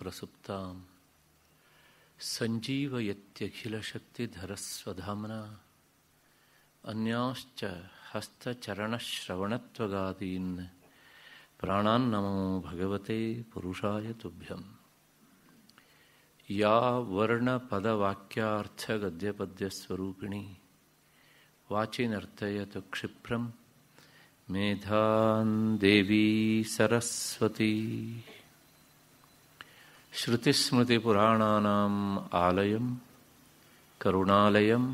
प्रसुप्ता सञ्जीवयत्यखिलशक्तिधरस्वधाम्ना अन्याश्च हस्तचरणश्रवणत्वगादीन् प्राणान्नमो भगवते पुरुषाय तुभ्यम् या वर्णपदवाक्यार्थगद्यपद्यस्वरूपिणी वाचिनर्तयतु क्षिप्रं मेधान् देवी सरस्वती श्रुतिस्मृतिपुराणानाम् आलयं करुणालयं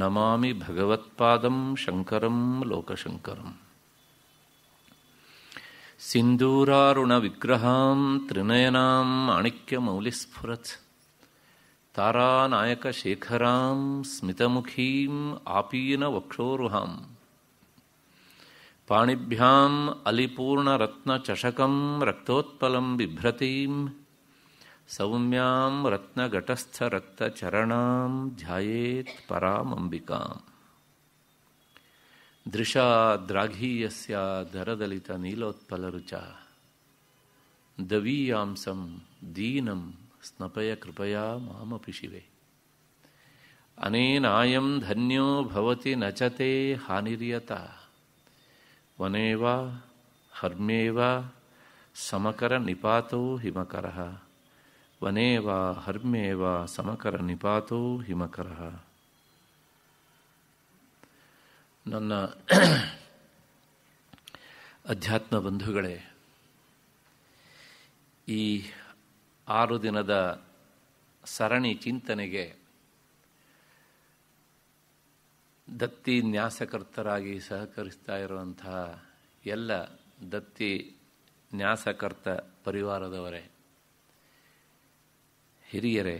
नमामि भगवत्पादं शङ्करं लोकशङ्करम् सिन्दूरारुणविग्रहां त्रिनयनां माणिक्यमौलिस्फुरत् तारानायकशेखरां स्मितमुखीम् आपीनवक्षोरुहाम् पाणिभ्याम् अलिपूर्णरत्नचषकं रक्तोत्पलं बिभ्रतीम् सौम्याम रत्न घटस्थ रक्त चरणाम ध्यात पराम अंबिका दृशा द्राघीयस्या धरदलित नीलोत्पलरुचा दवीयांसं दीनम स्नपय कृपया मामपि शिवे अनेनायं धन्यो भवति नचते च ते हानिर्यता वने वा हर्म्ये वा हिमकरः ವನೇವ ಹರ್ಮೇವ ಸಮಕರ ನಿಪಾತೋ ಹಿಮಕರ ನನ್ನ ಅಧ್ಯಾತ್ಮ ಬಂಧುಗಳೇ ಈ ಆರು ದಿನದ ಸರಣಿ ಚಿಂತನೆಗೆ ದತ್ತಿ ನ್ಯಾಸಕರ್ತರಾಗಿ ಸಹಕರಿಸ್ತಾ ಇರುವಂತಹ ಎಲ್ಲ ದತ್ತಿ ನ್ಯಾಸಕರ್ತ ಪರಿವಾರದವರೇ ಹಿರಿಯರೇ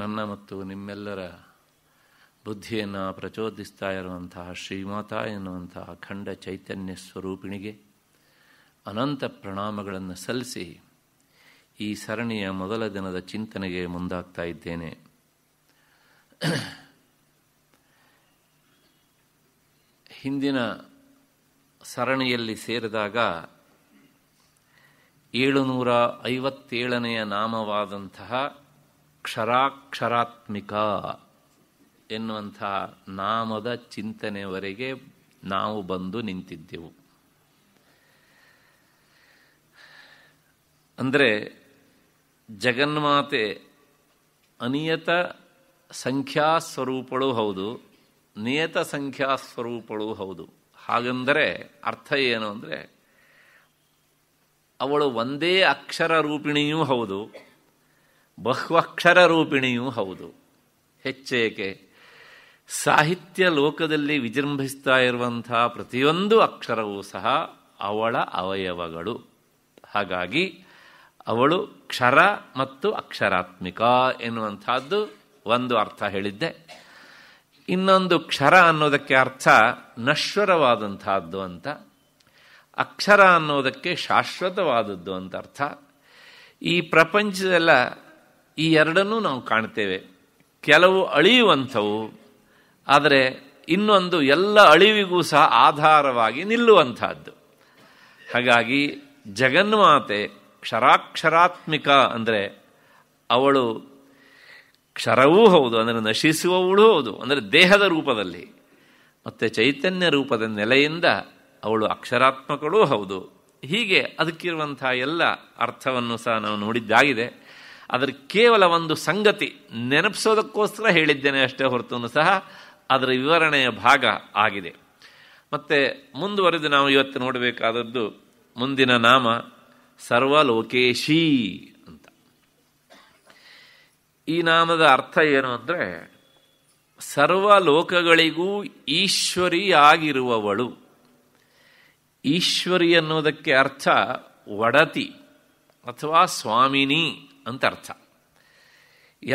ನನ್ನ ಮತ್ತು ನಿಮ್ಮೆಲ್ಲರ ಬುದ್ಧಿಯನ್ನು ಪ್ರಚೋದಿಸ್ತಾ ಇರುವಂತಹ ಶ್ರೀಮಾತ ಎನ್ನುವಂತಹ ಅಖಂಡ ಚೈತನ್ಯ ಸ್ವರೂಪಿಣಿಗೆ ಅನಂತ ಪ್ರಣಾಮಗಳನ್ನು ಸಲ್ಲಿಸಿ ಈ ಸರಣಿಯ ಮೊದಲ ದಿನದ ಚಿಂತನೆಗೆ ಮುಂದಾಗ್ತಾ ಇದ್ದೇನೆ ಹಿಂದಿನ ಸರಣಿಯಲ್ಲಿ ಸೇರಿದಾಗ ಏಳುನೂರ ಐವತ್ತೇಳನೆಯ ನಾಮವಾದಂತಹ ಕ್ಷರಾಕ್ಷರಾತ್ಮಿಕ ಎನ್ನುವಂಥ ನಾಮದ ಚಿಂತನೆಯವರೆಗೆ ನಾವು ಬಂದು ನಿಂತಿದ್ದೆವು ಅಂದರೆ ಜಗನ್ಮಾತೆ ಅನಿಯತ ಸಂಖ್ಯಾ ಸ್ವರೂಪಳು ಹೌದು ನಿಯತ ಸಂಖ್ಯಾ ಸ್ವರೂಪಳು ಹೌದು ಹಾಗಂದರೆ ಅರ್ಥ ಏನು ಅಂದರೆ ಅವಳು ಒಂದೇ ಅಕ್ಷರ ರೂಪಿಣಿಯೂ ಹೌದು ಬಹ್ವಕ್ಷರ ರೂಪಿಣಿಯೂ ಹೌದು ಹೆಚ್ಚೇಕೆ ಸಾಹಿತ್ಯ ಲೋಕದಲ್ಲಿ ವಿಜೃಂಭಿಸ್ತಾ ಇರುವಂತಹ ಪ್ರತಿಯೊಂದು ಅಕ್ಷರವೂ ಸಹ ಅವಳ ಅವಯವಗಳು ಹಾಗಾಗಿ ಅವಳು ಕ್ಷರ ಮತ್ತು ಅಕ್ಷರಾತ್ಮಿಕ ಎನ್ನುವಂಥದ್ದು ಒಂದು ಅರ್ಥ ಹೇಳಿದ್ದೆ ಇನ್ನೊಂದು ಕ್ಷರ ಅನ್ನೋದಕ್ಕೆ ಅರ್ಥ ನಶ್ವರವಾದಂತಹದ್ದು ಅಂತ ಅಕ್ಷರ ಅನ್ನೋದಕ್ಕೆ ಶಾಶ್ವತವಾದದ್ದು ಅಂತ ಅರ್ಥ ಈ ಪ್ರಪಂಚದೆಲ್ಲ ಈ ಎರಡನ್ನೂ ನಾವು ಕಾಣ್ತೇವೆ ಕೆಲವು ಅಳಿಯುವಂಥವು ಆದರೆ ಇನ್ನೊಂದು ಎಲ್ಲ ಅಳಿವಿಗೂ ಸಹ ಆಧಾರವಾಗಿ ನಿಲ್ಲುವಂತಹದ್ದು ಹಾಗಾಗಿ ಜಗನ್ಮಾತೆ ಕ್ಷರಾಕ್ಷರಾತ್ಮಿಕ ಅಂದರೆ ಅವಳು ಕ್ಷರವೂ ಹೌದು ಅಂದರೆ ನಶಿಸುವವಳು ಹೌದು ಅಂದರೆ ದೇಹದ ರೂಪದಲ್ಲಿ ಮತ್ತು ಚೈತನ್ಯ ರೂಪದ ನೆಲೆಯಿಂದ ಅವಳು ಅಕ್ಷರಾತ್ಮಕಳೂ ಹೌದು ಹೀಗೆ ಅದಕ್ಕಿರುವಂಥ ಎಲ್ಲ ಅರ್ಥವನ್ನು ಸಹ ನಾವು ನೋಡಿದ್ದಾಗಿದೆ ಅದರ ಕೇವಲ ಒಂದು ಸಂಗತಿ ನೆನಪಿಸೋದಕ್ಕೋಸ್ಕರ ಹೇಳಿದ್ದೇನೆ ಅಷ್ಟೇ ಹೊರತು ಸಹ ಅದರ ವಿವರಣೆಯ ಭಾಗ ಆಗಿದೆ ಮತ್ತು ಮುಂದುವರೆದು ನಾವು ಇವತ್ತು ನೋಡಬೇಕಾದದ್ದು ಮುಂದಿನ ನಾಮ ಸರ್ವಲೋಕೇಶಿ ಅಂತ ಈ ನಾಮದ ಅರ್ಥ ಏನು ಅಂದರೆ ಸರ್ವಲೋಕಗಳಿಗೂ ಈಶ್ವರಿಯಾಗಿರುವವಳು ಈಶ್ವರಿ ಅನ್ನೋದಕ್ಕೆ ಅರ್ಥ ಒಡತಿ ಅಥವಾ ಸ್ವಾಮಿನಿ ಅಂತ ಅರ್ಥ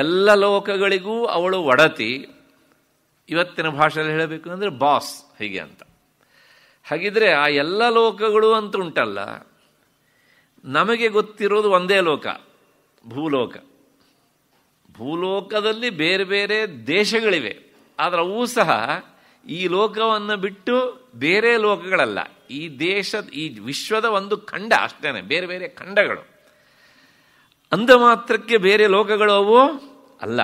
ಎಲ್ಲ ಲೋಕಗಳಿಗೂ ಅವಳು ಒಡತಿ ಇವತ್ತಿನ ಭಾಷೆಯಲ್ಲಿ ಹೇಳಬೇಕು ಅಂದರೆ ಬಾಸ್ ಹೀಗೆ ಅಂತ ಹಾಗಿದ್ರೆ ಆ ಎಲ್ಲ ಲೋಕಗಳು ಅಂತ ಉಂಟಲ್ಲ ನಮಗೆ ಗೊತ್ತಿರೋದು ಒಂದೇ ಲೋಕ ಭೂಲೋಕ ಭೂಲೋಕದಲ್ಲಿ ಬೇರೆ ಬೇರೆ ದೇಶಗಳಿವೆ ಆದರೆ ಅವು ಸಹ ಈ ಲೋಕವನ್ನು ಬಿಟ್ಟು ಬೇರೆ ಲೋಕಗಳಲ್ಲ ಈ ದೇಶದ ಈ ವಿಶ್ವದ ಒಂದು ಖಂಡ ಅಷ್ಟೇ ಬೇರೆ ಬೇರೆ ಖಂಡಗಳು ಅಂದ ಮಾತ್ರಕ್ಕೆ ಬೇರೆ ಲೋಕಗಳು ಅವು ಅಲ್ಲ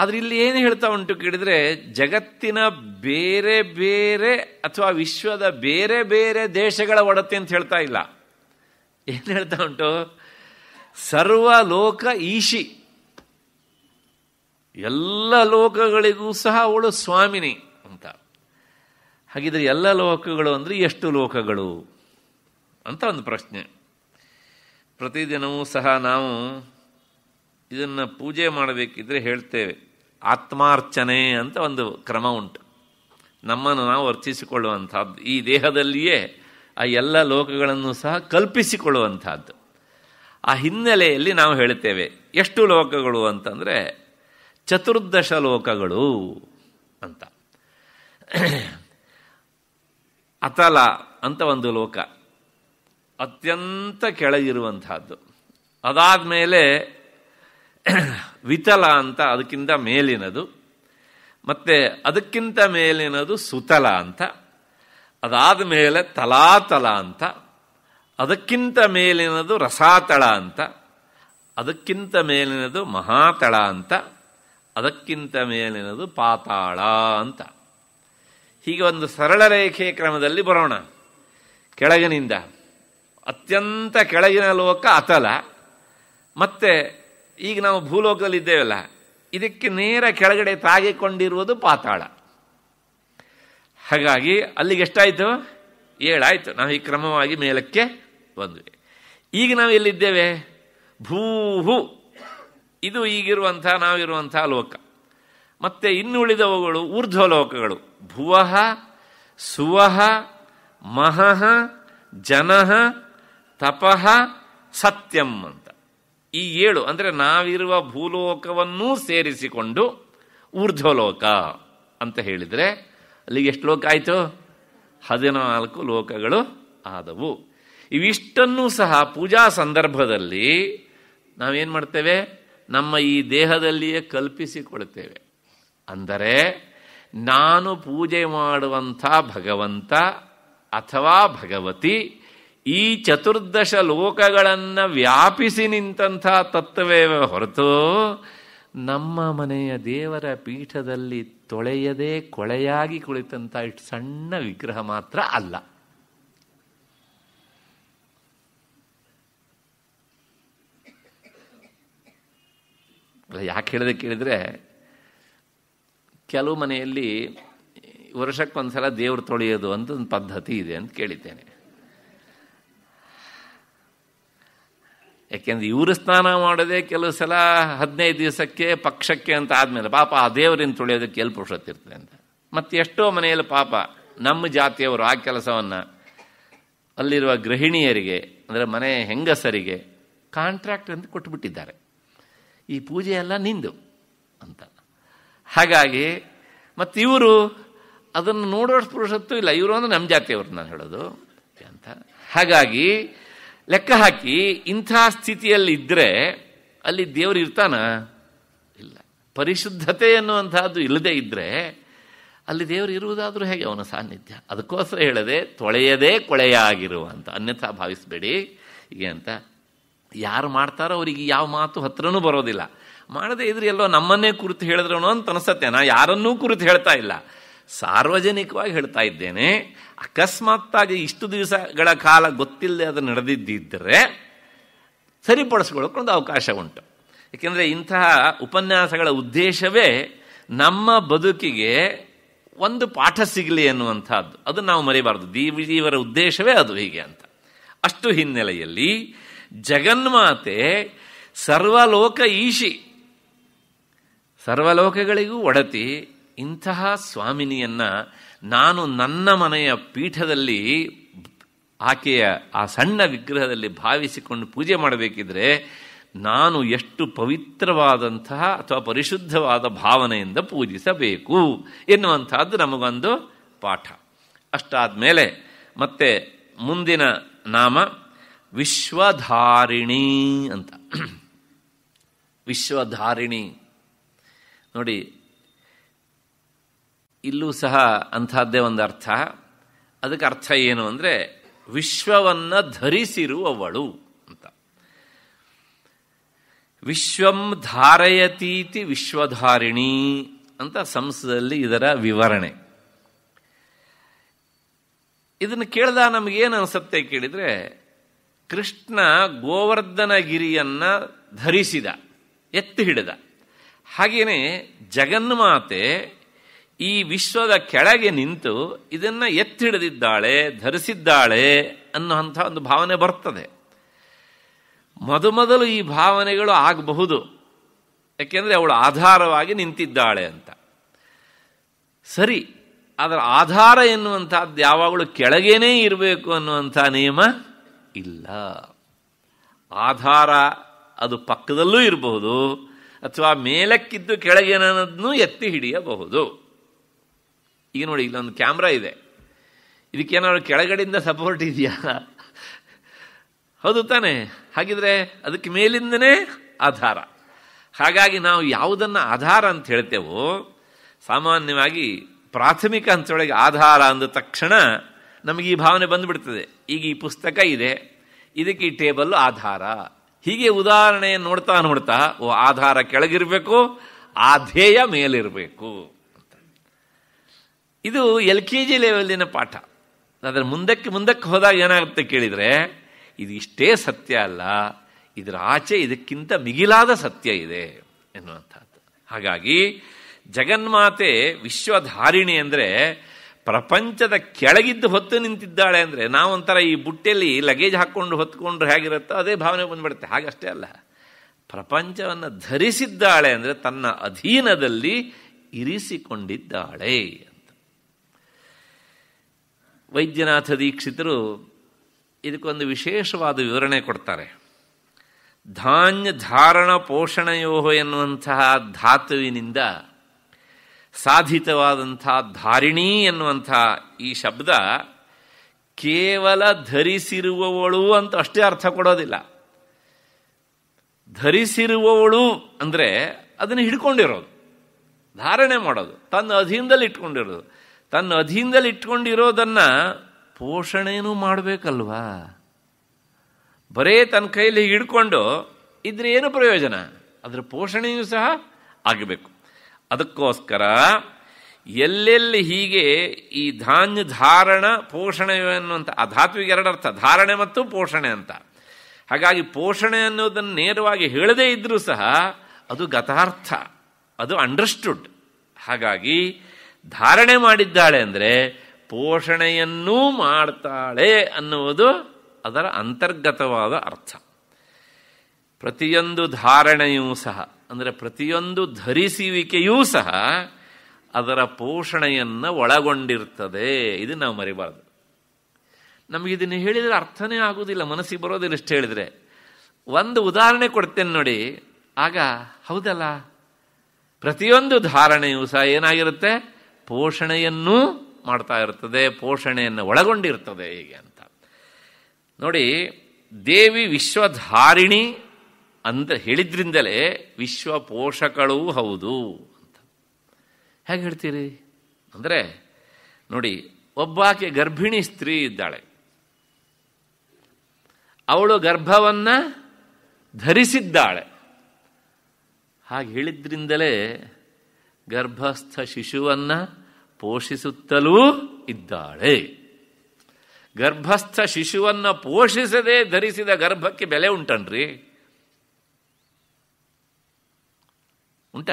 ಆದ್ರೆ ಇಲ್ಲಿ ಏನು ಹೇಳ್ತಾ ಉಂಟು ಕೇಳಿದ್ರೆ ಜಗತ್ತಿನ ಬೇರೆ ಬೇರೆ ಅಥವಾ ವಿಶ್ವದ ಬೇರೆ ಬೇರೆ ದೇಶಗಳ ಒಡತೆ ಅಂತ ಹೇಳ್ತಾ ಇಲ್ಲ ಏನು ಹೇಳ್ತಾ ಉಂಟು ಸರ್ವ ಲೋಕ ಈಶಿ ಎಲ್ಲ ಲೋಕಗಳಿಗೂ ಸಹ ಅವಳು ಸ್ವಾಮಿನಿ ಅಂತ ಹಾಗಿದ್ರೆ ಎಲ್ಲ ಲೋಕಗಳು ಅಂದ್ರೆ ಎಷ್ಟು ಲೋಕಗಳು ಅಂತ ಒಂದು ಪ್ರಶ್ನೆ ಪ್ರತಿದಿನವೂ ಸಹ ನಾವು ಇದನ್ನು ಪೂಜೆ ಮಾಡಬೇಕಿದ್ರೆ ಹೇಳ್ತೇವೆ ಆತ್ಮಾರ್ಚನೆ ಅಂತ ಒಂದು ಕ್ರಮ ಉಂಟು ನಮ್ಮನ್ನು ನಾವು ಅರ್ಚಿಸಿಕೊಳ್ಳುವಂಥದ್ದು ಈ ದೇಹದಲ್ಲಿಯೇ ಆ ಎಲ್ಲ ಲೋಕಗಳನ್ನು ಸಹ ಕಲ್ಪಿಸಿಕೊಳ್ಳುವಂಥದ್ದು ಆ ಹಿನ್ನೆಲೆಯಲ್ಲಿ ನಾವು ಹೇಳ್ತೇವೆ ಎಷ್ಟು ಲೋಕಗಳು ಅಂತಂದರೆ ಚತುರ್ದಶ ಲೋಕಗಳು ಅಂತ ಅತಲ ಅಂತ ಒಂದು ಲೋಕ ಅತ್ಯಂತ ಕೆಳಗಿರುವಂತಹದ್ದು ಅದಾದ ಮೇಲೆ ವಿತಲ ಅಂತ ಅದಕ್ಕಿಂತ ಮೇಲಿನದು ಮತ್ತು ಅದಕ್ಕಿಂತ ಮೇಲಿನದು ಸುತಲ ಅಂತ ಅದಾದ ಮೇಲೆ ತಲಾತಲ ಅಂತ ಅದಕ್ಕಿಂತ ಮೇಲಿನದು ರಸಾತಳ ಅಂತ ಅದಕ್ಕಿಂತ ಮೇಲಿನದು ಮಹಾತಳ ಅಂತ ಅದಕ್ಕಿಂತ ಮೇಲಿನದು ಪಾತಾಳ ಅಂತ ಹೀಗೆ ಒಂದು ಸರಳ ರೇಖೆ ಕ್ರಮದಲ್ಲಿ ಬರೋಣ ಕೆಳಗಿನಿಂದ ಅತ್ಯಂತ ಕೆಳಗಿನ ಲೋಕ ಅತಲ ಮತ್ತೆ ಈಗ ನಾವು ಭೂಲೋಕದಲ್ಲಿ ಇದ್ದೇವಲ್ಲ ಇದಕ್ಕೆ ನೇರ ಕೆಳಗಡೆ ತಾಗಿಕೊಂಡಿರುವುದು ಪಾತಾಳ ಹಾಗಾಗಿ ಅಲ್ಲಿಗೆ ಎಷ್ಟಾಯಿತು ಏಳಾಯಿತು ನಾವು ಈ ಕ್ರಮವಾಗಿ ಮೇಲಕ್ಕೆ ಬಂದ್ವಿ ಈಗ ನಾವು ಎಲ್ಲಿದ್ದೇವೆ ಭೂಹು ಇದು ಈಗಿರುವಂಥ ನಾವಿರುವಂಥ ಲೋಕ ಮತ್ತೆ ಇನ್ನುಳಿದವುಗಳು ಊರ್ಧ್ವ ಲೋಕಗಳು ಭುವಃ ಸುವಹ ಮಹಃ ಜನಃ ತಪಃ ಸತ್ಯಂ ಅಂತ ಈ ಏಳು ಅಂದರೆ ನಾವಿರುವ ಭೂಲೋಕವನ್ನೂ ಸೇರಿಸಿಕೊಂಡು ಊರ್ಧ್ವಲೋಕ ಅಂತ ಹೇಳಿದರೆ ಅಲ್ಲಿಗೆ ಎಷ್ಟು ಲೋಕ ಆಯಿತು ಹದಿನಾಲ್ಕು ಲೋಕಗಳು ಆದವು ಇವಿಷ್ಟನ್ನು ಸಹ ಪೂಜಾ ಸಂದರ್ಭದಲ್ಲಿ ನಾವೇನು ಮಾಡ್ತೇವೆ ನಮ್ಮ ಈ ದೇಹದಲ್ಲಿಯೇ ಕಲ್ಪಿಸಿಕೊಳ್ತೇವೆ ಅಂದರೆ ನಾನು ಪೂಜೆ ಮಾಡುವಂಥ ಭಗವಂತ ಅಥವಾ ಭಗವತಿ ಈ ಚತುರ್ದಶ ಲೋಕಗಳನ್ನು ವ್ಯಾಪಿಸಿ ನಿಂತಹ ತತ್ವವೇ ಹೊರತು ನಮ್ಮ ಮನೆಯ ದೇವರ ಪೀಠದಲ್ಲಿ ತೊಳೆಯದೆ ಕೊಳೆಯಾಗಿ ಕುಳಿತಂಥ ಇಷ್ಟು ಸಣ್ಣ ವಿಗ್ರಹ ಮಾತ್ರ ಅಲ್ಲ ಯಾಕೆ ಹೇಳಿದೆ ಕೇಳಿದ್ರೆ ಕೆಲವು ಮನೆಯಲ್ಲಿ ವರ್ಷಕ್ಕೊಂದ್ಸಲ ದೇವ್ರು ತೊಳೆಯೋದು ಅಂತ ಒಂದು ಪದ್ಧತಿ ಇದೆ ಅಂತ ಕೇಳಿದ್ದೇನೆ ಯಾಕೆಂದ್ರೆ ಇವರು ಸ್ನಾನ ಮಾಡೋದೇ ಕೆಲವು ಸಲ ಹದಿನೈದು ದಿವಸಕ್ಕೆ ಪಕ್ಷಕ್ಕೆ ಅಂತ ಆದಮೇಲೆ ಪಾಪ ಆ ದೇವರಿಂದ ತುಳಿಯೋದಕ್ಕೆ ಎಲ್ಲಿ ಪುರುಷತ್ತಿರ್ತದೆ ಅಂತ ಮತ್ತು ಎಷ್ಟೋ ಮನೆಯಲ್ಲಿ ಪಾಪ ನಮ್ಮ ಜಾತಿಯವರು ಆ ಕೆಲಸವನ್ನು ಅಲ್ಲಿರುವ ಗೃಹಿಣಿಯರಿಗೆ ಅಂದರೆ ಮನೆ ಹೆಂಗಸರಿಗೆ ಕಾಂಟ್ರಾಕ್ಟ್ ಅಂತ ಕೊಟ್ಟುಬಿಟ್ಟಿದ್ದಾರೆ ಈ ಪೂಜೆ ಎಲ್ಲ ನಿಂದು ಅಂತ ಹಾಗಾಗಿ ಮತ್ತು ಇವರು ಅದನ್ನು ನೋಡೋಷ್ಟು ಪುರುಷತ್ತು ಇಲ್ಲ ಇವರು ಅಂದರೆ ನಮ್ಮ ಜಾತಿಯವರು ನಾನು ಹೇಳೋದು ಅಂತ ಹಾಗಾಗಿ ಲೆಕ್ಕ ಹಾಕಿ ಇಂಥ ಸ್ಥಿತಿಯಲ್ಲಿ ಸ್ಥಿತಿಯಲ್ಲಿದ್ದರೆ ಅಲ್ಲಿ ದೇವರು ಇರ್ತಾನ ಇಲ್ಲ ಪರಿಶುದ್ಧತೆ ಅನ್ನುವಂಥದ್ದು ಇಲ್ಲದೆ ಇದ್ದರೆ ಅಲ್ಲಿ ದೇವರು ಇರುವುದಾದರೂ ಹೇಗೆ ಅವನ ಸಾನ್ನಿಧ್ಯ ಅದಕ್ಕೋಸ್ಕರ ಹೇಳದೆ ತೊಳೆಯದೇ ಆಗಿರುವ ಅಂತ ಅನ್ಯಥಾ ಭಾವಿಸಬೇಡಿ ಹೀಗೆ ಅಂತ ಯಾರು ಮಾಡ್ತಾರೋ ಅವರಿಗೆ ಯಾವ ಮಾತು ಹತ್ರನೂ ಬರೋದಿಲ್ಲ ಮಾಡದೇ ಇದ್ರೆ ಎಲ್ಲೋ ನಮ್ಮನ್ನೇ ಕುರಿತು ಹೇಳಿದ್ರವನು ಅಂತ ಅನಿಸತ್ತೆ ನಾ ಯಾರನ್ನೂ ಕುರಿತು ಹೇಳ್ತಾ ಇಲ್ಲ ಸಾರ್ವಜನಿಕವಾಗಿ ಹೇಳ್ತಾ ಇದ್ದೇನೆ ಅಕಸ್ಮಾತ್ತಾಗಿ ಇಷ್ಟು ದಿವಸಗಳ ಕಾಲ ಗೊತ್ತಿಲ್ಲದೆ ಅದು ನಡೆದಿದ್ದರೆ ಸರಿಪಡಿಸ್ಕೊಳ್ಳೋಕ್ಕೊಂದು ಅವಕಾಶ ಉಂಟು ಏಕೆಂದರೆ ಇಂತಹ ಉಪನ್ಯಾಸಗಳ ಉದ್ದೇಶವೇ ನಮ್ಮ ಬದುಕಿಗೆ ಒಂದು ಪಾಠ ಸಿಗಲಿ ಅನ್ನುವಂಥದ್ದು ಅದು ನಾವು ಮರಿಬಾರ್ದು ದೀವಿ ಉದ್ದೇಶವೇ ಅದು ಹೀಗೆ ಅಂತ ಅಷ್ಟು ಹಿನ್ನೆಲೆಯಲ್ಲಿ ಜಗನ್ಮಾತೆ ಸರ್ವಲೋಕ ಈಶಿ ಸರ್ವಲೋಕಗಳಿಗೂ ಒಡತಿ ಇಂತಹ ಸ್ವಾಮಿನಿಯನ್ನ ನಾನು ನನ್ನ ಮನೆಯ ಪೀಠದಲ್ಲಿ ಆಕೆಯ ಆ ಸಣ್ಣ ವಿಗ್ರಹದಲ್ಲಿ ಭಾವಿಸಿಕೊಂಡು ಪೂಜೆ ಮಾಡಬೇಕಿದ್ರೆ ನಾನು ಎಷ್ಟು ಪವಿತ್ರವಾದಂತಹ ಅಥವಾ ಪರಿಶುದ್ಧವಾದ ಭಾವನೆಯಿಂದ ಪೂಜಿಸಬೇಕು ಎನ್ನುವಂತಹದ್ದು ನಮಗೊಂದು ಪಾಠ ಅಷ್ಟಾದ ಮೇಲೆ ಮತ್ತೆ ಮುಂದಿನ ನಾಮ ವಿಶ್ವಧಾರಿಣಿ ಅಂತ ವಿಶ್ವಧಾರಿಣಿ ನೋಡಿ ಇಲ್ಲೂ ಸಹ ಅಂಥದ್ದೇ ಒಂದು ಅರ್ಥ ಅದಕ್ಕೆ ಅರ್ಥ ಏನು ಅಂದರೆ ವಿಶ್ವವನ್ನು ಧರಿಸಿರುವವಳು ಅಂತ ವಿಶ್ವಂ ಧಾರಯತೀತಿ ವಿಶ್ವಧಾರಿಣಿ ಅಂತ ಸಂಸದಲ್ಲಿ ಇದರ ವಿವರಣೆ ಇದನ್ನು ಕೇಳ್ದ ನಮಗೇನು ಅನಿಸುತ್ತೆ ಕೇಳಿದರೆ ಕೃಷ್ಣ ಗೋವರ್ಧನಗಿರಿಯನ್ನು ಧರಿಸಿದ ಎತ್ತಿ ಹಿಡಿದ ಹಾಗೆಯೇ ಜಗನ್ಮಾತೆ ಈ ವಿಶ್ವದ ಕೆಳಗೆ ನಿಂತು ಇದನ್ನು ಎತ್ತಿಡಿದಿದ್ದಾಳೆ ಧರಿಸಿದ್ದಾಳೆ ಅನ್ನುವಂಥ ಒಂದು ಭಾವನೆ ಬರ್ತದೆ ಮೊದಮೊದಲು ಈ ಭಾವನೆಗಳು ಆಗಬಹುದು ಯಾಕೆಂದರೆ ಅವಳು ಆಧಾರವಾಗಿ ನಿಂತಿದ್ದಾಳೆ ಅಂತ ಸರಿ ಅದರ ಆಧಾರ ಎನ್ನುವಂಥದ್ದು ಯಾವಾಗಲೂ ಕೆಳಗೇನೇ ಇರಬೇಕು ಅನ್ನುವಂಥ ನಿಯಮ ಇಲ್ಲ ಆಧಾರ ಅದು ಪಕ್ಕದಲ್ಲೂ ಇರಬಹುದು ಅಥವಾ ಮೇಲಕ್ಕಿದ್ದು ಕೆಳಗೇನನ್ನೋದನ್ನು ಎತ್ತಿ ಹಿಡಿಯಬಹುದು ಈಗ ನೋಡಿ ಇಲ್ಲೊಂದು ಕ್ಯಾಮ್ರಾ ಇದೆ ಇದಕ್ಕೇನಾದ್ರು ಕೆಳಗಡೆಯಿಂದ ಸಪೋರ್ಟ್ ಇದೆಯಾ ಹೌದು ತಾನೆ ಹಾಗಿದ್ರೆ ಅದಕ್ಕೆ ಮೇಲಿಂದನೇ ಆಧಾರ ಹಾಗಾಗಿ ನಾವು ಯಾವುದನ್ನು ಆಧಾರ ಅಂತ ಹೇಳ್ತೇವೋ ಸಾಮಾನ್ಯವಾಗಿ ಪ್ರಾಥಮಿಕ ಹಂತೊಳಗೆ ಆಧಾರ ಅಂದ ತಕ್ಷಣ ನಮಗೆ ಈ ಭಾವನೆ ಬಂದುಬಿಡ್ತದೆ ಈಗ ಈ ಪುಸ್ತಕ ಇದೆ ಇದಕ್ಕೆ ಈ ಟೇಬಲ್ಲು ಆಧಾರ ಹೀಗೆ ಉದಾಹರಣೆಯನ್ನು ನೋಡ್ತಾ ನೋಡ್ತಾ ಓ ಆಧಾರ ಕೆಳಗಿರಬೇಕು ಆಧೇಯ ಮೇಲಿರಬೇಕು ಇದು ಎಲ್ ಕೆ ಜಿ ಲೆವೆಲ್ಲಿನ ಪಾಠ ಅದರ ಮುಂದಕ್ಕೆ ಮುಂದಕ್ಕೆ ಹೋದಾಗ ಏನಾಗುತ್ತೆ ಕೇಳಿದರೆ ಇದು ಇಷ್ಟೇ ಸತ್ಯ ಅಲ್ಲ ಇದರ ಆಚೆ ಇದಕ್ಕಿಂತ ಮಿಗಿಲಾದ ಸತ್ಯ ಇದೆ ಎನ್ನುವಂಥದ್ದು ಹಾಗಾಗಿ ಜಗನ್ಮಾತೆ ವಿಶ್ವಧಾರಿಣಿ ಅಂದರೆ ಪ್ರಪಂಚದ ಕೆಳಗಿದ್ದು ಹೊತ್ತು ನಿಂತಿದ್ದಾಳೆ ಅಂದರೆ ಒಂಥರ ಈ ಬುಟ್ಟೆಯಲ್ಲಿ ಲಗೇಜ್ ಹಾಕ್ಕೊಂಡು ಹೊತ್ಕೊಂಡ್ರೆ ಹೇಗಿರುತ್ತೋ ಅದೇ ಭಾವನೆ ಬಂದ್ಬಿಡುತ್ತೆ ಹಾಗಷ್ಟೇ ಅಲ್ಲ ಪ್ರಪಂಚವನ್ನು ಧರಿಸಿದ್ದಾಳೆ ಅಂದರೆ ತನ್ನ ಅಧೀನದಲ್ಲಿ ಇರಿಸಿಕೊಂಡಿದ್ದಾಳೆ ವೈದ್ಯನಾಥ ದೀಕ್ಷಿತರು ಇದಕ್ಕೊಂದು ವಿಶೇಷವಾದ ವಿವರಣೆ ಕೊಡ್ತಾರೆ ಧಾನ್ಯ ಧಾರಣ ಪೋಷಣಯೋಹ ಎನ್ನುವಂತಹ ಧಾತುವಿನಿಂದ ಸಾಧಿತವಾದಂಥ ಧಾರಿಣಿ ಎನ್ನುವಂಥ ಈ ಶಬ್ದ ಕೇವಲ ಧರಿಸಿರುವವಳು ಅಂತ ಅಷ್ಟೇ ಅರ್ಥ ಕೊಡೋದಿಲ್ಲ ಧರಿಸಿರುವವಳು ಅಂದರೆ ಅದನ್ನು ಹಿಡ್ಕೊಂಡಿರೋದು ಧಾರಣೆ ಮಾಡೋದು ತನ್ನ ಅಧೀನದಲ್ಲಿ ಇಟ್ಕೊಂಡಿರೋದು ತನ್ನ ಅಧೀನದಲ್ಲಿ ಇಟ್ಕೊಂಡಿರೋದನ್ನು ಪೋಷಣೆಯೂ ಮಾಡಬೇಕಲ್ವಾ ಬರೇ ತನ್ನ ಕೈಯಲ್ಲಿ ಹಿಡ್ಕೊಂಡು ಇದ್ರೆ ಏನು ಪ್ರಯೋಜನ ಅದರ ಪೋಷಣೆಯೂ ಸಹ ಆಗಬೇಕು ಅದಕ್ಕೋಸ್ಕರ ಎಲ್ಲೆಲ್ಲಿ ಹೀಗೆ ಈ ಧಾನ್ಯ ಧಾರಣ ಪೋಷಣೆ ಅನ್ನುವಂಥ ಆ ಎರಡು ಅರ್ಥ ಧಾರಣೆ ಮತ್ತು ಪೋಷಣೆ ಅಂತ ಹಾಗಾಗಿ ಪೋಷಣೆ ಅನ್ನೋದನ್ನು ನೇರವಾಗಿ ಹೇಳದೇ ಇದ್ದರೂ ಸಹ ಅದು ಗತಾರ್ಥ ಅದು ಅಂಡರ್ಸ್ಟುಡ್ ಹಾಗಾಗಿ ಧಾರಣೆ ಮಾಡಿದ್ದಾಳೆ ಅಂದರೆ ಪೋಷಣೆಯನ್ನೂ ಮಾಡ್ತಾಳೆ ಅನ್ನುವುದು ಅದರ ಅಂತರ್ಗತವಾದ ಅರ್ಥ ಪ್ರತಿಯೊಂದು ಧಾರಣೆಯೂ ಸಹ ಅಂದರೆ ಪ್ರತಿಯೊಂದು ಧರಿಸುವಿಕೆಯೂ ಸಹ ಅದರ ಪೋಷಣೆಯನ್ನು ಒಳಗೊಂಡಿರ್ತದೆ ಇದು ನಾವು ಮರಿಬಾರ್ದು ನಮಗೆ ಇದನ್ನು ಹೇಳಿದರೆ ಅರ್ಥನೇ ಆಗುವುದಿಲ್ಲ ಮನಸ್ಸಿಗೆ ಬರೋದಿಲ್ಲ ಇಷ್ಟು ಹೇಳಿದರೆ ಒಂದು ಉದಾಹರಣೆ ಕೊಡ್ತೇನೆ ನೋಡಿ ಆಗ ಹೌದಲ್ಲ ಪ್ರತಿಯೊಂದು ಧಾರಣೆಯೂ ಸಹ ಏನಾಗಿರುತ್ತೆ ಪೋಷಣೆಯನ್ನೂ ಮಾಡ್ತಾ ಇರ್ತದೆ ಪೋಷಣೆಯನ್ನು ಒಳಗೊಂಡಿರ್ತದೆ ಹೀಗೆ ಅಂತ ನೋಡಿ ದೇವಿ ವಿಶ್ವಧಾರಿಣಿ ಅಂತ ಹೇಳಿದ್ರಿಂದಲೇ ವಿಶ್ವ ಪೋಷಕಳೂ ಹೌದು ಅಂತ ಹೇಗೆ ಹೇಳ್ತೀರಿ ಅಂದರೆ ನೋಡಿ ಒಬ್ಬಾಕೆ ಗರ್ಭಿಣಿ ಸ್ತ್ರೀ ಇದ್ದಾಳೆ ಅವಳು ಗರ್ಭವನ್ನು ಧರಿಸಿದ್ದಾಳೆ ಹಾಗೆ ಹೇಳಿದ್ರಿಂದಲೇ ಗರ್ಭಸ್ಥ ಶಿಶುವನ್ನ ಪೋಷಿಸುತ್ತಲೂ ಇದ್ದಾಳೆ ಗರ್ಭಸ್ಥ ಶಿಶುವನ್ನ ಪೋಷಿಸದೆ ಧರಿಸಿದ ಗರ್ಭಕ್ಕೆ ಬೆಲೆ ಉಂಟನ್ರಿ ಉಂಟ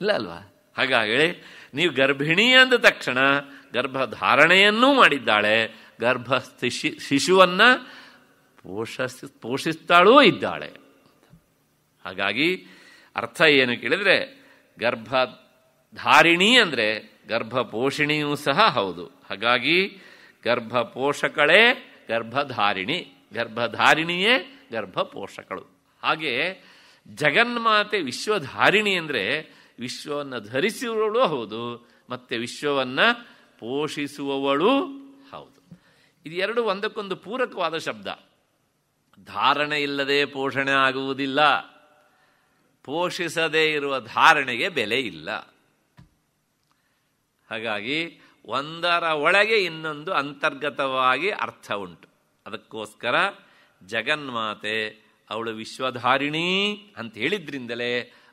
ಇಲ್ಲ ಅಲ್ವಾ ಹಾಗಾಗಿ ನೀವು ಗರ್ಭಿಣಿ ಅಂದ ತಕ್ಷಣ ಗರ್ಭಧಾರಣೆಯನ್ನೂ ಮಾಡಿದ್ದಾಳೆ ಗರ್ಭಸ್ಥಿ ಶಿಶುವನ್ನ ಪೋಷಿಸಿ ಪೋಷಿಸ್ತಾಳೂ ಇದ್ದಾಳೆ ಹಾಗಾಗಿ ಅರ್ಥ ಏನು ಕೇಳಿದರೆ ಗರ್ಭಧಾರಿಣಿ ಅಂದರೆ ಗರ್ಭಪೋಷಿಣಿಯೂ ಸಹ ಹೌದು ಹಾಗಾಗಿ ಗರ್ಭಪೋಷಕಳೇ ಗರ್ಭಧಾರಿಣಿ ಗರ್ಭಧಾರಿಣಿಯೇ ಗರ್ಭಪೋಷಕಳು ಹಾಗೆ ಜಗನ್ಮಾತೆ ವಿಶ್ವಧಾರಿಣಿ ಅಂದರೆ ವಿಶ್ವವನ್ನು ಧರಿಸುವವಳು ಹೌದು ಮತ್ತು ವಿಶ್ವವನ್ನು ಪೋಷಿಸುವವಳು ಹೌದು ಇದು ಎರಡು ಒಂದಕ್ಕೊಂದು ಪೂರಕವಾದ ಶಬ್ದ ಧಾರಣೆ ಇಲ್ಲದೆ ಪೋಷಣೆ ಆಗುವುದಿಲ್ಲ ಪೋಷಿಸದೇ ಇರುವ ಧಾರಣೆಗೆ ಬೆಲೆ ಇಲ್ಲ ಹಾಗಾಗಿ ಒಂದರ ಒಳಗೆ ಇನ್ನೊಂದು ಅಂತರ್ಗತವಾಗಿ ಅರ್ಥ ಉಂಟು ಅದಕ್ಕೋಸ್ಕರ ಜಗನ್ಮಾತೆ ಅವಳು ವಿಶ್ವಧಾರಿಣಿ ಅಂತ ಹೇಳಿದ್ರಿಂದಲೇ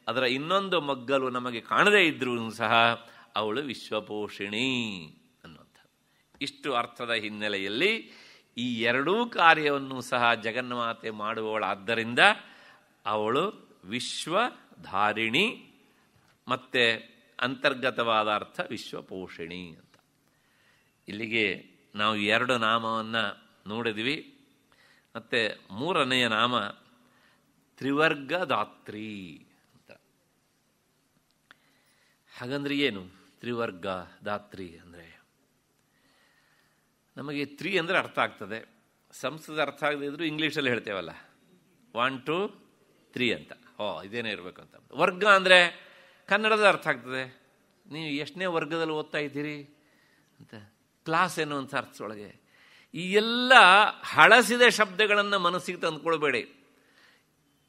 ಅದರ ಇನ್ನೊಂದು ಮಗ್ಗಲು ನಮಗೆ ಕಾಣದೇ ಇದ್ರೂ ಸಹ ಅವಳು ವಿಶ್ವಪೋಷಿಣಿ ಅನ್ನುವಂಥ ಇಷ್ಟು ಅರ್ಥದ ಹಿನ್ನೆಲೆಯಲ್ಲಿ ಈ ಎರಡೂ ಕಾರ್ಯವನ್ನು ಸಹ ಜಗನ್ಮಾತೆ ಮಾಡುವವಳಾದ್ದರಿಂದ ಅವಳು ವಿಶ್ವಧಾರಿಣಿ ಮತ್ತು ಅಂತರ್ಗತವಾದ ಅರ್ಥ ವಿಶ್ವಪೋಷಿಣಿ ಅಂತ ಇಲ್ಲಿಗೆ ನಾವು ಎರಡು ನಾಮವನ್ನು ನೋಡಿದ್ವಿ ಮತ್ತು ಮೂರನೆಯ ನಾಮ ತ್ರಿವರ್ಗದಾತ್ರಿ ಅಂತ ಹಾಗಂದ್ರೆ ಏನು ತ್ರಿವರ್ಗ ದಾತ್ರಿ ಅಂದರೆ ನಮಗೆ ತ್ರಿ ಅಂದರೆ ಅರ್ಥ ಆಗ್ತದೆ ಸಂಸ್ಕೃತ ಅರ್ಥ ಆಗದಿದ್ರು ಇಂಗ್ಲೀಷಲ್ಲಿ ಹೇಳ್ತೇವಲ್ಲ ಒನ್ ಟು ತ್ರೀ ಅಂತ ಓ ಇದೇನೇ ಇರಬೇಕು ಅಂತ ವರ್ಗ ಅಂದರೆ ಕನ್ನಡದ ಅರ್ಥ ಆಗ್ತದೆ ನೀವು ಎಷ್ಟನೇ ವರ್ಗದಲ್ಲಿ ಓದ್ತಾ ಇದ್ದೀರಿ ಅಂತ ಕ್ಲಾಸ್ ಅಂತ ಅರ್ಥದೊಳಗೆ ಈ ಎಲ್ಲ ಹಳಸಿದ ಶಬ್ದಗಳನ್ನು ಮನಸ್ಸಿಗೆ ತಂದುಕೊಳ್ಬೇಡಿ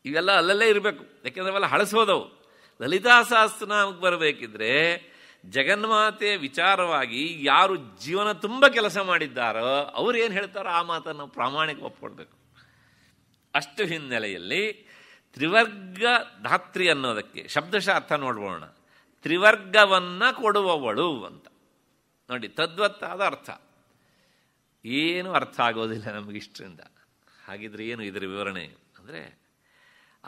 ಇವೆಲ್ಲ ಅಲ್ಲಲ್ಲೇ ಇರಬೇಕು ಯಾಕೆಂದ್ರೆ ಅವೆಲ್ಲ ಹಳಸೋದವು ಲಲಿತಾ ನಮಗೆ ಬರಬೇಕಿದ್ರೆ ಜಗನ್ಮಾತೆಯ ವಿಚಾರವಾಗಿ ಯಾರು ಜೀವನ ತುಂಬ ಕೆಲಸ ಮಾಡಿದ್ದಾರೋ ಅವ್ರು ಏನು ಹೇಳ್ತಾರೋ ಆ ಮಾತನ್ನು ಪ್ರಾಮಾಣಿಕ ಒಪ್ಪಿಕೊಡ್ಬೇಕು ಅಷ್ಟು ಹಿನ್ನೆಲೆಯಲ್ಲಿ ತ್ರಿವರ್ಗ ಧಾತ್ರಿ ಅನ್ನೋದಕ್ಕೆ ಶಬ್ದಶಃ ಅರ್ಥ ನೋಡ್ಬೋಣ ತ್ರಿವರ್ಗವನ್ನು ಕೊಡುವವಳು ಅಂತ ನೋಡಿ ತದ್ವತ್ತಾದ ಅರ್ಥ ಏನೂ ಅರ್ಥ ಆಗೋದಿಲ್ಲ ನಮಗಿಷ್ಟರಿಂದ ಹಾಗಿದ್ರೆ ಏನು ಇದರ ವಿವರಣೆ ಅಂದರೆ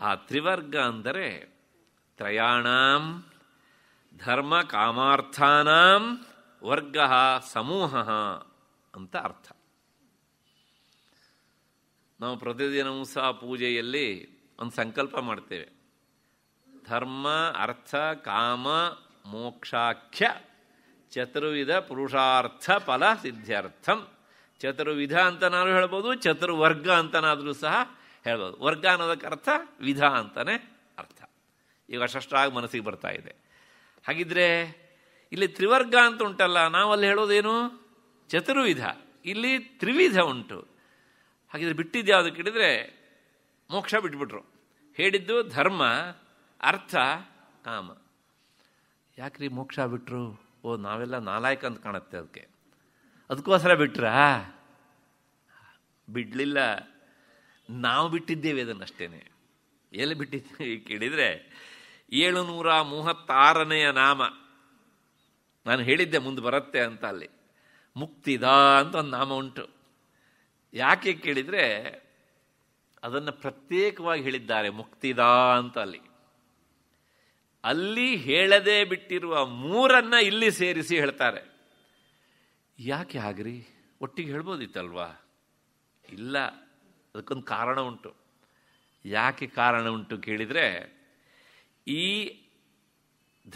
ಆ ತ್ರಿವರ್ಗ ಅಂದರೆ ತ್ರಯಾಣಾಂ ಧರ್ಮ ಕಾಮಾರ್ಥಾನಾಂ ವರ್ಗ ಸಮೂಹ ಅಂತ ಅರ್ಥ ನಾವು ಪ್ರತಿದಿನವೂ ಸಹ ಪೂಜೆಯಲ್ಲಿ ಒಂದು ಸಂಕಲ್ಪ ಮಾಡ್ತೇವೆ ಧರ್ಮ ಅರ್ಥ ಕಾಮ ಮೋಕ್ಷಾಖ್ಯ ಚತುರ್ವಿಧ ಪುರುಷಾರ್ಥ ಫಲ ಸಿದ್ಧಾರ್ಥಂ ಚತುರ್ವಿಧ ಅಂತನಾದ್ರೂ ಹೇಳ್ಬೋದು ಚತುರ್ವರ್ಗ ಅಂತನಾದರೂ ಸಹ ಹೇಳ್ಬೋದು ವರ್ಗ ಅನ್ನೋದಕ್ಕೆ ಅರ್ಥ ವಿಧ ಅಂತಲೇ ಅರ್ಥ ಈಗ ಅಷ್ಟಾಗಿ ಮನಸ್ಸಿಗೆ ಬರ್ತಾ ಇದೆ ಹಾಗಿದ್ರೆ ಇಲ್ಲಿ ತ್ರಿವರ್ಗ ಅಂತ ಉಂಟಲ್ಲ ನಾವಲ್ಲಿ ಹೇಳೋದೇನು ಚತುರ್ವಿಧ ಇಲ್ಲಿ ತ್ರಿವಿಧ ಉಂಟು ಹಾಗಿದ್ರೆ ಬಿಟ್ಟಿದ್ದು ಯಾವುದು ಕೇಳಿದರೆ ಮೋಕ್ಷ ಬಿಟ್ಬಿಟ್ರು ಹೇಳಿದ್ದು ಧರ್ಮ ಅರ್ಥ ಕಾಮ ಯಾಕ್ರಿ ಮೋಕ್ಷ ಬಿಟ್ರು ಓ ನಾವೆಲ್ಲ ನಾಲಾಯಕ ಅಂತ ಕಾಣುತ್ತೆ ಅದಕ್ಕೆ ಅದಕ್ಕೋಸ್ಕರ ಬಿಟ್ರಾ ಬಿಡಲಿಲ್ಲ ನಾವು ಬಿಟ್ಟಿದ್ದೇವೆ ಅದನ್ನಷ್ಟೇ ಎಲ್ಲಿ ಬಿಟ್ಟಿದ್ದೀವಿ ಕೇಳಿದರೆ ಏಳುನೂರ ಮೂವತ್ತಾರನೆಯ ನಾಮ ನಾನು ಹೇಳಿದ್ದೆ ಮುಂದೆ ಬರುತ್ತೆ ಅಂತ ಅಲ್ಲಿ ಮುಕ್ತಿದ ಅಂತ ಒಂದು ನಾಮ ಉಂಟು ಯಾಕೆ ಕೇಳಿದರೆ ಅದನ್ನು ಪ್ರತ್ಯೇಕವಾಗಿ ಹೇಳಿದ್ದಾರೆ ಮುಕ್ತಿದ ಅಂತ ಅಲ್ಲಿ ಅಲ್ಲಿ ಹೇಳದೇ ಬಿಟ್ಟಿರುವ ಮೂರನ್ನು ಇಲ್ಲಿ ಸೇರಿಸಿ ಹೇಳ್ತಾರೆ ಯಾಕೆ ಹಾಗ್ರಿ ಒಟ್ಟಿಗೆ ಹೇಳ್ಬೋದಿತ್ತಲ್ವಾ ಇಲ್ಲ ಅದಕ್ಕೊಂದು ಕಾರಣ ಉಂಟು ಯಾಕೆ ಕಾರಣ ಉಂಟು ಕೇಳಿದರೆ ಈ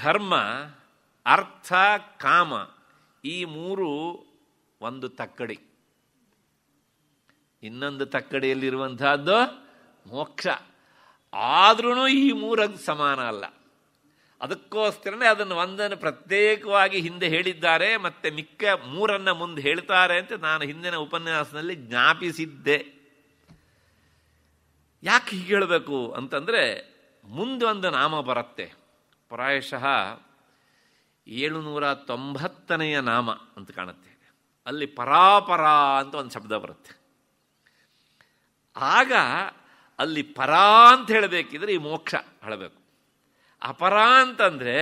ಧರ್ಮ ಅರ್ಥ ಕಾಮ ಈ ಮೂರು ಒಂದು ತಕ್ಕಡಿ ಇನ್ನೊಂದು ತಕ್ಕಡೆಯಲ್ಲಿರುವಂತಹದ್ದು ಮೋಕ್ಷ ಆದ್ರೂ ಈ ಮೂರದ್ದು ಸಮಾನ ಅಲ್ಲ ಅದಕ್ಕೋಸ್ಕರನೇ ಅದನ್ನು ಒಂದನ್ನು ಪ್ರತ್ಯೇಕವಾಗಿ ಹಿಂದೆ ಹೇಳಿದ್ದಾರೆ ಮತ್ತೆ ಮಿಕ್ಕ ಮೂರನ್ನ ಮುಂದೆ ಹೇಳ್ತಾರೆ ಅಂತ ನಾನು ಹಿಂದಿನ ಉಪನ್ಯಾಸದಲ್ಲಿ ಜ್ಞಾಪಿಸಿದ್ದೆ ಯಾಕೆ ಹೀಗೆ ಹೇಳಬೇಕು ಅಂತಂದರೆ ಒಂದು ನಾಮ ಬರುತ್ತೆ ಪ್ರಾಯಶಃ ಏಳುನೂರ ತೊಂಬತ್ತನೆಯ ನಾಮ ಅಂತ ಕಾಣುತ್ತೆ ಅಲ್ಲಿ ಪರಾಪರ ಅಂತ ಒಂದು ಶಬ್ದ ಬರುತ್ತೆ ಆಗ ಅಲ್ಲಿ ಪರ ಅಂತ ಹೇಳಬೇಕಿದ್ರೆ ಈ ಮೋಕ್ಷ ಹೇಳಬೇಕು ಅಪರ ಅಂತಂದರೆ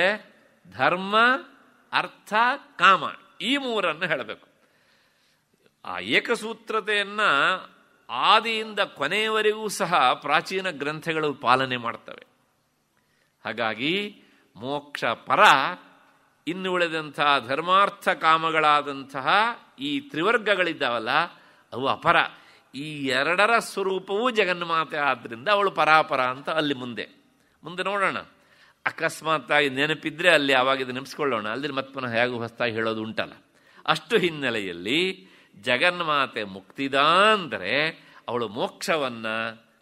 ಧರ್ಮ ಅರ್ಥ ಕಾಮ ಈ ಮೂರನ್ನು ಹೇಳಬೇಕು ಆ ಏಕಸೂತ್ರತೆಯನ್ನು ಆದಿಯಿಂದ ಕೊನೆಯವರೆಗೂ ಸಹ ಪ್ರಾಚೀನ ಗ್ರಂಥಗಳು ಪಾಲನೆ ಮಾಡ್ತವೆ ಹಾಗಾಗಿ ಮೋಕ್ಷ ಪರ ಇನ್ನು ಉಳಿದಂತಹ ಧರ್ಮಾರ್ಥ ಕಾಮಗಳಾದಂತಹ ಈ ತ್ರಿವರ್ಗಗಳಿದ್ದಾವಲ್ಲ ಅವು ಅಪರ ಈ ಎರಡರ ಸ್ವರೂಪವೂ ಜಗನ್ಮಾತೆ ಆದ್ದರಿಂದ ಅವಳು ಪರಾಪರ ಅಂತ ಅಲ್ಲಿ ಮುಂದೆ ಮುಂದೆ ನೋಡೋಣ ಆಗಿ ನೆನಪಿದ್ರೆ ಅಲ್ಲಿ ಆವಾಗ ನೆನಪಿಸ್ಕೊಳ್ಳೋಣ ಅಲ್ಲಿ ಮತ್ತೆ ಪುನಃ ಹೇಗೂ ಹೊಸ್ತಾಗಿ ಹೇಳೋದು ಉಂಟಲ್ಲ ಅಷ್ಟು ಹಿನ್ನೆಲೆಯಲ್ಲಿ ಜಗನ್ಮಾತೆ ಮುಕ್ತಿದ ಅಂದರೆ ಅವಳು ಮೋಕ್ಷವನ್ನು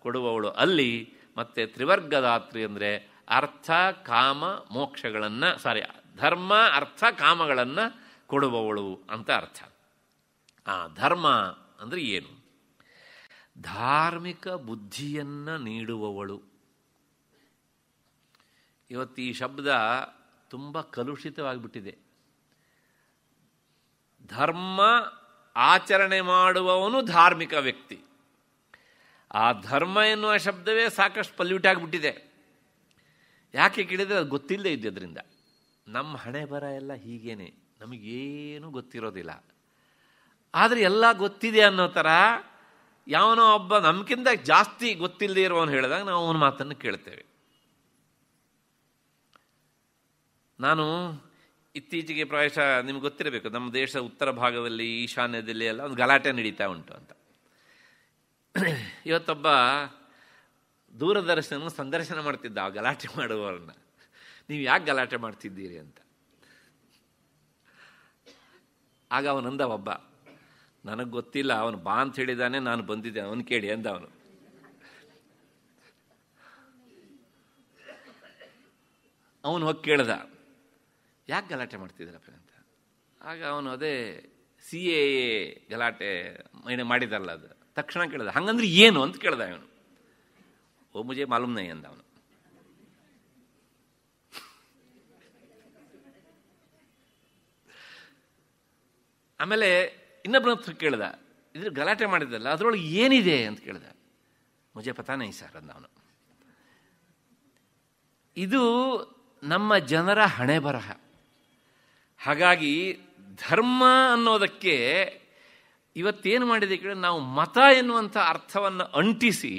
ಕೊಡುವವಳು ಅಲ್ಲಿ ಮತ್ತೆ ತ್ರಿವರ್ಗದಾತ್ರಿ ಅಂದರೆ ಅರ್ಥ ಕಾಮ ಮೋಕ್ಷಗಳನ್ನು ಸಾರಿ ಧರ್ಮ ಅರ್ಥ ಕಾಮಗಳನ್ನು ಕೊಡುವವಳು ಅಂತ ಅರ್ಥ ಆ ಧರ್ಮ ಅಂದರೆ ಏನು ಧಾರ್ಮಿಕ ಬುದ್ಧಿಯನ್ನು ನೀಡುವವಳು ಇವತ್ತು ಈ ಶಬ್ದ ತುಂಬ ಕಲುಷಿತವಾಗಿಬಿಟ್ಟಿದೆ ಧರ್ಮ ಆಚರಣೆ ಮಾಡುವವನು ಧಾರ್ಮಿಕ ವ್ಯಕ್ತಿ ಆ ಧರ್ಮ ಎನ್ನುವ ಶಬ್ದವೇ ಸಾಕಷ್ಟು ಪಲ್ಯೂಟ್ ಆಗಿಬಿಟ್ಟಿದೆ ಯಾಕೆ ಕೇಳಿದರೆ ಅದು ಗೊತ್ತಿಲ್ಲದೆ ಅದರಿಂದ ನಮ್ಮ ಹಣೆ ಬರ ಎಲ್ಲ ಹೀಗೇನೆ ನಮಗೇನು ಗೊತ್ತಿರೋದಿಲ್ಲ ಆದರೆ ಎಲ್ಲ ಗೊತ್ತಿದೆ ಅನ್ನೋ ಥರ ಯಾವನೋ ಒಬ್ಬ ನಮಗಿಂತ ಜಾಸ್ತಿ ಗೊತ್ತಿಲ್ಲದೆ ಇರುವವನು ಹೇಳಿದಾಗ ನಾವು ಅವನ ಮಾತನ್ನು ಕೇಳ್ತೇವೆ ನಾನು ಇತ್ತೀಚೆಗೆ ಪ್ರಾಯಶಃ ನಿಮ್ಗೆ ಗೊತ್ತಿರಬೇಕು ನಮ್ಮ ದೇಶ ಉತ್ತರ ಭಾಗದಲ್ಲಿ ಈಶಾನ್ಯದಲ್ಲಿ ಎಲ್ಲ ಒಂದು ಗಲಾಟೆ ನಡೀತಾ ಉಂಟು ಅಂತ ಇವತ್ತೊಬ್ಬ ದೂರದರ್ಶನ ಸಂದರ್ಶನ ಮಾಡ್ತಿದ್ದ ಆ ಗಲಾಟೆ ಮಾಡುವವ್ರನ್ನ ನೀವು ಯಾಕೆ ಗಲಾಟೆ ಮಾಡ್ತಿದ್ದೀರಿ ಅಂತ ಆಗ ಅವನಂದ ಒಬ್ಬ ನನಗೆ ಗೊತ್ತಿಲ್ಲ ಅವನು ಬಾ ಅಂತ ಹೇಳಿದಾನೆ ನಾನು ಬಂದಿದ್ದೆ ಅವನು ಕೇಳಿ ಅಂದ ಅವನು ಅವನು ಹೋಗಿ ಕೇಳ್ದ ಯಾಕೆ ಗಲಾಟೆ ಮಾಡ್ತಿದ್ರಪ್ಪ ಅಂತ ಆಗ ಅವನು ಅದೇ ಸಿ ಎ ಗಲಾಟೆ ಮಾಡಿದಲ್ಲ ಅದು ತಕ್ಷಣ ಕೇಳ್ದ ಹಂಗಂದ್ರೆ ಏನು ಅಂತ ಕೇಳ್ದ ಅವನು ಓ ಮುಜೆ ನೈ ಅಂದ ಅವನು ಆಮೇಲೆ ಇನ್ನೊಬ್ಬನ ಹತ್ರ ಕೇಳ್ದ ಇದ್ರ ಗಲಾಟೆ ಮಾಡಿದ್ದಲ್ಲ ಅದರೊಳಗೆ ಏನಿದೆ ಅಂತ ಕೇಳಿದೆ ಮುಜೆ ಈ ಸರ್ ಅಂದ ಇದು ನಮ್ಮ ಜನರ ಹಣೆ ಬರಹ ಹಾಗಾಗಿ ಧರ್ಮ ಅನ್ನೋದಕ್ಕೆ ಇವತ್ತೇನು ಮಾಡಿದೆ ಕೇಳಿ ನಾವು ಮತ ಎನ್ನುವಂಥ ಅರ್ಥವನ್ನು ಅಂಟಿಸಿ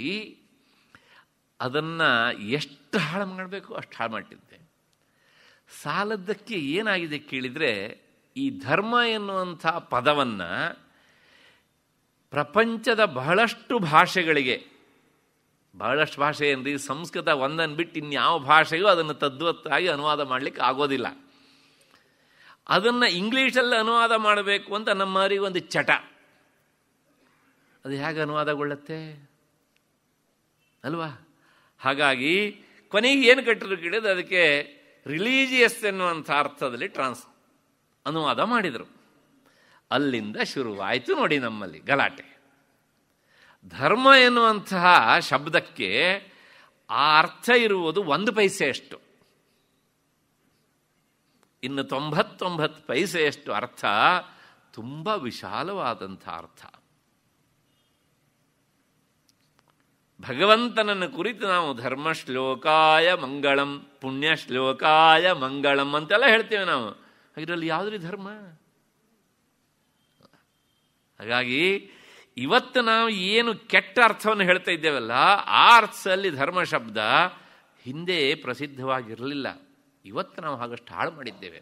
ಅದನ್ನು ಎಷ್ಟು ಹಾಳು ಮಾಡಬೇಕು ಅಷ್ಟು ಹಾಳು ಮಾಡಿದ್ದೆ ಸಾಲದ್ದಕ್ಕೆ ಏನಾಗಿದೆ ಕೇಳಿದರೆ ಈ ಧರ್ಮ ಎನ್ನುವಂಥ ಪದವನ್ನು ಪ್ರಪಂಚದ ಬಹಳಷ್ಟು ಭಾಷೆಗಳಿಗೆ ಬಹಳಷ್ಟು ಭಾಷೆ ಏನ್ರಿ ಸಂಸ್ಕೃತ ಒಂದನ್ನು ಬಿಟ್ಟು ಇನ್ಯಾವ ಭಾಷೆಗೂ ಅದನ್ನು ತದ್ವತ್ತಾಗಿ ಅನುವಾದ ಮಾಡಲಿಕ್ಕೆ ಆಗೋದಿಲ್ಲ ಅದನ್ನು ಇಂಗ್ಲೀಷಲ್ಲಿ ಅನುವಾದ ಮಾಡಬೇಕು ಅಂತ ಅವರಿಗೆ ಒಂದು ಚಟ ಅದು ಹೇಗೆ ಅನುವಾದಗೊಳ್ಳುತ್ತೆ ಅಲ್ವಾ ಹಾಗಾಗಿ ಕೊನೆಗೆ ಏನು ಕಟ್ಟರು ಕೇಳಿದ್ರೆ ಅದಕ್ಕೆ ರಿಲೀಜಿಯಸ್ ಎನ್ನುವಂಥ ಅರ್ಥದಲ್ಲಿ ಟ್ರಾನ್ಸ್ ಅನುವಾದ ಮಾಡಿದರು ಅಲ್ಲಿಂದ ಶುರುವಾಯಿತು ನೋಡಿ ನಮ್ಮಲ್ಲಿ ಗಲಾಟೆ ಧರ್ಮ ಎನ್ನುವಂತಹ ಶಬ್ದಕ್ಕೆ ಆ ಅರ್ಥ ಇರುವುದು ಒಂದು ಪೈಸೆಯಷ್ಟು ಇನ್ನು ತೊಂಬತ್ತೊಂಬತ್ತು ಪೈಸೆಯಷ್ಟು ಅರ್ಥ ತುಂಬ ವಿಶಾಲವಾದಂಥ ಅರ್ಥ ಭಗವಂತನನ್ನು ಕುರಿತು ನಾವು ಧರ್ಮ ಶ್ಲೋಕಾಯ ಮಂಗಳಂ ಪುಣ್ಯ ಶ್ಲೋಕಾಯ ಮಂಗಳಂ ಅಂತೆಲ್ಲ ಹೇಳ್ತೇವೆ ನಾವು ಇದರಲ್ಲಿ ಯಾವುದ್ರಿ ಧರ್ಮ ಹಾಗಾಗಿ ಇವತ್ತು ನಾವು ಏನು ಕೆಟ್ಟ ಅರ್ಥವನ್ನು ಹೇಳ್ತಾ ಇದ್ದೇವಲ್ಲ ಆ ಅರ್ಥದಲ್ಲಿ ಧರ್ಮ ಶಬ್ದ ಹಿಂದೆ ಪ್ರಸಿದ್ಧವಾಗಿರಲಿಲ್ಲ ಇವತ್ತು ನಾವು ಹಾಗಷ್ಟು ಹಾಳು ಮಾಡಿದ್ದೇವೆ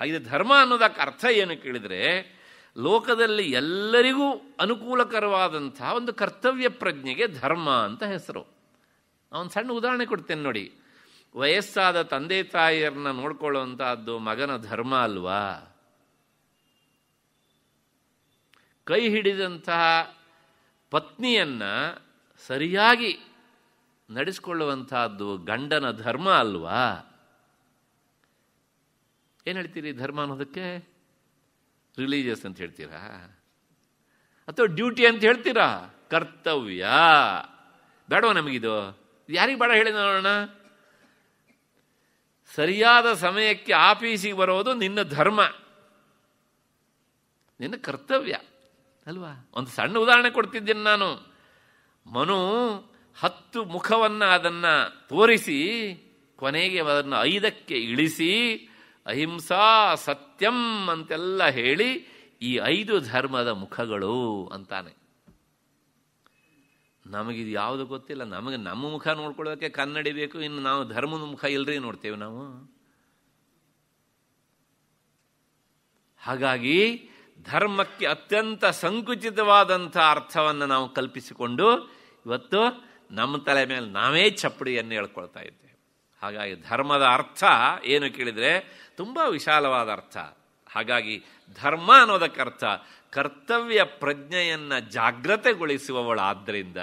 ಹಾಗೆ ಧರ್ಮ ಅನ್ನೋದಕ್ಕೆ ಅರ್ಥ ಏನು ಕೇಳಿದರೆ ಲೋಕದಲ್ಲಿ ಎಲ್ಲರಿಗೂ ಅನುಕೂಲಕರವಾದಂಥ ಒಂದು ಕರ್ತವ್ಯ ಪ್ರಜ್ಞೆಗೆ ಧರ್ಮ ಅಂತ ಹೆಸರು ಒಂದು ಸಣ್ಣ ಉದಾಹರಣೆ ಕೊಡ್ತೇನೆ ನೋಡಿ ವಯಸ್ಸಾದ ತಂದೆ ತಾಯಿಯರನ್ನ ನೋಡ್ಕೊಳ್ಳುವಂತಹದ್ದು ಮಗನ ಧರ್ಮ ಅಲ್ವಾ ಕೈ ಹಿಡಿದಂತಹ ಪತ್ನಿಯನ್ನ ಸರಿಯಾಗಿ ನಡೆಸಿಕೊಳ್ಳುವಂತಹದ್ದು ಗಂಡನ ಧರ್ಮ ಅಲ್ವಾ ಏನು ಹೇಳ್ತೀರಿ ಧರ್ಮ ಅನ್ನೋದಕ್ಕೆ ರಿಲೀಜಿಯಸ್ ಅಂತ ಹೇಳ್ತೀರಾ ಅಥವಾ ಡ್ಯೂಟಿ ಅಂತ ಹೇಳ್ತೀರಾ ಕರ್ತವ್ಯ ಬೇಡವಾ ನಮಗಿದು ಯಾರಿಗೆ ಬೇಡ ಹೇಳಿದ ನೋಡೋಣ ಸರಿಯಾದ ಸಮಯಕ್ಕೆ ಆಫೀಸಿಗೆ ಬರೋದು ನಿನ್ನ ಧರ್ಮ ನಿನ್ನ ಕರ್ತವ್ಯ ಅಲ್ವಾ ಒಂದು ಸಣ್ಣ ಉದಾಹರಣೆ ಕೊಡ್ತಿದ್ದೀನಿ ನಾನು ಮನು ಹತ್ತು ಮುಖವನ್ನು ಅದನ್ನು ತೋರಿಸಿ ಕೊನೆಗೆ ಅದನ್ನು ಐದಕ್ಕೆ ಇಳಿಸಿ ಅಹಿಂಸಾ ಸತ್ಯಂ ಅಂತೆಲ್ಲ ಹೇಳಿ ಈ ಐದು ಧರ್ಮದ ಮುಖಗಳು ಅಂತಾನೆ ನಮಗಿದು ಯಾವುದು ಗೊತ್ತಿಲ್ಲ ನಮಗೆ ನಮ್ಮ ಮುಖ ನೋಡ್ಕೊಳ್ಳೋಕ್ಕೆ ಕನ್ನಡಿ ಬೇಕು ಇನ್ನು ನಾವು ಧರ್ಮದ ಮುಖ ಇಲ್ಲರಿ ನೋಡ್ತೇವೆ ನಾವು ಹಾಗಾಗಿ ಧರ್ಮಕ್ಕೆ ಅತ್ಯಂತ ಸಂಕುಚಿತವಾದಂಥ ಅರ್ಥವನ್ನು ನಾವು ಕಲ್ಪಿಸಿಕೊಂಡು ಇವತ್ತು ನಮ್ಮ ತಲೆ ಮೇಲೆ ನಾವೇ ಚಪ್ಪಡಿಯನ್ನು ಹೇಳ್ಕೊಳ್ತಾ ಇದ್ದೇವೆ ಹಾಗಾಗಿ ಧರ್ಮದ ಅರ್ಥ ಏನು ಕೇಳಿದರೆ ತುಂಬ ವಿಶಾಲವಾದ ಅರ್ಥ ಹಾಗಾಗಿ ಧರ್ಮ ಅನ್ನೋದಕ್ಕೆ ಅರ್ಥ ಕರ್ತವ್ಯ ಪ್ರಜ್ಞೆಯನ್ನು ಜಾಗ್ರತೆಗೊಳಿಸುವವಳಾದ್ದರಿಂದ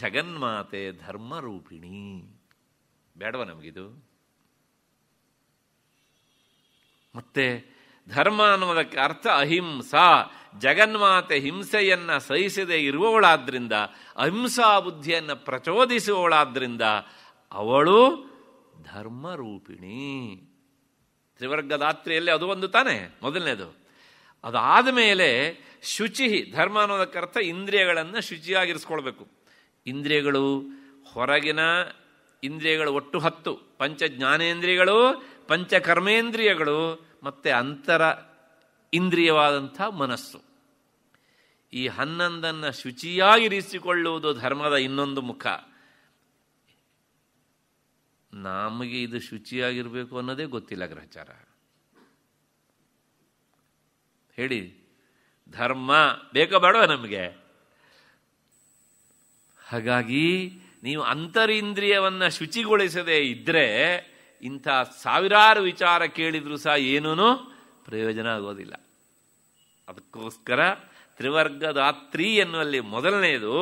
ಜಗನ್ಮಾತೆ ಧರ್ಮರೂಪಿಣಿ ಬೇಡವ ನಮಗಿದು ಮತ್ತೆ ಧರ್ಮ ಅನ್ನೋದಕ್ಕೆ ಅರ್ಥ ಅಹಿಂಸಾ ಜಗನ್ಮಾತೆ ಹಿಂಸೆಯನ್ನು ಸಹಿಸದೆ ಇರುವವಳಾದ್ರಿಂದ ಅಹಿಂಸಾ ಬುದ್ಧಿಯನ್ನು ಪ್ರಚೋದಿಸುವವಳಾದ್ರಿಂದ ಅವಳು ಧರ್ಮರೂಪಿಣಿ ತ್ರಿವರ್ಗದಾತ್ರಿಯಲ್ಲಿ ಅದು ಒಂದು ತಾನೇ ಮೊದಲನೇದು ಅದಾದ ಮೇಲೆ ಶುಚಿ ಧರ್ಮ ಅನ್ನೋದಕ್ಕರ್ಥ ಇಂದ್ರಿಯಗಳನ್ನು ಶುಚಿಯಾಗಿರಿಸ್ಕೊಳ್ಬೇಕು ಇಂದ್ರಿಯಗಳು ಹೊರಗಿನ ಇಂದ್ರಿಯಗಳು ಒಟ್ಟು ಹತ್ತು ಪಂಚ ಜ್ಞಾನೇಂದ್ರಿಯಗಳು ಪಂಚಕರ್ಮೇಂದ್ರಿಯಗಳು ಮತ್ತು ಅಂತರ ಇಂದ್ರಿಯವಾದಂಥ ಮನಸ್ಸು ಈ ಹನ್ನೊಂದನ್ನು ಶುಚಿಯಾಗಿರಿಸಿಕೊಳ್ಳುವುದು ಧರ್ಮದ ಇನ್ನೊಂದು ಮುಖ ನಮಗೆ ಇದು ಶುಚಿಯಾಗಿರಬೇಕು ಅನ್ನೋದೇ ಗೊತ್ತಿಲ್ಲ ಗ್ರಹಚಾರ ಹೇಳಿ ಧರ್ಮ ಬೇಕ ಬೇಡವ ನಮಗೆ ಹಾಗಾಗಿ ನೀವು ಅಂತರಿಂದ್ರಿಯವನ್ನು ಶುಚಿಗೊಳಿಸದೇ ಇದ್ದರೆ ಇಂಥ ಸಾವಿರಾರು ವಿಚಾರ ಕೇಳಿದರೂ ಸಹ ಏನೂ ಪ್ರಯೋಜನ ಆಗೋದಿಲ್ಲ ಅದಕ್ಕೋಸ್ಕರ ತ್ರಿವರ್ಗದಾತ್ರಿ ಎನ್ನುವಲ್ಲಿ ಮೊದಲನೆಯದು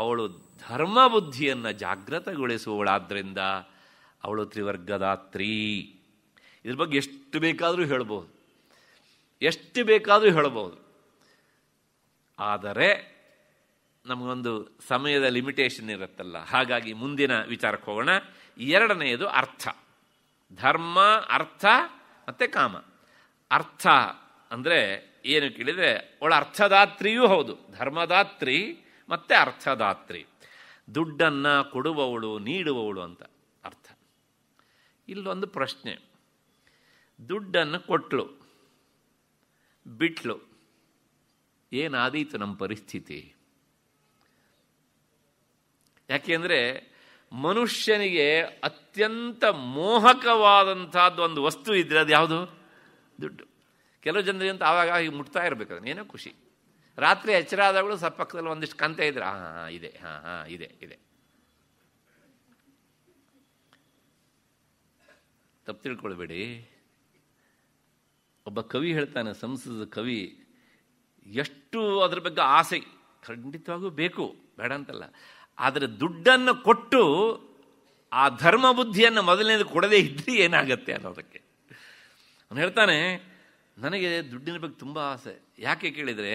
ಅವಳು ಧರ್ಮ ಬುದ್ಧಿಯನ್ನು ಜಾಗೃತಗೊಳಿಸುವವಳಾದ್ರಿಂದ ಅವಳು ತ್ರಿವರ್ಗದಾತ್ರಿ ಇದ್ರ ಬಗ್ಗೆ ಎಷ್ಟು ಬೇಕಾದರೂ ಹೇಳ್ಬೋದು ಎಷ್ಟು ಬೇಕಾದರೂ ಹೇಳಬಹುದು ಆದರೆ ನಮಗೊಂದು ಸಮಯದ ಲಿಮಿಟೇಷನ್ ಇರುತ್ತಲ್ಲ ಹಾಗಾಗಿ ಮುಂದಿನ ವಿಚಾರಕ್ಕೆ ಹೋಗೋಣ ಎರಡನೆಯದು ಅರ್ಥ ಧರ್ಮ ಅರ್ಥ ಮತ್ತು ಕಾಮ ಅರ್ಥ ಅಂದರೆ ಏನು ಕೇಳಿದರೆ ಅವಳ ಅರ್ಥದಾತ್ರಿಯೂ ಹೌದು ಧರ್ಮದಾತ್ರಿ ಮತ್ತು ಅರ್ಥದಾತ್ರಿ ದುಡ್ಡನ್ನು ಕೊಡುವವಳು ನೀಡುವವಳು ಅಂತ ಅರ್ಥ ಇಲ್ಲೊಂದು ಪ್ರಶ್ನೆ ದುಡ್ಡನ್ನು ಕೊಟ್ಟಳು ಬಿಟ್ಲು ಏನಾದೀತು ನಮ್ಮ ಪರಿಸ್ಥಿತಿ ಯಾಕೆಂದರೆ ಮನುಷ್ಯನಿಗೆ ಅತ್ಯಂತ ಮೋಹಕವಾದಂಥದ್ದು ಒಂದು ವಸ್ತು ಇದ್ರೆ ಅದು ಯಾವುದು ದುಡ್ಡು ಕೆಲವು ಜನರಿಗೆ ಅಂತ ಆವಾಗ ಮುಟ್ತಾ ಇರಬೇಕು ಅದನ್ನು ಏನೋ ಖುಷಿ ರಾತ್ರಿ ಎಚ್ಚರ ಸರ್ ಪಕ್ಕದಲ್ಲಿ ಒಂದಿಷ್ಟು ಕಂತ ಇದ್ರೆ ಹಾಂ ಹಾಂ ಇದೆ ಹಾಂ ಹಾಂ ಇದೆ ಇದೆ ತಪ್ಪು ತಿಳ್ಕೊಳ್ಬೇಡಿ ಒಬ್ಬ ಕವಿ ಹೇಳ್ತಾನೆ ಸಂಸದ ಕವಿ ಎಷ್ಟು ಅದ್ರ ಬಗ್ಗೆ ಆಸೆ ಖಂಡಿತವಾಗೂ ಬೇಕು ಬೇಡ ಅಂತಲ್ಲ ಆದರೆ ದುಡ್ಡನ್ನು ಕೊಟ್ಟು ಆ ಧರ್ಮ ಬುದ್ಧಿಯನ್ನು ಮೊದಲನೇದು ಕೊಡದೇ ಇದ್ದರೆ ಏನಾಗತ್ತೆ ಅನ್ನೋದಕ್ಕೆ ಅವನು ಹೇಳ್ತಾನೆ ನನಗೆ ದುಡ್ಡಿನ ಬಗ್ಗೆ ತುಂಬ ಆಸೆ ಯಾಕೆ ಕೇಳಿದರೆ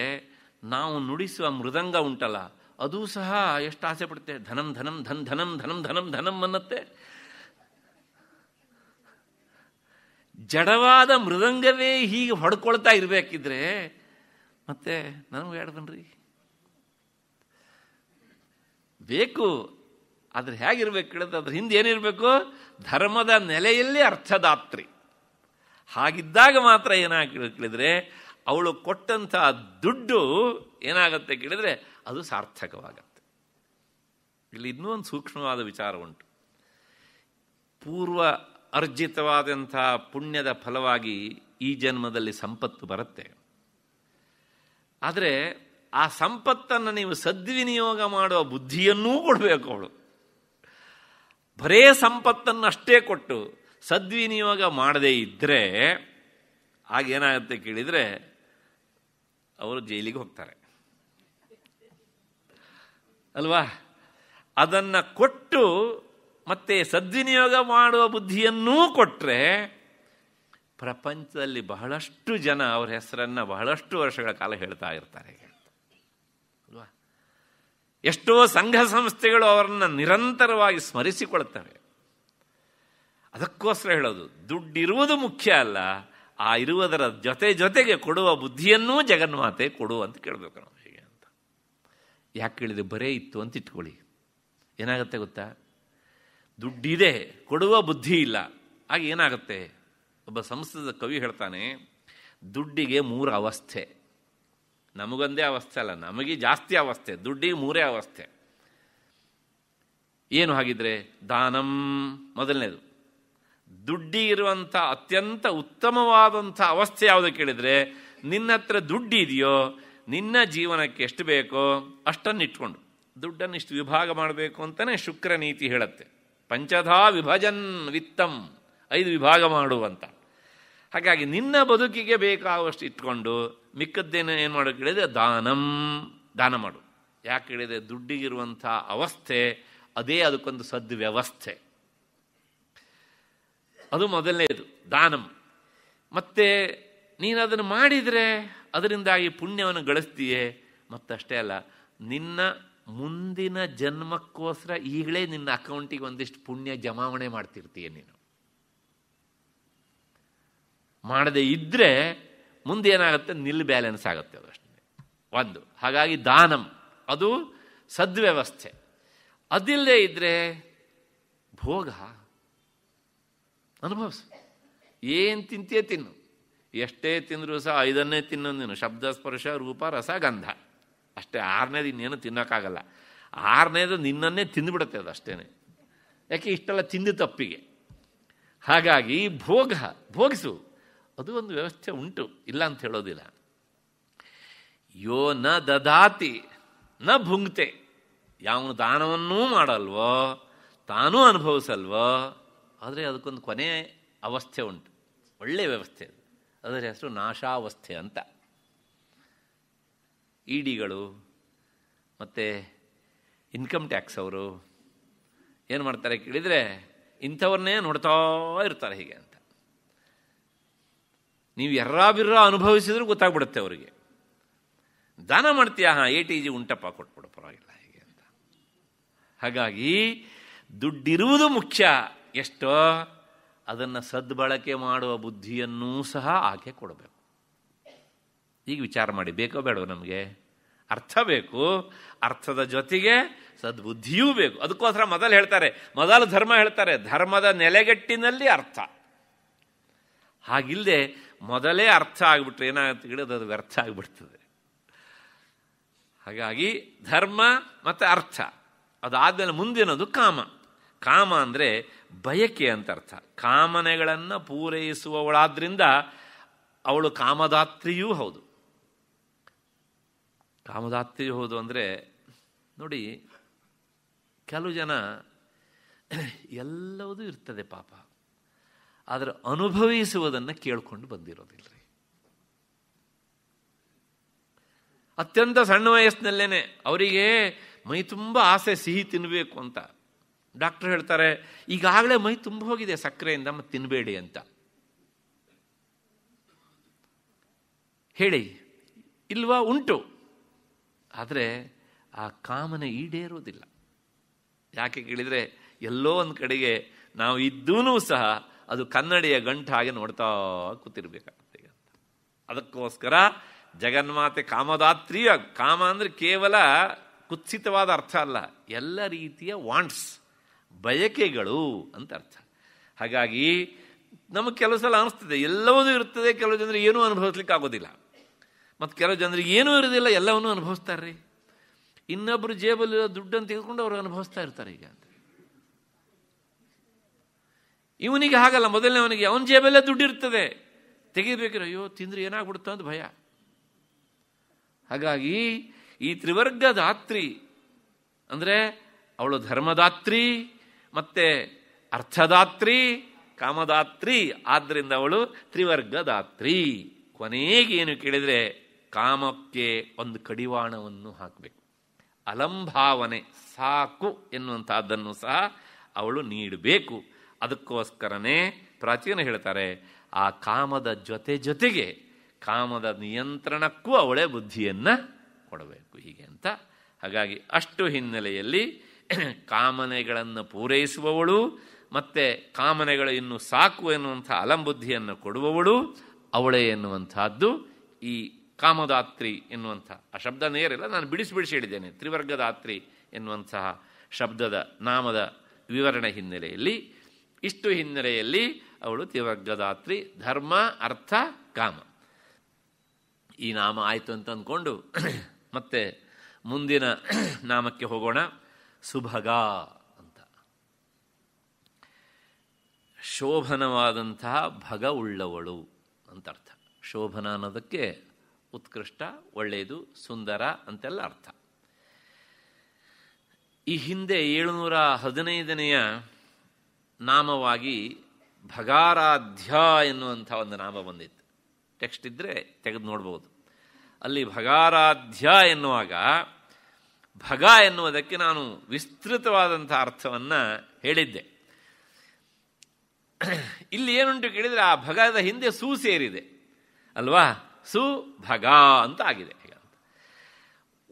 ನಾವು ನುಡಿಸುವ ಮೃದಂಗ ಉಂಟಲ್ಲ ಅದು ಸಹ ಎಷ್ಟು ಆಸೆ ಪಡುತ್ತೆ ಧನಂ ಧನಂ ಧನ್ ಧನಂ ಧನಂ ಧನಂ ಧನಂ ಅನ್ನತ್ತೆ ಜಡವಾದ ಮೃದಂಗವೇ ಹೀಗೆ ಹೊಡ್ಕೊಳ್ತಾ ಇರಬೇಕಿದ್ರೆ ಮತ್ತೆ ನನಗೂ ಯಾಡ ಬೇಕು ಅದ್ರ ಹೇಗಿರ್ಬೇಕು ಹೇಳಿದ್ರೆ ಅದ್ರ ಹಿಂದೆ ಏನಿರಬೇಕು ಧರ್ಮದ ನೆಲೆಯಲ್ಲಿ ಅರ್ಥದಾತ್ರಿ ಹಾಗಿದ್ದಾಗ ಮಾತ್ರ ಏನಾಗಿರೋ ಕೇಳಿದ್ರೆ ಅವಳು ಕೊಟ್ಟಂತಹ ದುಡ್ಡು ಏನಾಗುತ್ತೆ ಕೇಳಿದ್ರೆ ಅದು ಸಾರ್ಥಕವಾಗತ್ತೆ ಇಲ್ಲಿ ಇನ್ನೂ ಒಂದು ಸೂಕ್ಷ್ಮವಾದ ವಿಚಾರ ಉಂಟು ಪೂರ್ವ ಅರ್ಜಿತವಾದಂಥ ಪುಣ್ಯದ ಫಲವಾಗಿ ಈ ಜನ್ಮದಲ್ಲಿ ಸಂಪತ್ತು ಬರುತ್ತೆ ಆದರೆ ಆ ಸಂಪತ್ತನ್ನು ನೀವು ಸದ್ವಿನಿಯೋಗ ಮಾಡುವ ಬುದ್ಧಿಯನ್ನೂ ಕೊಡಬೇಕು ಅವಳು ಬರೇ ಸಂಪತ್ತನ್ನು ಅಷ್ಟೇ ಕೊಟ್ಟು ಸದ್ವಿನಿಯೋಗ ಮಾಡದೇ ಇದ್ದರೆ ಆಗೇನಾಗುತ್ತೆ ಕೇಳಿದರೆ ಅವರು ಜೈಲಿಗೆ ಹೋಗ್ತಾರೆ ಅಲ್ವಾ ಅದನ್ನು ಕೊಟ್ಟು ಮತ್ತೆ ಸದ್ವಿನಿಯೋಗ ಮಾಡುವ ಬುದ್ಧಿಯನ್ನೂ ಕೊಟ್ಟರೆ ಪ್ರಪಂಚದಲ್ಲಿ ಬಹಳಷ್ಟು ಜನ ಅವರ ಹೆಸರನ್ನು ಬಹಳಷ್ಟು ವರ್ಷಗಳ ಕಾಲ ಹೇಳ್ತಾ ಇರ್ತಾರೆ ಅಲ್ವಾ ಎಷ್ಟೋ ಸಂಘ ಸಂಸ್ಥೆಗಳು ಅವರನ್ನು ನಿರಂತರವಾಗಿ ಸ್ಮರಿಸಿಕೊಳ್ತವೆ ಅದಕ್ಕೋಸ್ಕರ ಹೇಳೋದು ದುಡ್ಡಿರುವುದು ಮುಖ್ಯ ಅಲ್ಲ ಆ ಇರುವುದರ ಜೊತೆ ಜೊತೆಗೆ ಕೊಡುವ ಬುದ್ಧಿಯನ್ನೂ ಜಗನ್ಮಾತೆ ಕೊಡು ಅಂತ ಕೇಳಬೇಕು ನಾವು ಹೇಗೆ ಅಂತ ಯಾಕೆ ಕೇಳಿದೆ ಬರೇ ಇತ್ತು ಅಂತ ಇಟ್ಕೊಳ್ಳಿ ಏನಾಗುತ್ತೆ ಗೊತ್ತಾ ದುಡ್ಡಿದೆ ಕೊಡುವ ಬುದ್ಧಿ ಇಲ್ಲ ಆಗ ಏನಾಗುತ್ತೆ ಒಬ್ಬ ಸಂಸ್ಕೃತದ ಕವಿ ಹೇಳ್ತಾನೆ ದುಡ್ಡಿಗೆ ಮೂರು ಅವಸ್ಥೆ ನಮಗೊಂದೇ ಅವಸ್ಥೆ ಅಲ್ಲ ನಮಗೆ ಜಾಸ್ತಿ ಅವಸ್ಥೆ ದುಡ್ಡಿಗೆ ಮೂರೇ ಅವಸ್ಥೆ ಏನು ಹಾಗಿದ್ರೆ ದಾನಂ ಮೊದಲನೇದು ಇರುವಂಥ ಅತ್ಯಂತ ಉತ್ತಮವಾದಂಥ ಅವಸ್ಥೆ ಯಾವುದು ಕೇಳಿದರೆ ನಿನ್ನ ಹತ್ರ ದುಡ್ಡಿದೆಯೋ ನಿನ್ನ ಜೀವನಕ್ಕೆ ಎಷ್ಟು ಬೇಕೋ ಅಷ್ಟನ್ನು ಇಟ್ಕೊಂಡು ದುಡ್ಡನ್ನು ಇಷ್ಟು ವಿಭಾಗ ಮಾಡಬೇಕು ಅಂತಲೇ ಶುಕ್ರ ನೀತಿ ಹೇಳುತ್ತೆ ಪಂಚಧಾ ವಿಭಜನ್ ವಿತ್ತಂ ಐದು ವಿಭಾಗ ಮಾಡುವಂತ ಹಾಗಾಗಿ ನಿನ್ನ ಬದುಕಿಗೆ ಬೇಕಾಗುವಷ್ಟು ಇಟ್ಕೊಂಡು ಮಿಕ್ಕದ್ದೇನು ಏನು ಮಾಡೋ ಕೇಳಿದ್ರೆ ದಾನಂ ದಾನ ಮಾಡು ಯಾಕೆ ಕೇಳಿದ್ರೆ ದುಡ್ಡಿಗಿರುವಂಥ ಅವಸ್ಥೆ ಅದೇ ಅದಕ್ಕೊಂದು ಸದ್ವ್ಯವಸ್ಥೆ ಅದು ಮೊದಲನೇದು ದಾನಂ ಮತ್ತೆ ನೀನು ಅದನ್ನು ಮಾಡಿದರೆ ಅದರಿಂದಾಗಿ ಪುಣ್ಯವನ್ನು ಗಳಿಸ್ತೀಯೇ ಮತ್ತಷ್ಟೇ ಅಲ್ಲ ನಿನ್ನ ಮುಂದಿನ ಜನ್ಮಕ್ಕೋಸ್ಕರ ಈಗಲೇ ನಿನ್ನ ಅಕೌಂಟಿಗೆ ಒಂದಿಷ್ಟು ಪುಣ್ಯ ಜಮಾವಣೆ ಮಾಡ್ತಿರ್ತೀಯ ನೀನು ಮಾಡದೇ ಇದ್ದರೆ ಮುಂದೆ ಏನಾಗುತ್ತೆ ನಿಲ್ ಬ್ಯಾಲೆನ್ಸ್ ಆಗುತ್ತೆ ಅದಷ್ಟೇ ಒಂದು ಹಾಗಾಗಿ ದಾನಂ ಅದು ಸದ್ವ್ಯವಸ್ಥೆ ಅದಿಲ್ಲದೆ ಇದ್ರೆ ಭೋಗ ಅನುಭವಿಸು ಏನು ತಿಂತೀಯ ತಿನ್ನು ಎಷ್ಟೇ ತಿಂದರೂ ಸಹ ಐದನ್ನೇ ತಿನ್ನು ನೀನು ಶಬ್ದ ಸ್ಪರ್ಶ ರೂಪ ರಸ ಗಂಧ ಅಷ್ಟೇ ಆರನೇದು ಇನ್ನೇನು ತಿನ್ನೋಕ್ಕಾಗಲ್ಲ ಆರನೇದು ನಿನ್ನನ್ನೇ ತಿಂದುಬಿಡುತ್ತೆ ಅದು ಅಷ್ಟೇ ಯಾಕೆ ಇಷ್ಟೆಲ್ಲ ತಿಂದು ತಪ್ಪಿಗೆ ಹಾಗಾಗಿ ಭೋಗ ಭೋಗಿಸು ಅದು ಒಂದು ವ್ಯವಸ್ಥೆ ಉಂಟು ಇಲ್ಲ ಅಂತ ಹೇಳೋದಿಲ್ಲ ಯೋ ನ ದದಾತಿ ನ ಭುಂಗ್ತೆ ಯಾವನು ದಾನವನ್ನೂ ಮಾಡಲ್ವೋ ತಾನೂ ಅನುಭವಿಸಲ್ವೋ ಆದರೆ ಅದಕ್ಕೊಂದು ಕೊನೆ ಅವಸ್ಥೆ ಉಂಟು ಒಳ್ಳೆಯ ವ್ಯವಸ್ಥೆ ಅದು ಅದರ ಹೆಸರು ನಾಶಾವಸ್ಥೆ ಅಂತ ಇ ಡಿಗಳು ಮತ್ತು ಇನ್ಕಮ್ ಟ್ಯಾಕ್ಸ್ ಅವರು ಏನು ಮಾಡ್ತಾರೆ ಕೇಳಿದರೆ ಇಂಥವ್ರನ್ನೇ ನೋಡ್ತಾ ಇರ್ತಾರೆ ಹೀಗೆ ಅಂತ ನೀವು ಎರ್ರಾ ಬಿರ್ರ ಅನುಭವಿಸಿದ್ರೂ ಗೊತ್ತಾಗ್ಬಿಡುತ್ತೆ ಅವರಿಗೆ ದಾನ ಮಾಡ್ತೀಯಾ ಹಾಂ ಎ ಟಿ ಜಿ ಉಂಟಪ್ಪ ಕೊಟ್ಬಿಡು ಪರವಾಗಿಲ್ಲ ಹೀಗೆ ಅಂತ ಹಾಗಾಗಿ ದುಡ್ಡಿರುವುದು ಮುಖ್ಯ ಎಷ್ಟೋ ಅದನ್ನು ಸದ್ಬಳಕೆ ಮಾಡುವ ಬುದ್ಧಿಯನ್ನೂ ಸಹ ಆಕೆ ಕೊಡಬೇಕು ಈಗ ವಿಚಾರ ಮಾಡಿ ಬೇಕೋ ಬೇಡವೋ ನಮಗೆ ಅರ್ಥ ಬೇಕು ಅರ್ಥದ ಜೊತೆಗೆ ಸದ್ಬುದ್ಧಿಯೂ ಬೇಕು ಅದಕ್ಕೋಸ್ಕರ ಮೊದಲು ಹೇಳ್ತಾರೆ ಮೊದಲು ಧರ್ಮ ಹೇಳ್ತಾರೆ ಧರ್ಮದ ನೆಲೆಗಟ್ಟಿನಲ್ಲಿ ಅರ್ಥ ಹಾಗಿಲ್ಲದೆ ಮೊದಲೇ ಅರ್ಥ ಆಗಿಬಿಟ್ರೆ ಏನಾಗುತ್ತೆ ಅದು ವ್ಯರ್ಥ ಆಗಿಬಿಡ್ತದೆ ಹಾಗಾಗಿ ಧರ್ಮ ಮತ್ತು ಅರ್ಥ ಅದಾದಮೇಲೆ ಮುಂದಿನದು ಕಾಮ ಕಾಮ ಅಂದರೆ ಬಯಕೆ ಅಂತ ಅರ್ಥ ಕಾಮನೆಗಳನ್ನು ಪೂರೈಸುವವಳಾದ್ರಿಂದ ಅವಳು ಕಾಮದಾತ್ರಿಯೂ ಹೌದು ಕಾಮದಾತ್ರಿ ಹೋದು ಅಂದರೆ ನೋಡಿ ಕೆಲವು ಜನ ಎಲ್ಲವೂ ಇರ್ತದೆ ಪಾಪ ಆದರೆ ಅನುಭವಿಸುವುದನ್ನು ಕೇಳಿಕೊಂಡು ಬಂದಿರೋದಿಲ್ಲ ಅತ್ಯಂತ ಸಣ್ಣ ವಯಸ್ಸಿನಲ್ಲೇನೆ ಅವರಿಗೆ ಮೈ ತುಂಬ ಆಸೆ ಸಿಹಿ ತಿನ್ನಬೇಕು ಅಂತ ಡಾಕ್ಟರ್ ಹೇಳ್ತಾರೆ ಈಗಾಗಲೇ ಮೈ ತುಂಬ ಹೋಗಿದೆ ಸಕ್ಕರೆಯಿಂದ ಮತ್ತೆ ತಿನ್ನಬೇಡಿ ಅಂತ ಹೇಳಿ ಇಲ್ವಾ ಉಂಟು ಆದರೆ ಆ ಕಾಮನೆ ಈಡೇರೋದಿಲ್ಲ ಯಾಕೆ ಕೇಳಿದರೆ ಎಲ್ಲೋ ಒಂದು ಕಡೆಗೆ ನಾವು ಇದ್ದೂ ಸಹ ಅದು ಕನ್ನಡಿಯ ಗಂಟು ಹಾಗೆ ನೋಡ್ತಾ ಕೂತಿರ್ಬೇಕಾಗುತ್ತೆ ಅಂತ ಅದಕ್ಕೋಸ್ಕರ ಜಗನ್ಮಾತೆ ಕಾಮದಾತ್ರಿಯ ಕಾಮ ಅಂದರೆ ಕೇವಲ ಕುತ್ಸಿತವಾದ ಅರ್ಥ ಅಲ್ಲ ಎಲ್ಲ ರೀತಿಯ ವಾಂಟ್ಸ್ ಬಯಕೆಗಳು ಅಂತ ಅರ್ಥ ಹಾಗಾಗಿ ನಮಗೆ ಕೆಲವು ಸಲ ಅನಿಸ್ತದೆ ಎಲ್ಲವೂ ಇರ್ತದೆ ಕೆಲವು ಜನರು ಏನೂ ಅನುಭವಿಸ್ಲಿಕ್ಕೆ ಆಗೋದಿಲ್ಲ ಮತ್ತು ಕೆಲವು ಜನರಿಗೆ ಏನೂ ಇರೋದಿಲ್ಲ ಎಲ್ಲವನ್ನೂ ಅನುಭವಿಸ್ತಾರ್ರಿ ಇನ್ನೊಬ್ಬರು ಜೇಬಲ್ಲಿರೋ ದುಡ್ಡನ್ನು ತೆಗೆದುಕೊಂಡು ಅವರು ಅನುಭವಿಸ್ತಾ ಇರ್ತಾರೆ ಈಗ ಅಂತ ಇವನಿಗೆ ಹಾಗಲ್ಲ ಮೊದಲನೇ ಅವನಿಗೆ ಅವನ ಜೇಬಲ್ಲೇ ದುಡ್ಡಿರ್ತದೆ ತೆಗಿಬೇಕಿರೋ ಅಯ್ಯೋ ತಿಂದ್ರೆ ಏನಾಗ್ಬಿಡುತ್ತ ಅಂತ ಭಯ ಹಾಗಾಗಿ ಈ ತ್ರಿವರ್ಗ ದಾತ್ರಿ ಅಂದರೆ ಅವಳು ಧರ್ಮದಾತ್ರಿ ಮತ್ತೆ ಅರ್ಥದಾತ್ರಿ ಕಾಮದಾತ್ರಿ ಆದ್ದರಿಂದ ಅವಳು ತ್ರಿವರ್ಗದಾತ್ರಿ ಕೊನೆಗೆ ಏನು ಕೇಳಿದರೆ ಕಾಮಕ್ಕೆ ಒಂದು ಕಡಿವಾಣವನ್ನು ಹಾಕಬೇಕು ಅಲಂಭಾವನೆ ಸಾಕು ಎನ್ನುವಂತಹದ್ದನ್ನು ಸಹ ಅವಳು ನೀಡಬೇಕು ಅದಕ್ಕೋಸ್ಕರನೇ ಪ್ರಾಚೀನ ಹೇಳ್ತಾರೆ ಆ ಕಾಮದ ಜೊತೆ ಜೊತೆಗೆ ಕಾಮದ ನಿಯಂತ್ರಣಕ್ಕೂ ಅವಳೇ ಬುದ್ಧಿಯನ್ನು ಕೊಡಬೇಕು ಹೀಗೆ ಅಂತ ಹಾಗಾಗಿ ಅಷ್ಟು ಹಿನ್ನೆಲೆಯಲ್ಲಿ ಕಾಮನೆಗಳನ್ನು ಪೂರೈಸುವವಳು ಮತ್ತು ಕಾಮನೆಗಳು ಇನ್ನು ಸಾಕು ಎನ್ನುವಂಥ ಅಲಂಬುದ್ಧಿಯನ್ನು ಕೊಡುವವಳು ಅವಳೇ ಎನ್ನುವಂಥದ್ದು ಈ ಕಾಮದಾತ್ರಿ ಎನ್ನುವಂಥ ಆ ಶಬ್ದ ನೇರಿಲ್ಲ ನಾನು ಬಿಡಿಸಿ ಬಿಡಿಸಿ ಹೇಳಿದ್ದೇನೆ ತ್ರಿವರ್ಗದಾತ್ರಿ ಎನ್ನುವಂತಹ ಶಬ್ದದ ನಾಮದ ವಿವರಣೆ ಹಿನ್ನೆಲೆಯಲ್ಲಿ ಇಷ್ಟು ಹಿನ್ನೆಲೆಯಲ್ಲಿ ಅವಳು ತ್ರಿವರ್ಗದಾತ್ರಿ ಧರ್ಮ ಅರ್ಥ ಕಾಮ ಈ ನಾಮ ಆಯಿತು ಅಂತ ಅಂದ್ಕೊಂಡು ಮತ್ತೆ ಮುಂದಿನ ನಾಮಕ್ಕೆ ಹೋಗೋಣ ಸುಭಗ ಅಂತ ಶೋಭನವಾದಂತಹ ಭಗ ಉಳ್ಳವಳು ಅಂತ ಅರ್ಥ ಶೋಭನ ಅನ್ನೋದಕ್ಕೆ ಉತ್ಕೃಷ್ಟ ಒಳ್ಳೆಯದು ಸುಂದರ ಅಂತೆಲ್ಲ ಅರ್ಥ ಈ ಹಿಂದೆ ಏಳುನೂರ ಹದಿನೈದನೆಯ ನಾಮವಾಗಿ ಭಗಾರಾಧ್ಯ ಎನ್ನುವಂಥ ಒಂದು ನಾಮ ಬಂದಿತ್ತು ಟೆಕ್ಸ್ಟ್ ಇದ್ದರೆ ತೆಗೆದು ನೋಡ್ಬೋದು ಅಲ್ಲಿ ಭಗಾರಾಧ್ಯ ಎನ್ನುವಾಗ ಭಗ ಎನ್ನುವುದಕ್ಕೆ ನಾನು ವಿಸ್ತೃತವಾದಂಥ ಅರ್ಥವನ್ನು ಹೇಳಿದ್ದೆ ಇಲ್ಲಿ ಏನುಂಟು ಕೇಳಿದರೆ ಆ ಭಗದ ಹಿಂದೆ ಸೂ ಸೇರಿದೆ ಅಲ್ವಾ ಸುಭಗ ಅಂತ ಆಗಿದೆ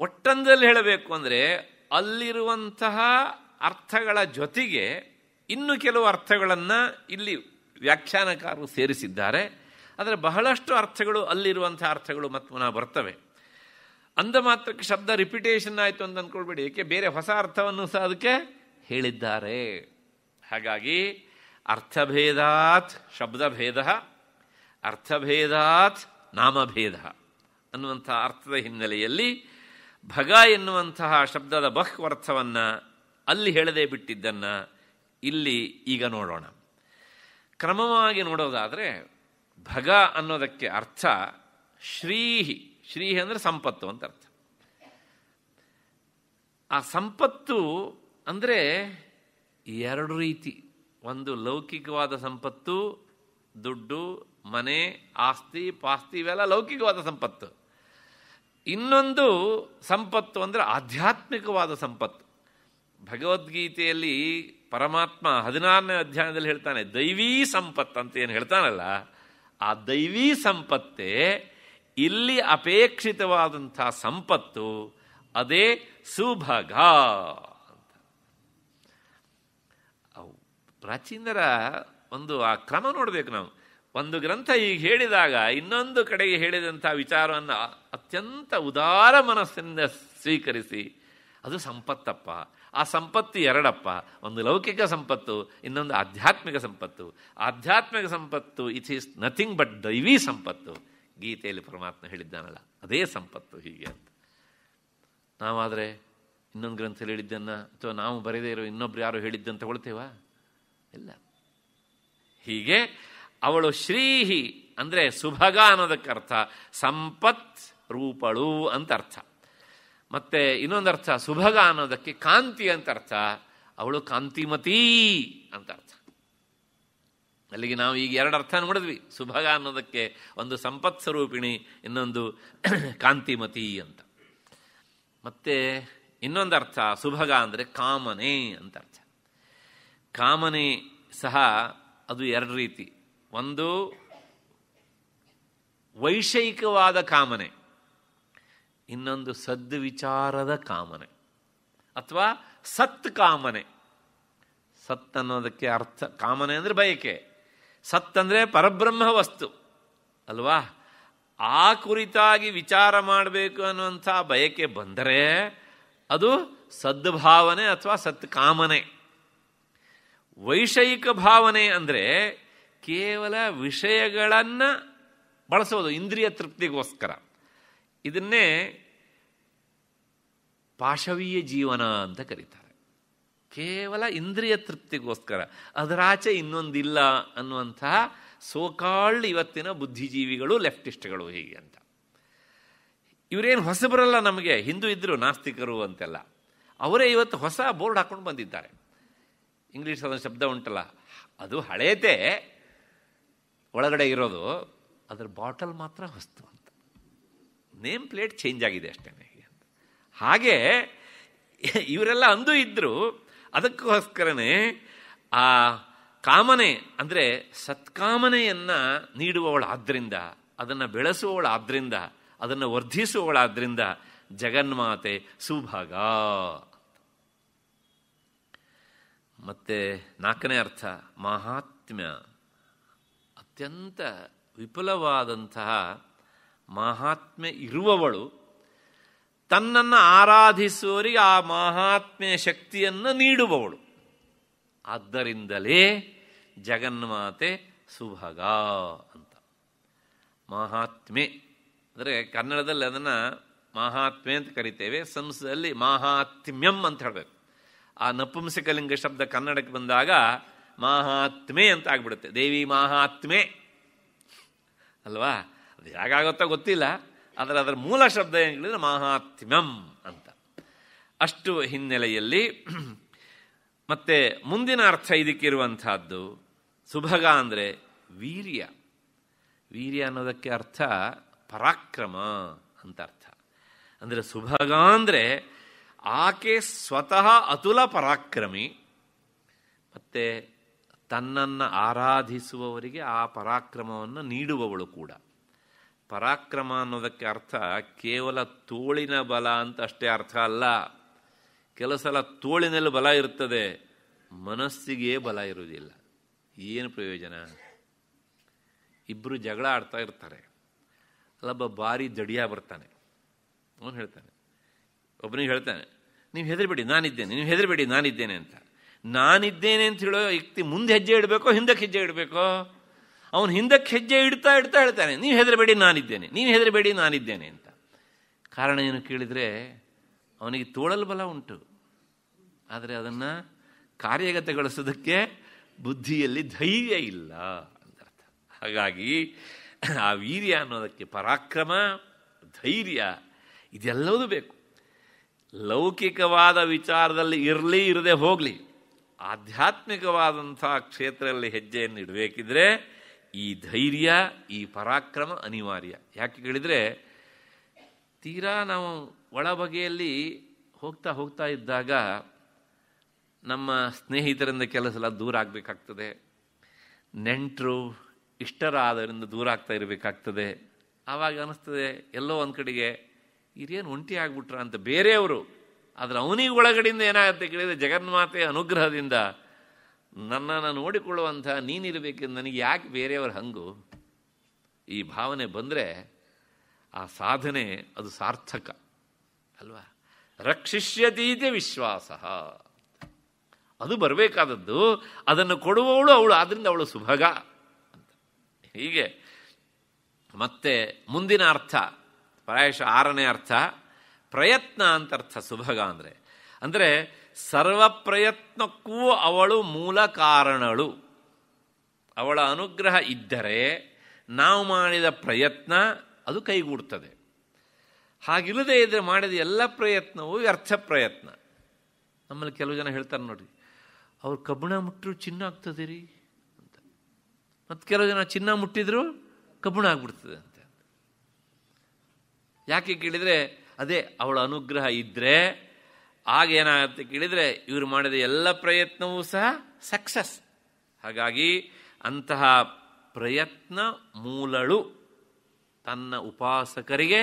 ಒಟ್ಟಂದಲ್ಲಿ ಹೇಳಬೇಕು ಅಂದರೆ ಅಲ್ಲಿರುವಂತಹ ಅರ್ಥಗಳ ಜೊತೆಗೆ ಇನ್ನು ಕೆಲವು ಅರ್ಥಗಳನ್ನು ಇಲ್ಲಿ ವ್ಯಾಖ್ಯಾನಕಾರರು ಸೇರಿಸಿದ್ದಾರೆ ಆದರೆ ಬಹಳಷ್ಟು ಅರ್ಥಗಳು ಅಲ್ಲಿರುವಂಥ ಅರ್ಥಗಳು ಮತ್ತು ಪುನಃ ಬರ್ತವೆ ಅಂದ ಮಾತ್ರಕ್ಕೆ ಶಬ್ದ ರಿಪಿಟೇಷನ್ ಆಯಿತು ಅಂತ ಅಂದ್ಕೊಳ್ಬೇಡಿ ಏಕೆ ಬೇರೆ ಹೊಸ ಅರ್ಥವನ್ನು ಸಹ ಅದಕ್ಕೆ ಹೇಳಿದ್ದಾರೆ ಹಾಗಾಗಿ ಅರ್ಥಭೇದಾತ್ ಶಬ್ದಭೇದ ಅರ್ಥಭೇದಾತ್ ನಾಮಭೇದ ಅನ್ನುವಂತಹ ಅರ್ಥದ ಹಿನ್ನೆಲೆಯಲ್ಲಿ ಭಗ ಎನ್ನುವಂತಹ ಶಬ್ದದ ಅರ್ಥವನ್ನು ಅಲ್ಲಿ ಹೇಳದೇ ಬಿಟ್ಟಿದ್ದನ್ನು ಇಲ್ಲಿ ಈಗ ನೋಡೋಣ ಕ್ರಮವಾಗಿ ನೋಡೋದಾದರೆ ಭಗ ಅನ್ನೋದಕ್ಕೆ ಅರ್ಥ ಶ್ರೀಹಿ ಶ್ರೀಹಿ ಅಂದರೆ ಸಂಪತ್ತು ಅಂತ ಅರ್ಥ ಆ ಸಂಪತ್ತು ಅಂದರೆ ಎರಡು ರೀತಿ ಒಂದು ಲೌಕಿಕವಾದ ಸಂಪತ್ತು ದುಡ್ಡು ಮನೆ ಆಸ್ತಿ ಪಾಸ್ತಿ ಇವೆಲ್ಲ ಲೌಕಿಕವಾದ ಸಂಪತ್ತು ಇನ್ನೊಂದು ಸಂಪತ್ತು ಅಂದರೆ ಆಧ್ಯಾತ್ಮಿಕವಾದ ಸಂಪತ್ತು ಭಗವದ್ಗೀತೆಯಲ್ಲಿ ಪರಮಾತ್ಮ ಹದಿನಾರನೇ ಅಧ್ಯಾಯದಲ್ಲಿ ಹೇಳ್ತಾನೆ ದೈವೀ ಸಂಪತ್ತು ಅಂತ ಏನು ಹೇಳ್ತಾನಲ್ಲ ಆ ದೈವೀ ಸಂಪತ್ತೇ ಇಲ್ಲಿ ಅಪೇಕ್ಷಿತವಾದಂಥ ಸಂಪತ್ತು ಅದೇ ಸುಭಗ ಅಂತ ಪ್ರಾಚೀನರ ಒಂದು ಆ ಕ್ರಮ ನೋಡಬೇಕು ನಾವು ಒಂದು ಗ್ರಂಥ ಈಗ ಹೇಳಿದಾಗ ಇನ್ನೊಂದು ಕಡೆಗೆ ಹೇಳಿದಂಥ ವಿಚಾರವನ್ನು ಅತ್ಯಂತ ಉದಾರ ಮನಸ್ಸಿನಿಂದ ಸ್ವೀಕರಿಸಿ ಅದು ಸಂಪತ್ತಪ್ಪ ಆ ಸಂಪತ್ತು ಎರಡಪ್ಪ ಒಂದು ಲೌಕಿಕ ಸಂಪತ್ತು ಇನ್ನೊಂದು ಆಧ್ಯಾತ್ಮಿಕ ಸಂಪತ್ತು ಆಧ್ಯಾತ್ಮಿಕ ಸಂಪತ್ತು ಇಟ್ ಈಸ್ ನಥಿಂಗ್ ಬಟ್ ದೈವಿ ಸಂಪತ್ತು ಗೀತೆಯಲ್ಲಿ ಪರಮಾತ್ಮ ಹೇಳಿದ್ದಾನಲ್ಲ ಅದೇ ಸಂಪತ್ತು ಹೀಗೆ ಅಂತ ನಾವಾದರೆ ಇನ್ನೊಂದು ಗ್ರಂಥದಲ್ಲಿ ಹೇಳಿದ್ದನ್ನು ಅಥವಾ ನಾವು ಬರೆದೇ ಇರೋ ಇನ್ನೊಬ್ರು ಯಾರು ಹೇಳಿದ್ದನ್ನು ತಗೊಳ್ತೇವಾ ಇಲ್ಲ ಹೀಗೆ ಅವಳು ಶ್ರೀಹಿ ಅಂದರೆ ಸುಭಗ ಅನ್ನೋದಕ್ಕೆ ಅರ್ಥ ಸಂಪತ್ ರೂಪಳು ಅಂತ ಅರ್ಥ ಇನ್ನೊಂದು ಅರ್ಥ ಸುಭಗ ಅನ್ನೋದಕ್ಕೆ ಕಾಂತಿ ಅಂತ ಅರ್ಥ ಅವಳು ಕಾಂತಿಮತಿ ಅಂತ ಅರ್ಥ ಅಲ್ಲಿಗೆ ನಾವು ಈಗ ಎರಡು ಅರ್ಥ ನೋಡಿದ್ವಿ ಸುಭಗ ಅನ್ನೋದಕ್ಕೆ ಒಂದು ಸಂಪತ್ ಸ್ವರೂಪಿಣಿ ಇನ್ನೊಂದು ಕಾಂತಿಮತಿ ಅಂತ ಮತ್ತೆ ಇನ್ನೊಂದು ಅರ್ಥ ಸುಭಗ ಅಂದರೆ ಕಾಮನೆ ಅಂತ ಅರ್ಥ ಕಾಮನೆ ಸಹ ಅದು ಎರಡು ರೀತಿ ಒಂದು ವೈಷಯಿಕವಾದ ಕಾಮನೆ ಇನ್ನೊಂದು ಸದ್ವಿಚಾರದ ಕಾಮನೆ ಅಥವಾ ಸತ್ ಕಾಮನೆ ಸತ್ ಅನ್ನೋದಕ್ಕೆ ಅರ್ಥ ಕಾಮನೆ ಅಂದರೆ ಬಯಕೆ ಸತ್ ಅಂದರೆ ಪರಬ್ರಹ್ಮ ವಸ್ತು ಅಲ್ವಾ ಆ ಕುರಿತಾಗಿ ವಿಚಾರ ಮಾಡಬೇಕು ಅನ್ನುವಂಥ ಬಯಕೆ ಬಂದರೆ ಅದು ಸದ್ಭಾವನೆ ಅಥವಾ ಸತ್ ಕಾಮನೆ ವೈಷಯಿಕ ಭಾವನೆ ಅಂದರೆ ಕೇವಲ ವಿಷಯಗಳನ್ನು ಬಳಸೋದು ಇಂದ್ರಿಯ ತೃಪ್ತಿಗೋಸ್ಕರ ಇದನ್ನೇ ಪಾಶವೀಯ ಜೀವನ ಅಂತ ಕರೀತಾರೆ ಕೇವಲ ಇಂದ್ರಿಯ ತೃಪ್ತಿಗೋಸ್ಕರ ಅದರಾಚೆ ಇನ್ನೊಂದಿಲ್ಲ ಅನ್ನುವಂತಹ ಸೋಕಾಳ್ ಇವತ್ತಿನ ಬುದ್ಧಿಜೀವಿಗಳು ಲೆಫ್ಟಿಸ್ಟ್ಗಳು ಹೀಗೆ ಅಂತ ಇವರೇನು ಹೊಸಬರಲ್ಲ ನಮಗೆ ಹಿಂದೂ ಇದ್ದರು ನಾಸ್ತಿಕರು ಅಂತೆಲ್ಲ ಅವರೇ ಇವತ್ತು ಹೊಸ ಬೋರ್ಡ್ ಹಾಕ್ಕೊಂಡು ಬಂದಿದ್ದಾರೆ ಇಂಗ್ಲೀಷ್ ಅದೊಂದು ಶಬ್ದ ಉಂಟಲ್ಲ ಅದು ಹಳೇದೇ ಒಳಗಡೆ ಇರೋದು ಅದರ ಬಾಟಲ್ ಮಾತ್ರ ಹೊಸ್ತು ಅಂತ ನೇಮ್ ಪ್ಲೇಟ್ ಚೇಂಜ್ ಆಗಿದೆ ಅಷ್ಟೇ ಅಂತ ಹಾಗೆ ಇವರೆಲ್ಲ ಅಂದು ಇದ್ದರು ಅದಕ್ಕೋಸ್ಕರನೇ ಆ ಕಾಮನೆ ಅಂದರೆ ಸತ್ಕಾಮನೆಯನ್ನು ನೀಡುವವಳಾದ್ದರಿಂದ ಅದನ್ನು ಬೆಳೆಸುವವಳಾದ್ದರಿಂದ ಅದನ್ನು ವರ್ಧಿಸುವವಳಾದ್ರಿಂದ ಜಗನ್ಮಾತೆ ಸುಭಾಗ ಮತ್ತೆ ನಾಲ್ಕನೇ ಅರ್ಥ ಮಹಾತ್ಮ್ಯ ಅತ್ಯಂತ ವಿಪುಲವಾದಂತಹ ಮಹಾತ್ಮೆ ಇರುವವಳು ತನ್ನನ್ನು ಆರಾಧಿಸುವವರಿಗೆ ಆ ಮಹಾತ್ಮೆಯ ಶಕ್ತಿಯನ್ನು ನೀಡುವವಳು ಆದ್ದರಿಂದಲೇ ಜಗನ್ಮಾತೆ ಸುಭಗ ಅಂತ ಮಹಾತ್ಮೆ ಅಂದರೆ ಕನ್ನಡದಲ್ಲಿ ಅದನ್ನು ಮಹಾತ್ಮೆ ಅಂತ ಕರಿತೇವೆ ಸಂಸ್ಕೃತದಲ್ಲಿ ಮಹಾತ್ಮ್ಯಂ ಅಂತ ಹೇಳಬೇಕು ಆ ನಪುಂಸಕಲಿಂಗ ಶಬ್ದ ಕನ್ನಡಕ್ಕೆ ಬಂದಾಗ ಮಹಾತ್ಮೆ ಅಂತ ಆಗ್ಬಿಡುತ್ತೆ ದೇವಿ ಮಹಾತ್ಮೆ ಅಲ್ವಾ ಅದು ಹೇಗಾಗುತ್ತೋ ಗೊತ್ತಿಲ್ಲ ಆದರೆ ಅದರ ಮೂಲ ಶಬ್ದ ಏನು ಹೇಳಿದ್ರೆ ಮಹಾತ್ಮ್ಯಂ ಅಂತ ಅಷ್ಟು ಹಿನ್ನೆಲೆಯಲ್ಲಿ ಮತ್ತೆ ಮುಂದಿನ ಅರ್ಥ ಇದಕ್ಕಿರುವಂತಹದ್ದು ಸುಭಗ ಅಂದರೆ ವೀರ್ಯ ವೀರ್ಯ ಅನ್ನೋದಕ್ಕೆ ಅರ್ಥ ಪರಾಕ್ರಮ ಅಂತ ಅರ್ಥ ಅಂದರೆ ಸುಭಗ ಅಂದರೆ ಆಕೆ ಸ್ವತಃ ಅತುಲ ಪರಾಕ್ರಮಿ ಮತ್ತು ತನ್ನನ್ನು ಆರಾಧಿಸುವವರಿಗೆ ಆ ಪರಾಕ್ರಮವನ್ನು ನೀಡುವವಳು ಕೂಡ ಪರಾಕ್ರಮ ಅನ್ನೋದಕ್ಕೆ ಅರ್ಥ ಕೇವಲ ತೋಳಿನ ಬಲ ಅಂತ ಅಷ್ಟೇ ಅರ್ಥ ಅಲ್ಲ ಕೆಲವು ಸಲ ತೋಳಿನಲ್ಲಿ ಬಲ ಇರ್ತದೆ ಮನಸ್ಸಿಗೆ ಬಲ ಇರುವುದಿಲ್ಲ ಏನು ಪ್ರಯೋಜನ ಇಬ್ಬರು ಜಗಳ ಆಡ್ತಾ ಇರ್ತಾರೆ ಅಲ್ಲೊಬ್ಬ ಭಾರಿ ದಡಿಯ ಬರ್ತಾನೆ ಅವನು ಹೇಳ್ತಾನೆ ಒಬ್ಬನಿಗೆ ಹೇಳ್ತಾನೆ ನೀವು ಹೆದರಿಬೇಡಿ ನಾನಿದ್ದೇನೆ ನೀವು ಹೆದರಿಬೇಡಿ ನಾನಿದ್ದೇನೆ ಅಂತ ನಾನಿದ್ದೇನೆ ಅಂತ ಹೇಳೋ ವ್ಯಕ್ತಿ ಮುಂದೆ ಹೆಜ್ಜೆ ಇಡಬೇಕೋ ಹಿಂದಕ್ಕೆ ಹೆಜ್ಜೆ ಇಡಬೇಕೋ ಅವನು ಹಿಂದಕ್ಕೆ ಹೆಜ್ಜೆ ಇಡ್ತಾ ಇಡ್ತಾ ಹೇಳ್ತಾನೆ ನೀವು ಹೆದರಬೇಡಿ ನಾನಿದ್ದೇನೆ ನೀವು ಹೆದರಬೇಡಿ ನಾನಿದ್ದೇನೆ ಅಂತ ಕಾರಣ ಏನು ಕೇಳಿದರೆ ಅವನಿಗೆ ತೋಳಲು ಬಲ ಉಂಟು ಆದರೆ ಅದನ್ನು ಕಾರ್ಯಗತಗೊಳಿಸೋದಕ್ಕೆ ಬುದ್ಧಿಯಲ್ಲಿ ಧೈರ್ಯ ಇಲ್ಲ ಅಂತ ಅರ್ಥ ಹಾಗಾಗಿ ಆ ವೀರ್ಯ ಅನ್ನೋದಕ್ಕೆ ಪರಾಕ್ರಮ ಧೈರ್ಯ ಇದೆಲ್ಲವೂ ಬೇಕು ಲೌಕಿಕವಾದ ವಿಚಾರದಲ್ಲಿ ಇರಲಿ ಇರದೆ ಹೋಗಲಿ ಆಧ್ಯಾತ್ಮಿಕವಾದಂಥ ಕ್ಷೇತ್ರದಲ್ಲಿ ಹೆಜ್ಜೆಯನ್ನು ಇಡಬೇಕಿದ್ರೆ ಈ ಧೈರ್ಯ ಈ ಪರಾಕ್ರಮ ಅನಿವಾರ್ಯ ಯಾಕೆ ಕೇಳಿದರೆ ತೀರಾ ನಾವು ಬಗೆಯಲ್ಲಿ ಹೋಗ್ತಾ ಹೋಗ್ತಾ ಇದ್ದಾಗ ನಮ್ಮ ಸ್ನೇಹಿತರಿಂದ ಕೆಲವು ಸಲ ದೂರ ಆಗಬೇಕಾಗ್ತದೆ ನೆಂಟರು ಇಷ್ಟರಾದರಿಂದ ದೂರ ಆಗ್ತಾ ಇರಬೇಕಾಗ್ತದೆ ಆವಾಗ ಅನ್ನಿಸ್ತದೆ ಎಲ್ಲೋ ಒಂದು ಕಡೆಗೆ ಇರೇನು ಒಂಟಿ ಆಗ್ಬಿಟ್ರ ಅಂತ ಬೇರೆಯವರು ಆದರೆ ಅವನಿಗೆ ಒಳಗಡೆಯಿಂದ ಏನಾಗುತ್ತೆ ಕೇಳಿದರೆ ಜಗನ್ಮಾತೆಯ ಅನುಗ್ರಹದಿಂದ ನನ್ನನ್ನು ನೋಡಿಕೊಳ್ಳುವಂಥ ನೀನಿರಬೇಕೆಂದು ನನಗೆ ಯಾಕೆ ಬೇರೆಯವರು ಹಂಗು ಈ ಭಾವನೆ ಬಂದರೆ ಆ ಸಾಧನೆ ಅದು ಸಾರ್ಥಕ ಅಲ್ವಾ ರಕ್ಷಿಷ್ಯತೀತೆ ವಿಶ್ವಾಸ ಅದು ಬರಬೇಕಾದದ್ದು ಅದನ್ನು ಕೊಡುವವಳು ಅವಳು ಆದ್ರಿಂದ ಅವಳು ಸುಭಗ ಅಂತ ಹೀಗೆ ಮತ್ತೆ ಮುಂದಿನ ಅರ್ಥ ಪ್ರಾಯಶಃ ಆರನೇ ಅರ್ಥ ಪ್ರಯತ್ನ ಅಂತರ್ಥ ಸುಭಗ ಅಂದರೆ ಅಂದರೆ ಸರ್ವ ಪ್ರಯತ್ನಕ್ಕೂ ಅವಳು ಮೂಲ ಕಾರಣಳು ಅವಳ ಅನುಗ್ರಹ ಇದ್ದರೆ ನಾವು ಮಾಡಿದ ಪ್ರಯತ್ನ ಅದು ಕೈಗೂಡ್ತದೆ ಹಾಗಿಲ್ಲದೆ ಇದ್ದರೆ ಮಾಡಿದ ಎಲ್ಲ ಪ್ರಯತ್ನವೂ ವ್ಯರ್ಥ ಪ್ರಯತ್ನ ನಮ್ಮಲ್ಲಿ ಕೆಲವು ಜನ ಹೇಳ್ತಾರೆ ನೋಡಿ ಅವ್ರು ಕಬ್ಬಿಣ ಮುಟ್ಟರು ಚಿನ್ನ ಆಗ್ತದೆ ರೀ ಅಂತ ಮತ್ತು ಕೆಲವು ಜನ ಚಿನ್ನ ಮುಟ್ಟಿದ್ರು ಕಬ್ಬಿಣ ಆಗ್ಬಿಡ್ತದೆ ಅಂತ ಯಾಕೆ ಕೇಳಿದರೆ ಅದೇ ಅವಳ ಅನುಗ್ರಹ ಇದ್ದರೆ ಆಗ ಏನಾಗುತ್ತೆ ಕೇಳಿದರೆ ಇವರು ಮಾಡಿದ ಎಲ್ಲ ಪ್ರಯತ್ನವೂ ಸಹ ಸಕ್ಸಸ್ ಹಾಗಾಗಿ ಅಂತಹ ಪ್ರಯತ್ನ ಮೂಲಳು ತನ್ನ ಉಪಾಸಕರಿಗೆ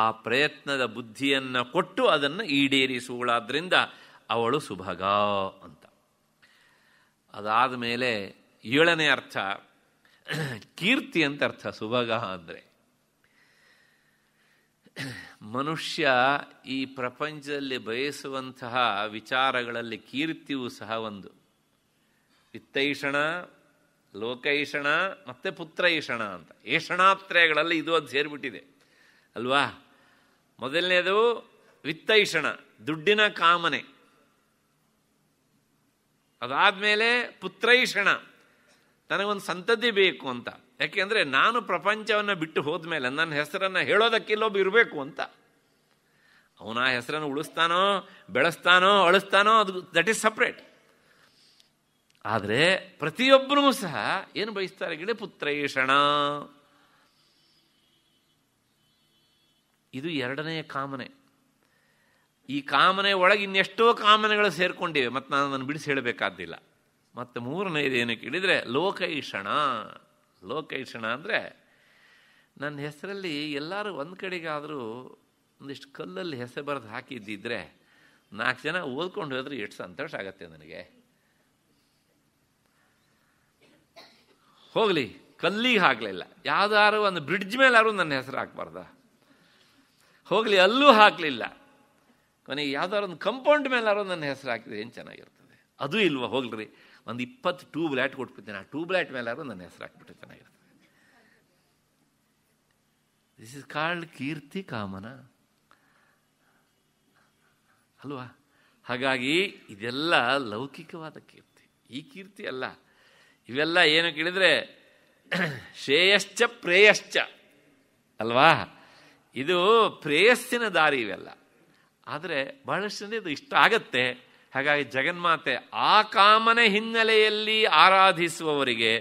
ಆ ಪ್ರಯತ್ನದ ಬುದ್ಧಿಯನ್ನು ಕೊಟ್ಟು ಅದನ್ನು ಈಡೇರಿಸುವಳಾದ್ದರಿಂದ ಅವಳು ಸುಭಗ ಅಂತ ಅದಾದ ಮೇಲೆ ಏಳನೇ ಅರ್ಥ ಕೀರ್ತಿ ಅಂತ ಅರ್ಥ ಸುಭಗ ಅಂದರೆ ಮನುಷ್ಯ ಈ ಪ್ರಪಂಚದಲ್ಲಿ ಬಯಸುವಂತಹ ವಿಚಾರಗಳಲ್ಲಿ ಕೀರ್ತಿಯೂ ಸಹ ಒಂದು ವಿತ್ತೈಷಣ ಲೋಕೈಷಣ ಮತ್ತು ಪುತ್ರೈಷಣ ಅಂತ ಏಷಣಾತ್ರಯಗಳಲ್ಲಿ ಇದು ಅದು ಸೇರಿಬಿಟ್ಟಿದೆ ಅಲ್ವಾ ಮೊದಲನೇದು ವಿತ್ತೈಷಣ ದುಡ್ಡಿನ ಕಾಮನೆ ಅದಾದ ಮೇಲೆ ಪುತ್ರೈಷಣ ನನಗೊಂದು ಸಂತತಿ ಬೇಕು ಅಂತ ಯಾಕೆಂದರೆ ನಾನು ಪ್ರಪಂಚವನ್ನು ಬಿಟ್ಟು ಹೋದ್ಮೇಲೆ ನನ್ನ ಹೆಸರನ್ನು ಇಲ್ಲೊಬ್ಬ ಇರಬೇಕು ಅಂತ ಅವನ ಆ ಹೆಸರನ್ನು ಉಳಿಸ್ತಾನೋ ಬೆಳೆಸ್ತಾನೋ ಅಳಿಸ್ತಾನೋ ಅದು ದಟ್ ಈಸ್ ಸಪ್ರೇಟ್ ಆದರೆ ಪ್ರತಿಯೊಬ್ಬರೂ ಸಹ ಏನು ಬಯಸ್ತಾರೆ ಗಿಡ ಪುತ್ರೇಷಣ ಇದು ಎರಡನೆಯ ಕಾಮನೆ ಈ ಕಾಮನೆ ಒಳಗೆ ಇನ್ನೆಷ್ಟೋ ಕಾಮನೆಗಳು ಸೇರಿಕೊಂಡಿವೆ ಮತ್ತು ನಾನು ಅದನ್ನು ಬಿಡಿಸಿ ಹೇಳಬೇಕಾದ್ದಿಲ್ಲ ಮತ್ತು ಮೂರನೇದು ಏನಕ್ಕೆ ಹೇಳಿದರೆ ಲೋಕೈಷಣ ಲೋಕೈಷಣ ಅಂದರೆ ನನ್ನ ಹೆಸರಲ್ಲಿ ಎಲ್ಲರೂ ಒಂದು ಕಡೆಗಾದರೂ ಒಂದಿಷ್ಟು ಕಲ್ಲಲ್ಲಿ ಹೆಸರು ಬರೆದು ಹಾಕಿದ್ದಿದ್ರೆ ನಾಲ್ಕು ಜನ ಓದ್ಕೊಂಡು ಹೋದ್ರೆ ಎಷ್ಟು ಸಂತೋಷ ಆಗತ್ತೆ ನನಗೆ ಹೋಗಲಿ ಕಲ್ಲಿಗೆ ಹಾಕಲಿಲ್ಲ ಯಾವುದಾದ್ರು ಒಂದು ಬ್ರಿಡ್ಜ್ ಮೇಲಾದ್ರೂ ನನ್ನ ಹೆಸರು ಹಾಕ್ಬಾರ್ದ ಹೋಗಲಿ ಅಲ್ಲೂ ಹಾಕಲಿಲ್ಲ ಕೊನೆಗೆ ಯಾವುದಾದ್ರು ಒಂದು ಕಂಪೌಂಡ್ ಮೇಲಾದ್ರೂ ನನ್ನ ಹೆಸರು ಹಾಕಿದ್ರೆ ಏನು ಚೆನ್ನಾಗಿರ್ತದೆ ಅದು ಇಲ್ವ ಹೋಗ್ಲಿ ಒಂದು ಇಪ್ಪತ್ತು ಟ್ಯೂಬ್ ಲೈಟ್ ಕೊಟ್ಬಿಡ್ತೀನಿ ಆ ಟ್ಯೂಬ್ ಲೈಟ್ ಮೇಲಾದ್ರೂ ನನ್ನ ಹೆಸರು ಹಾಕ್ಬಿಟ್ಟು ಚೆನ್ನಾಗಿರುತ್ತೆ ದಿಸ್ ಇಸ್ ಕಾಲ್ಡ್ ಕೀರ್ತಿ ಕಾಮನ ಅಲ್ವಾ ಹಾಗಾಗಿ ಇದೆಲ್ಲ ಲೌಕಿಕವಾದ ಕೀರ್ತಿ ಈ ಕೀರ್ತಿ ಅಲ್ಲ ಇವೆಲ್ಲ ಏನು ಕೇಳಿದರೆ ಶ್ರೇಯಶ್ಚ ಪ್ರೇಯಶ್ಚ ಅಲ್ವಾ ಇದು ಪ್ರೇಯಸ್ಸಿನ ದಾರಿ ಇವೆಲ್ಲ ಆದರೆ ಬಹಳಷ್ಟು ಇದು ಇಷ್ಟ ಆಗತ್ತೆ ಹಾಗಾಗಿ ಜಗನ್ಮಾತೆ ಆ ಕಾಮನೆ ಹಿನ್ನೆಲೆಯಲ್ಲಿ ಆರಾಧಿಸುವವರಿಗೆ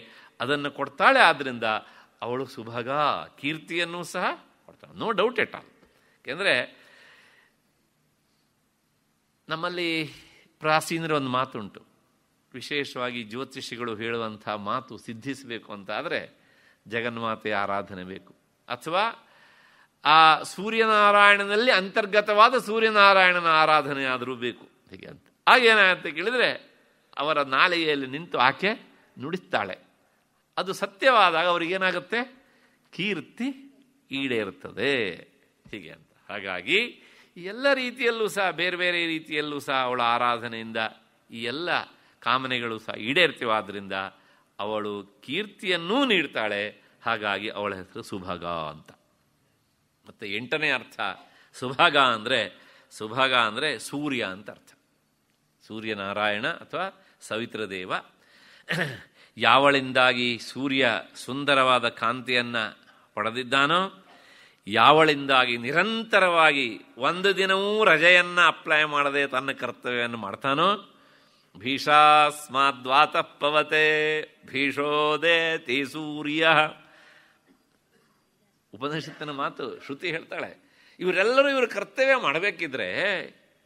ಅದನ್ನು ಕೊಡ್ತಾಳೆ ಆದ್ದರಿಂದ ಅವಳು ಸುಭಗ ಕೀರ್ತಿಯನ್ನು ಸಹ ಕೊಡ್ತಾಳೆ ನೋ ಡೌಟ್ ಎಟ್ ಆಲ್ ಏಕೆಂದರೆ ನಮ್ಮಲ್ಲಿ ಪ್ರಾಚೀನರ ಒಂದು ಮಾತುಂಟು ವಿಶೇಷವಾಗಿ ಜ್ಯೋತಿಷಿಗಳು ಹೇಳುವಂಥ ಮಾತು ಸಿದ್ಧಿಸಬೇಕು ಅಂತ ಆದರೆ ಜಗನ್ಮಾತೆಯ ಆರಾಧನೆ ಬೇಕು ಅಥವಾ ಆ ಸೂರ್ಯನಾರಾಯಣನಲ್ಲಿ ಅಂತರ್ಗತವಾದ ಸೂರ್ಯನಾರಾಯಣನ ಆರಾಧನೆ ಆದರೂ ಬೇಕು ಹೀಗೆ ಅಂತ ಹಾಗೇನಾಗುತ್ತೆ ಅಂತ ಕೇಳಿದರೆ ಅವರ ನಾಲೆಯಲ್ಲಿ ನಿಂತು ಆಕೆ ನುಡಿಸ್ತಾಳೆ ಅದು ಸತ್ಯವಾದಾಗ ಅವರಿಗೇನಾಗುತ್ತೆ ಕೀರ್ತಿ ಈಡೇರುತ್ತದೆ ಹೀಗೆ ಅಂತ ಹಾಗಾಗಿ ಎಲ್ಲ ರೀತಿಯಲ್ಲೂ ಸಹ ಬೇರೆ ಬೇರೆ ರೀತಿಯಲ್ಲೂ ಸಹ ಅವಳ ಆರಾಧನೆಯಿಂದ ಈ ಎಲ್ಲ ಕಾಮನೆಗಳು ಸಹ ಈಡೇರ್ತಿವಾದ್ದರಿಂದ ಅವಳು ಕೀರ್ತಿಯನ್ನೂ ನೀಡ್ತಾಳೆ ಹಾಗಾಗಿ ಅವಳ ಹೆಸರು ಸುಭಗ ಅಂತ ಮತ್ತು ಎಂಟನೇ ಅರ್ಥ ಸುಭಗ ಅಂದರೆ ಸುಭಗ ಅಂದರೆ ಸೂರ್ಯ ಅಂತ ಅರ್ಥ ಸೂರ್ಯನಾರಾಯಣ ಅಥವಾ ಸವಿತ್ರದೇವ ಯಾವಳಿಂದಾಗಿ ಸೂರ್ಯ ಸುಂದರವಾದ ಕಾಂತಿಯನ್ನು ಪಡೆದಿದ್ದಾನೋ ಯಾವಳಿಂದಾಗಿ ನಿರಂತರವಾಗಿ ಒಂದು ದಿನವೂ ರಜೆಯನ್ನು ಅಪ್ಲೈ ಮಾಡದೆ ತನ್ನ ಕರ್ತವ್ಯವನ್ನು ಮಾಡ್ತಾನೋ ಭೀಷೋದೇ ತೇ ಸೂರ್ಯ ಉಪನಿಷತ್ತಿನ ಮಾತು ಶ್ರುತಿ ಹೇಳ್ತಾಳೆ ಇವರೆಲ್ಲರೂ ಇವರು ಕರ್ತವ್ಯ ಮಾಡಬೇಕಿದ್ರೆ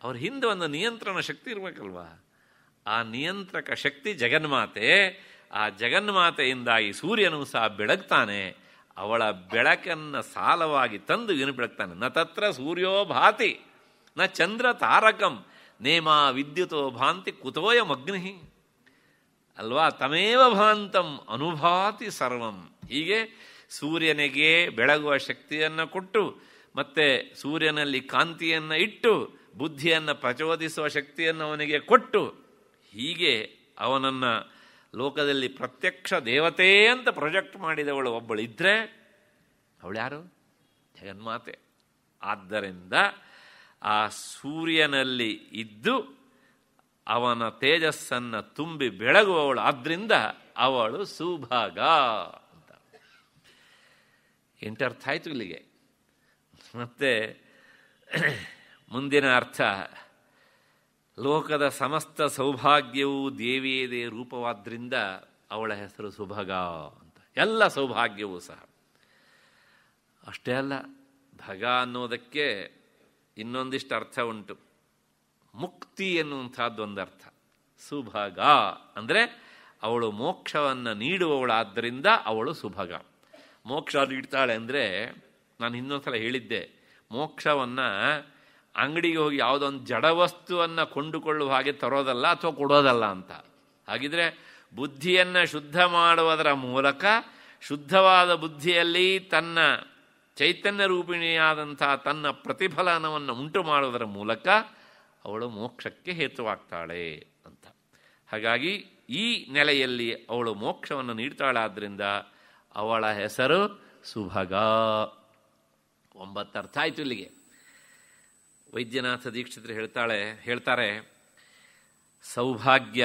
ಅವ್ರ ಹಿಂದೆ ಒಂದು ನಿಯಂತ್ರಣ ಶಕ್ತಿ ಇರಬೇಕಲ್ವಾ ಆ ನಿಯಂತ್ರಕ ಶಕ್ತಿ ಜಗನ್ಮಾತೆ ಆ ಜಗನ್ಮಾತೆಯಿಂದ ಈ ಸೂರ್ಯನು ಸಹ ಬೆಳಗ್ತಾನೆ ಅವಳ ಬೆಳಕನ್ನು ಸಾಲವಾಗಿ ತಂದು ಏನು ಬೆಳಗ್ತಾನೆ ನ ತತ್ರ ಸೂರ್ಯೋ ಭಾತಿ ನ ಚಂದ್ರ ತಾರಕಂ ನೇಮ ವಿದ್ಯುತೋ ಭಾಂತಿ ಕುತೋಯಂ ಅಗ್ನಿ ಅಲ್ವಾ ತಮೇವ ಭಾಂತಂ ಅನುಭಾತಿ ಸರ್ವಂ ಹೀಗೆ ಸೂರ್ಯನಿಗೆ ಬೆಳಗುವ ಶಕ್ತಿಯನ್ನು ಕೊಟ್ಟು ಮತ್ತೆ ಸೂರ್ಯನಲ್ಲಿ ಕಾಂತಿಯನ್ನು ಇಟ್ಟು ಬುದ್ಧಿಯನ್ನು ಪ್ರಚೋದಿಸುವ ಶಕ್ತಿಯನ್ನು ಅವನಿಗೆ ಕೊಟ್ಟು ಹೀಗೆ ಅವನನ್ನು ಲೋಕದಲ್ಲಿ ಪ್ರತ್ಯಕ್ಷ ದೇವತೆ ಅಂತ ಪ್ರೊಜೆಕ್ಟ್ ಮಾಡಿದವಳು ಒಬ್ಬಳಿದ್ರೆ ಅವಳು ಯಾರು ಜಗನ್ಮಾತೆ ಆದ್ದರಿಂದ ಆ ಸೂರ್ಯನಲ್ಲಿ ಇದ್ದು ಅವನ ತೇಜಸ್ಸನ್ನು ತುಂಬಿ ಬೆಳಗುವವಳು ಆದ್ದರಿಂದ ಅವಳು ಸುಭಾಗ ಅಂತ ಎಂಟರ್ಥ ಆಯಿತು ಇಲ್ಲಿಗೆ ಮತ್ತು ಮುಂದಿನ ಅರ್ಥ ಲೋಕದ ಸಮಸ್ತ ಸೌಭಾಗ್ಯವೂ ದೇವಿಯದೇ ರೂಪವಾದ್ರಿಂದ ಅವಳ ಹೆಸರು ಸುಭಗ ಅಂತ ಎಲ್ಲ ಸೌಭಾಗ್ಯವೂ ಸಹ ಅಷ್ಟೇ ಅಲ್ಲ ಭಗ ಅನ್ನೋದಕ್ಕೆ ಇನ್ನೊಂದಿಷ್ಟು ಅರ್ಥ ಉಂಟು ಮುಕ್ತಿ ಎನ್ನುವಂಥದ್ದೊಂದು ಅರ್ಥ ಸುಭಗ ಅಂದರೆ ಅವಳು ಮೋಕ್ಷವನ್ನು ನೀಡುವವಳಾದ್ದರಿಂದ ಅವಳು ಸುಭಗ ಮೋಕ್ಷ ನೀಡ್ತಾಳೆ ಅಂದರೆ ನಾನು ಇನ್ನೊಂದು ಸಲ ಹೇಳಿದ್ದೆ ಮೋಕ್ಷವನ್ನು ಅಂಗಡಿಗೆ ಹೋಗಿ ಯಾವುದೊಂದು ಜಡವಸ್ತುವನ್ನು ಕೊಂಡುಕೊಳ್ಳುವ ಹಾಗೆ ತರೋದಲ್ಲ ಅಥವಾ ಕೊಡೋದಲ್ಲ ಅಂತ ಹಾಗಿದ್ರೆ ಬುದ್ಧಿಯನ್ನು ಶುದ್ಧ ಮಾಡುವುದರ ಮೂಲಕ ಶುದ್ಧವಾದ ಬುದ್ಧಿಯಲ್ಲಿ ತನ್ನ ಚೈತನ್ಯ ರೂಪಿಣಿಯಾದಂಥ ತನ್ನ ಪ್ರತಿಫಲನವನ್ನು ಉಂಟು ಮಾಡುವುದರ ಮೂಲಕ ಅವಳು ಮೋಕ್ಷಕ್ಕೆ ಹೇತುವಾಗ್ತಾಳೆ ಅಂತ ಹಾಗಾಗಿ ಈ ನೆಲೆಯಲ್ಲಿ ಅವಳು ಮೋಕ್ಷವನ್ನು ನೀಡ್ತಾಳಾದ್ದರಿಂದ ಅವಳ ಹೆಸರು ಸುಭಗ ಒಂಬತ್ತರ್ಥ ಆಯಿತು ಇಲ್ಲಿಗೆ ವೈದ್ಯನಾಥ ದೀಕ್ಷಿತರು ಹೇಳ್ತಾಳೆ ಹೇಳ್ತಾರೆ ಸೌಭಾಗ್ಯ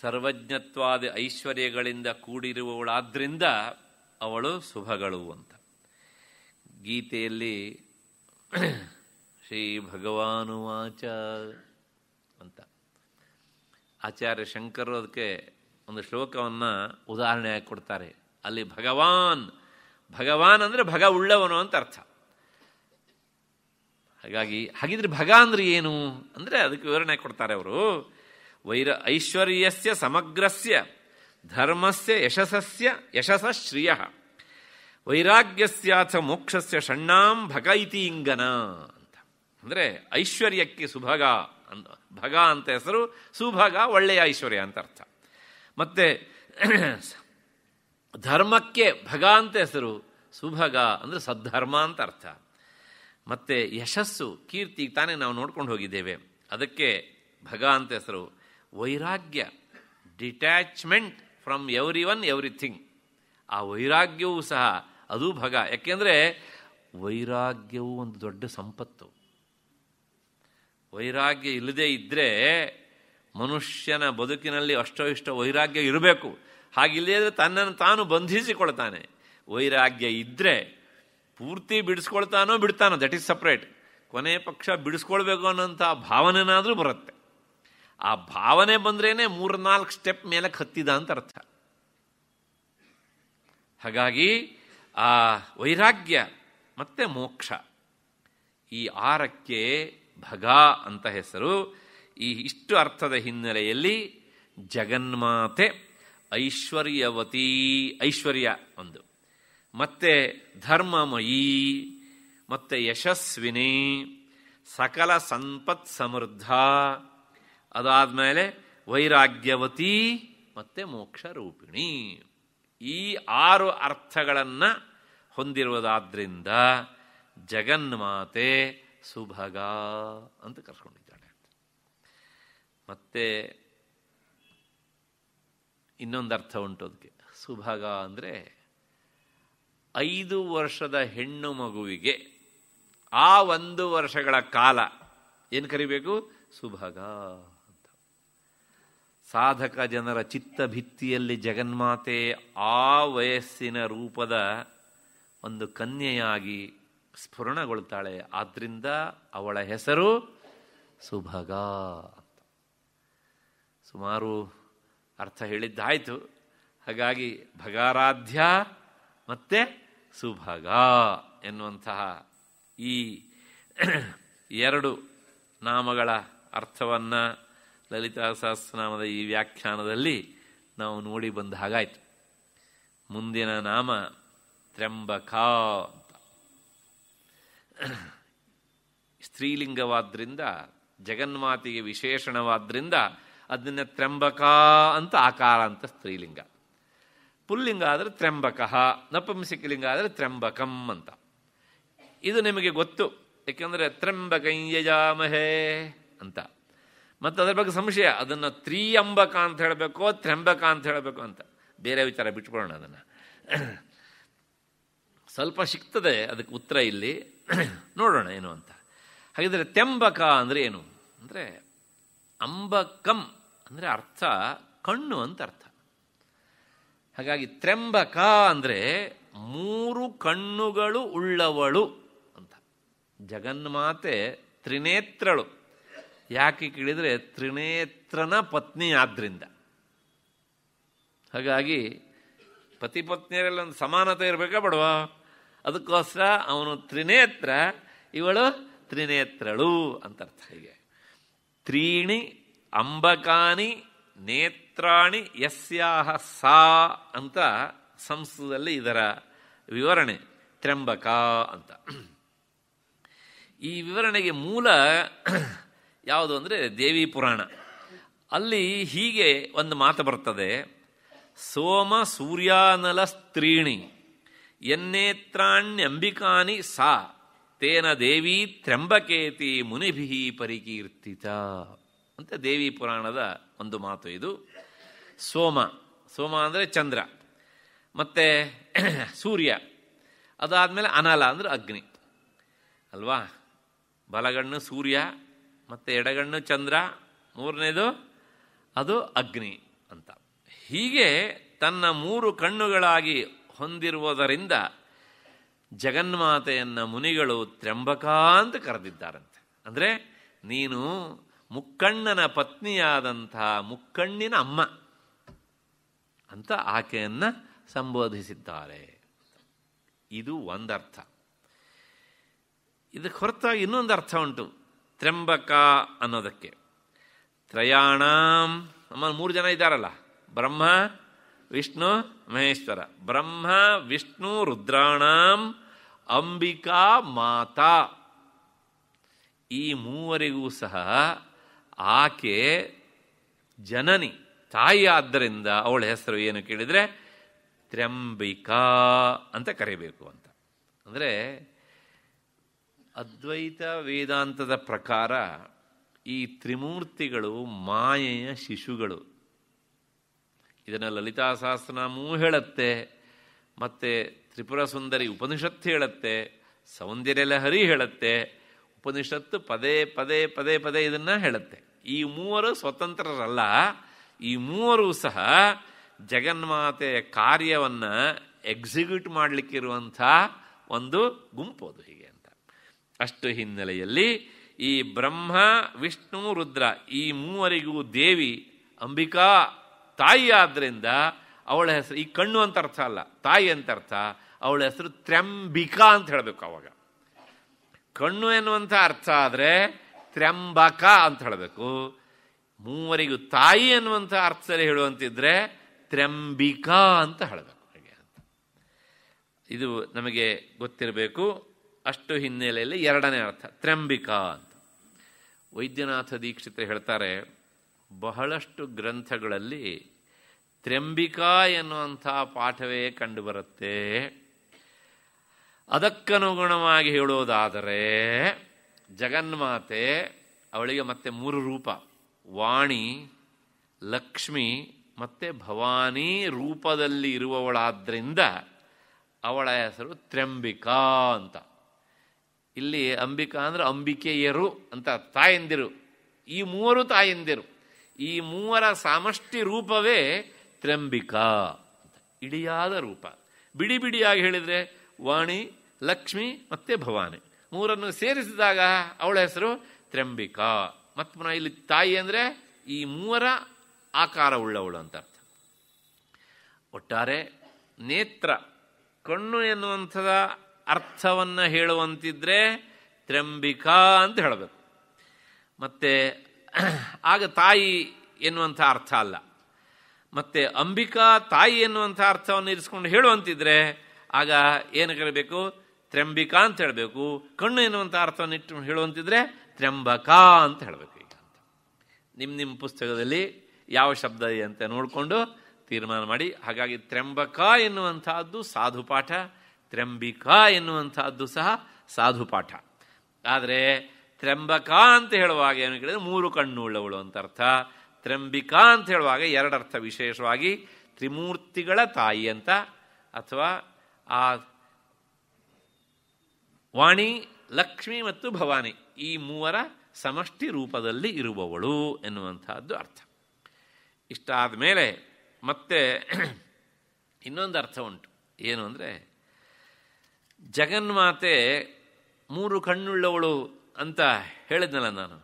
ಸರ್ವಜ್ಞತ್ವಾದ ಐಶ್ವರ್ಯಗಳಿಂದ ಕೂಡಿರುವವಳಾದ್ರಿಂದ ಅವಳು ಶುಭಗಳು ಅಂತ ಗೀತೆಯಲ್ಲಿ ಶ್ರೀ ಭಗವಾನುವಾಚ ಅಂತ ಆಚಾರ್ಯ ಶಂಕರ್ ಅದಕ್ಕೆ ಒಂದು ಶ್ಲೋಕವನ್ನು ಉದಾಹರಣೆಯಾಗಿ ಕೊಡ್ತಾರೆ ಅಲ್ಲಿ ಭಗವಾನ್ ಭಗವಾನ್ ಅಂದರೆ ಭಗ ಉಳ್ಳವನು ಅಂತ ಅರ್ಥ ಹಾಗಾಗಿ ಹಾಗಿದ್ರೆ ಭಗ ಅಂದ್ರೆ ಏನು ಅಂದರೆ ಅದಕ್ಕೆ ವಿವರಣೆ ಕೊಡ್ತಾರೆ ಅವರು ವೈರ ಐಶ್ವರ್ಯಸ್ಯ ಸಮಗ್ರಸ್ಯ ಧರ್ಮಸ್ಯ ಯಶಸ್ಯ ಯಶಸ ಶ್ರಿಯ ವೈರಾಗ್ಯಸ್ಯಾಥ ಮೋಕ್ಷಸ್ಯ ಷಣ್ಣಾಂ ಭಗ ಇತಿ ಇಂಗನ ಅಂತ ಅಂದರೆ ಐಶ್ವರ್ಯಕ್ಕೆ ಸುಭಗ ಅಂತ ಭಗ ಅಂತ ಹೆಸರು ಸುಭಗ ಒಳ್ಳೆಯ ಐಶ್ವರ್ಯ ಅಂತ ಅರ್ಥ ಮತ್ತೆ ಧರ್ಮಕ್ಕೆ ಭಗ ಅಂತ ಹೆಸರು ಸುಭಗ ಅಂದರೆ ಸದ್ಧರ್ಮ ಅಂತ ಅರ್ಥ ಮತ್ತು ಯಶಸ್ಸು ಕೀರ್ತಿಗೆ ತಾನೇ ನಾವು ನೋಡ್ಕೊಂಡು ಹೋಗಿದ್ದೇವೆ ಅದಕ್ಕೆ ಭಗ ಅಂತ ಹೆಸರು ವೈರಾಗ್ಯ detachment from every one everything ಆ ವೈರಾಗ್ಯವೂ ಸಹ ಅದು ಭಗ ಯಾಕೆಂದರೆ ವೈರಾಗ್ಯವು ಒಂದು ದೊಡ್ಡ ಸಂಪತ್ತು ವೈರಾಗ್ಯ ಇಲ್ಲದೇ ಇದ್ದರೆ ಮನುಷ್ಯನ ಬದುಕಿನಲ್ಲಿ ಅಷ್ಟೋ ಇಷ್ಟ ವೈರಾಗ್ಯ ಇರಬೇಕು ಹಾಗಿಲ್ಲದೆ ಇದ್ದರೆ ತನ್ನನ್ನು ತಾನು ಬಂಧಿಸಿಕೊಳ್ತಾನೆ ವೈರಾಗ್ಯ ಇದ್ದರೆ ಪೂರ್ತಿ ಬಿಡಿಸ್ಕೊಳ್ತಾನೋ ಬಿಡ್ತಾನೋ ದಟ್ ಈಸ್ ಸಪ್ರೇಟ್ ಕೊನೆ ಪಕ್ಷ ಬಿಡಿಸ್ಕೊಳ್ಬೇಕು ಅನ್ನೋಂಥ ಭಾವನೆನಾದರೂ ಬರುತ್ತೆ ಆ ಭಾವನೆ ಬಂದ್ರೇ ಮೂರ್ನಾಲ್ಕು ಸ್ಟೆಪ್ ಮೇಲೆ ಹತ್ತಿದ ಅಂತ ಅರ್ಥ ಹಾಗಾಗಿ ಆ ವೈರಾಗ್ಯ ಮತ್ತೆ ಮೋಕ್ಷ ಈ ಆರಕ್ಕೆ ಭಗ ಅಂತ ಹೆಸರು ಈ ಇಷ್ಟು ಅರ್ಥದ ಹಿನ್ನೆಲೆಯಲ್ಲಿ ಜಗನ್ಮಾತೆ ಐಶ್ವರ್ಯವತಿ ಐಶ್ವರ್ಯ ಒಂದು ಮತ್ತೆ ಧರ್ಮಮಯಿ ಮತ್ತೆ ಯಶಸ್ವಿನಿ ಸಕಲ ಸಂಪತ್ ಸಮೃದ್ಧ ಅದಾದ ಮೇಲೆ ವೈರಾಗ್ಯವತಿ ಮೋಕ್ಷ ರೂಪಿಣಿ ಈ ಆರು ಅರ್ಥಗಳನ್ನು ಹೊಂದಿರುವುದಾದ್ರಿಂದ ಜಗನ್ಮಾತೆ ಸುಭಗ ಅಂತ ಕರ್ಕೊಂಡಿದ್ದಾಳೆ ಮತ್ತೆ ಇನ್ನೊಂದು ಅರ್ಥ ಉಂಟು ಅದಕ್ಕೆ ಸುಭಗ ಅಂದರೆ ಐದು ವರ್ಷದ ಹೆಣ್ಣು ಮಗುವಿಗೆ ಆ ಒಂದು ವರ್ಷಗಳ ಕಾಲ ಏನು ಕರಿಬೇಕು ಸುಭಗ ಅಂತ ಸಾಧಕ ಜನರ ಚಿತ್ತ ಭಿತ್ತಿಯಲ್ಲಿ ಜಗನ್ಮಾತೆ ಆ ವಯಸ್ಸಿನ ರೂಪದ ಒಂದು ಕನ್ಯೆಯಾಗಿ ಸ್ಫುರಣಗೊಳ್ತಾಳೆ ಆದ್ದರಿಂದ ಅವಳ ಹೆಸರು ಸುಭಗ ಅಂತ ಸುಮಾರು ಅರ್ಥ ಹೇಳಿದ್ದಾಯಿತು ಹಾಗಾಗಿ ಭಗಾರಾಧ್ಯ ಮತ್ತೆ ಸುಭಗ ಎನ್ನುವಂತಹ ಈ ಎರಡು ನಾಮಗಳ ಅರ್ಥವನ್ನು ಲಲಿತಾ ಸಹಸ್ರನಾಮದ ಈ ವ್ಯಾಖ್ಯಾನದಲ್ಲಿ ನಾವು ನೋಡಿ ಬಂದ ಹಾಗಾಯಿತು ಮುಂದಿನ ನಾಮ ತ್ರ್ಯಂಬಕ ಸ್ತ್ರೀಲಿಂಗವಾದ್ರಿಂದ ಜಗನ್ಮಾತಿಗೆ ವಿಶೇಷಣವಾದ್ರಿಂದ ಅದನ್ನ ತ್ರ್ಯಂಬಕ ಅಂತ ಆಕಾರ ಅಂತ ಸ್ತ್ರೀಲಿಂಗ ಪುಲ್ಲಿಂಗ ಆದರೆ ತ್ರ್ಯಂಬಕಃ ನಪುಂಸಿಕಲಿಂಗ ಆದರೆ ತ್ರ್ಯಂಬಕಂ ಅಂತ ಇದು ನಿಮಗೆ ಗೊತ್ತು ಏಕೆಂದರೆ ತ್ರ್ಯಂಬಕಂ ಅಂತ ಮತ್ತು ಅದರ ಬಗ್ಗೆ ಸಂಶಯ ಅದನ್ನು ಅಂಬಕ ಅಂತ ಹೇಳಬೇಕು ತ್ರ್ಯಂಬಕ ಅಂತ ಹೇಳಬೇಕು ಅಂತ ಬೇರೆ ವಿಚಾರ ಬಿಟ್ಕೊಳ್ಳೋಣ ಅದನ್ನು ಸ್ವಲ್ಪ ಸಿಗ್ತದೆ ಅದಕ್ಕೆ ಉತ್ತರ ಇಲ್ಲಿ ನೋಡೋಣ ಏನು ಅಂತ ಹಾಗಿದ್ರೆ ತೆಂಬಕ ಅಂದರೆ ಏನು ಅಂದರೆ ಅಂಬಕಂ ಅಂದರೆ ಅರ್ಥ ಕಣ್ಣು ಅಂತ ಅರ್ಥ ಹಾಗಾಗಿ ತ್ರೆಂಬಕ ಅಂದರೆ ಮೂರು ಕಣ್ಣುಗಳು ಉಳ್ಳವಳು ಅಂತ ಜಗನ್ಮಾತೆ ತ್ರಿನೇತ್ರಳು ಯಾಕೆ ಕೇಳಿದರೆ ತ್ರಿನೇತ್ರನ ಪತ್ನಿ ಆದ್ರಿಂದ ಹಾಗಾಗಿ ಪತಿ ಪತ್ನಿಯರೆಲ್ಲ ಒಂದು ಸಮಾನತೆ ಇರಬೇಕಾ ಬಡವ ಅದಕ್ಕೋಸ್ಕರ ಅವನು ತ್ರಿನೇತ್ರ ಇವಳು ತ್ರಿನೇತ್ರಳು ಅಂತ ಅರ್ಥ ಹೀಗೆ ತ್ರೀಣಿ ಅಂಬಕಾನಿ ನೇತ್ರಾಣಿ ಯಸ್ಯಾಹ ಸಾ ಅಂತ ಸಂಸ್ಕೃತದಲ್ಲಿ ಇದರ ವಿವರಣೆ ತ್ರ್ಯಂಬಕ ಅಂತ ಈ ವಿವರಣೆಗೆ ಮೂಲ ಯಾವುದು ಅಂದರೆ ದೇವಿ ಪುರಾಣ ಅಲ್ಲಿ ಹೀಗೆ ಒಂದು ಮಾತು ಬರ್ತದೆ ಸೋಮ ಸೂರ್ಯಾನಲ ಸ್ತ್ರೀಣಿ ಯನ್ನೇತ್ರಾಣ್ಯಂಬಿಕಾನಿ ಸಾ ತೇನ ದೇವಿ ತ್ರ್ಯಂಬಕೇತಿ ಮುನಿಭಿ ಪರಿಕೀರ್ತಿತ ಅಂತ ದೇವಿ ಪುರಾಣದ ಒಂದು ಮಾತು ಇದು ಸೋಮ ಸೋಮ ಅಂದರೆ ಚಂದ್ರ ಮತ್ತು ಸೂರ್ಯ ಅದಾದಮೇಲೆ ಅನಲ ಅಂದರೆ ಅಗ್ನಿ ಅಲ್ವಾ ಬಲಗಣ್ಣು ಸೂರ್ಯ ಮತ್ತು ಎಡಗಣ್ಣು ಚಂದ್ರ ಮೂರನೇದು ಅದು ಅಗ್ನಿ ಅಂತ ಹೀಗೆ ತನ್ನ ಮೂರು ಕಣ್ಣುಗಳಾಗಿ ಹೊಂದಿರುವುದರಿಂದ ಜಗನ್ಮಾತೆಯನ್ನು ಮುನಿಗಳು ತ್ರ್ಯಂಬಕ ಅಂತ ಕರೆದಿದ್ದಾರಂತೆ ಅಂದರೆ ನೀನು ಮುಕ್ಕಣ್ಣನ ಪತ್ನಿಯಾದಂಥ ಮುಕ್ಕಣ್ಣಿನ ಅಮ್ಮ ಅಂತ ಆಕೆಯನ್ನು ಸಂಬೋಧಿಸಿದ್ದಾರೆ ಇದು ಒಂದರ್ಥ ಇದಕ್ಕೆ ಹೊರತಾಗಿ ಇನ್ನೊಂದು ಅರ್ಥ ಉಂಟು ತ್ರ್ಯಂಬಕ ಅನ್ನೋದಕ್ಕೆ ತ್ರಯಾಣಾಂ ನಮ್ಮ ಮೂರು ಜನ ಇದ್ದಾರಲ್ಲ ಬ್ರಹ್ಮ ವಿಷ್ಣು ಮಹೇಶ್ವರ ಬ್ರಹ್ಮ ವಿಷ್ಣು ರುದ್ರಾಣಾಂ ಅಂಬಿಕಾ ಮಾತಾ ಈ ಮೂವರಿಗೂ ಸಹ ಆಕೆ ಜನನಿ ತಾಯಿ ಆದ್ದರಿಂದ ಅವಳ ಹೆಸರು ಏನು ಕೇಳಿದರೆ ತ್ರ್ಯಂಬಿಕಾ ಅಂತ ಕರೀಬೇಕು ಅಂತ ಅಂದರೆ ಅದ್ವೈತ ವೇದಾಂತದ ಪ್ರಕಾರ ಈ ತ್ರಿಮೂರ್ತಿಗಳು ಮಾಯೆಯ ಶಿಶುಗಳು ಇದನ್ನು ಲಲಿತಾ ಸಹಸ್ರನಾಮೂ ಹೇಳುತ್ತೆ ಮತ್ತು ತ್ರಿಪುರ ಸುಂದರಿ ಉಪನಿಷತ್ತು ಹೇಳುತ್ತೆ ಸೌಂದರ್ಯಲಹರಿ ಹೇಳುತ್ತೆ ಉಪನಿಷತ್ತು ಪದೇ ಪದೇ ಪದೇ ಪದೇ ಇದನ್ನು ಹೇಳುತ್ತೆ ಈ ಮೂವರು ಸ್ವತಂತ್ರರಲ್ಲ ಈ ಮೂವರು ಸಹ ಜಗನ್ಮಾತೆಯ ಕಾರ್ಯವನ್ನು ಎಕ್ಸಿಕ್ಯೂಟ್ ಮಾಡಲಿಕ್ಕಿರುವಂಥ ಒಂದು ಗುಂಪು ಅದು ಹೀಗೆ ಅಂತ ಅಷ್ಟು ಹಿನ್ನೆಲೆಯಲ್ಲಿ ಈ ಬ್ರಹ್ಮ ವಿಷ್ಣು ರುದ್ರ ಈ ಮೂವರಿಗೂ ದೇವಿ ಅಂಬಿಕಾ ತಾಯಿ ಆದ್ದರಿಂದ ಅವಳ ಹೆಸರು ಈ ಕಣ್ಣು ಅಂತ ಅರ್ಥ ಅಲ್ಲ ತಾಯಿ ಅಂತ ಅರ್ಥ ಅವಳ ಹೆಸರು ತ್ರ್ಯಂಬಿಕಾ ಅಂತ ಹೇಳಬೇಕು ಅವಾಗ ಕಣ್ಣು ಎನ್ನುವಂಥ ಅರ್ಥ ಆದರೆ ತ್ರ್ಯಂಬಕ ಅಂತ ಹೇಳಬೇಕು ಮೂವರಿಗೂ ತಾಯಿ ಎನ್ನುವಂಥ ಅರ್ಥದಲ್ಲಿ ಹೇಳುವಂತಿದ್ರೆ ತ್ರ್ಯಂಬಿಕಾ ಅಂತ ಹೇಳಬೇಕು ಹಾಗೆ ಅಂತ ಇದು ನಮಗೆ ಗೊತ್ತಿರಬೇಕು ಅಷ್ಟು ಹಿನ್ನೆಲೆಯಲ್ಲಿ ಎರಡನೇ ಅರ್ಥ ತ್ರ್ಯಂಬಿಕಾ ಅಂತ ವೈದ್ಯನಾಥ ದೀಕ್ಷಿತ ಹೇಳ್ತಾರೆ ಬಹಳಷ್ಟು ಗ್ರಂಥಗಳಲ್ಲಿ ತ್ರ್ಯಂಬಿಕಾ ಎನ್ನುವಂಥ ಪಾಠವೇ ಕಂಡುಬರುತ್ತೆ ಅದಕ್ಕನುಗುಣವಾಗಿ ಹೇಳೋದಾದರೆ ಜಗನ್ಮಾತೆ ಅವಳಿಗೆ ಮತ್ತೆ ಮೂರು ರೂಪ ವಾಣಿ ಲಕ್ಷ್ಮಿ ಮತ್ತು ಭವಾನಿ ರೂಪದಲ್ಲಿ ಇರುವವಳಾದ್ರಿಂದ ಅವಳ ಹೆಸರು ತ್ರ್ಯಂಬಿಕಾ ಅಂತ ಇಲ್ಲಿ ಅಂಬಿಕಾ ಅಂದರೆ ಅಂಬಿಕೆಯರು ಅಂತ ತಾಯಂದಿರು ಈ ಮೂವರು ತಾಯಂದಿರು ಈ ಮೂವರ ಸಾಮಷ್ಟಿ ರೂಪವೇ ತ್ರ್ಯಂಬಿಕಾ ಇಡಿಯಾದ ರೂಪ ಬಿಡಿ ಬಿಡಿಯಾಗಿ ಹೇಳಿದರೆ ವಾಣಿ ಲಕ್ಷ್ಮಿ ಮತ್ತು ಭವಾನಿ ಮೂರನ್ನು ಸೇರಿಸಿದಾಗ ಅವಳ ಹೆಸರು ತ್ರ್ಯಂಬಿಕಾ ಮತ್ತು ಪುನಃ ಇಲ್ಲಿ ತಾಯಿ ಅಂದರೆ ಈ ಮೂವರ ಆಕಾರವುಳ್ಳವಳು ಅಂತ ಅರ್ಥ ಒಟ್ಟಾರೆ ನೇತ್ರ ಕಣ್ಣು ಎನ್ನುವಂಥದ ಅರ್ಥವನ್ನು ಹೇಳುವಂತಿದ್ರೆ ತ್ರ್ಯಂಬಿಕಾ ಅಂತ ಹೇಳಬೇಕು ಮತ್ತೆ ಆಗ ತಾಯಿ ಎನ್ನುವಂಥ ಅರ್ಥ ಅಲ್ಲ ಮತ್ತೆ ಅಂಬಿಕಾ ತಾಯಿ ಎನ್ನುವಂಥ ಅರ್ಥವನ್ನು ಇರಿಸ್ಕೊಂಡು ಹೇಳುವಂತಿದ್ರೆ ಆಗ ಏನು ಹೇಳಬೇಕು ತ್ರಂಬಿಕಾ ಅಂತ ಹೇಳಬೇಕು ಕಣ್ಣು ಎನ್ನುವಂಥ ಅರ್ಥವನ್ನು ಇಟ್ಟು ಹೇಳುವಂತಿದ್ರೆ ತ್ರ್ಯಂಬಕಾ ಅಂತ ಹೇಳಬೇಕು ಈಗ ಅಂತ ನಿಮ್ಮ ನಿಮ್ಮ ಪುಸ್ತಕದಲ್ಲಿ ಯಾವ ಶಬ್ದ ಇದೆ ಅಂತ ನೋಡಿಕೊಂಡು ತೀರ್ಮಾನ ಮಾಡಿ ಹಾಗಾಗಿ ತ್ರ್ಯಂಬಕ ಎನ್ನುವಂತಹದ್ದು ಪಾಠ ತ್ರಂಬಿಕಾ ಎನ್ನುವಂತಹದ್ದು ಸಹ ಸಾಧು ಪಾಠ ಆದರೆ ತ್ರಂಬಕ ಅಂತ ಹೇಳುವಾಗ ಏನು ಕೇಳಿದರೆ ಮೂರು ಕಣ್ಣುಳ್ಳವಳು ಅಂತ ಅರ್ಥ ತ್ರಂಬಿಕಾ ಅಂತ ಹೇಳುವಾಗ ಎರಡರ್ಥ ವಿಶೇಷವಾಗಿ ತ್ರಿಮೂರ್ತಿಗಳ ತಾಯಿ ಅಂತ ಅಥವಾ ಆ ವಾಣಿ ಲಕ್ಷ್ಮಿ ಮತ್ತು ಭವಾನಿ ಈ ಮೂವರ ಸಮಷ್ಟಿ ರೂಪದಲ್ಲಿ ಇರುವವಳು ಎನ್ನುವಂತಹದ್ದು ಅರ್ಥ ಇಷ್ಟಾದ ಮೇಲೆ ಮತ್ತೆ ಇನ್ನೊಂದು ಅರ್ಥ ಉಂಟು ಏನು ಅಂದರೆ ಜಗನ್ಮಾತೆ ಮೂರು ಕಣ್ಣುಳ್ಳವಳು ಅಂತ ಹೇಳಿದ್ನಲ್ಲ ನಾನು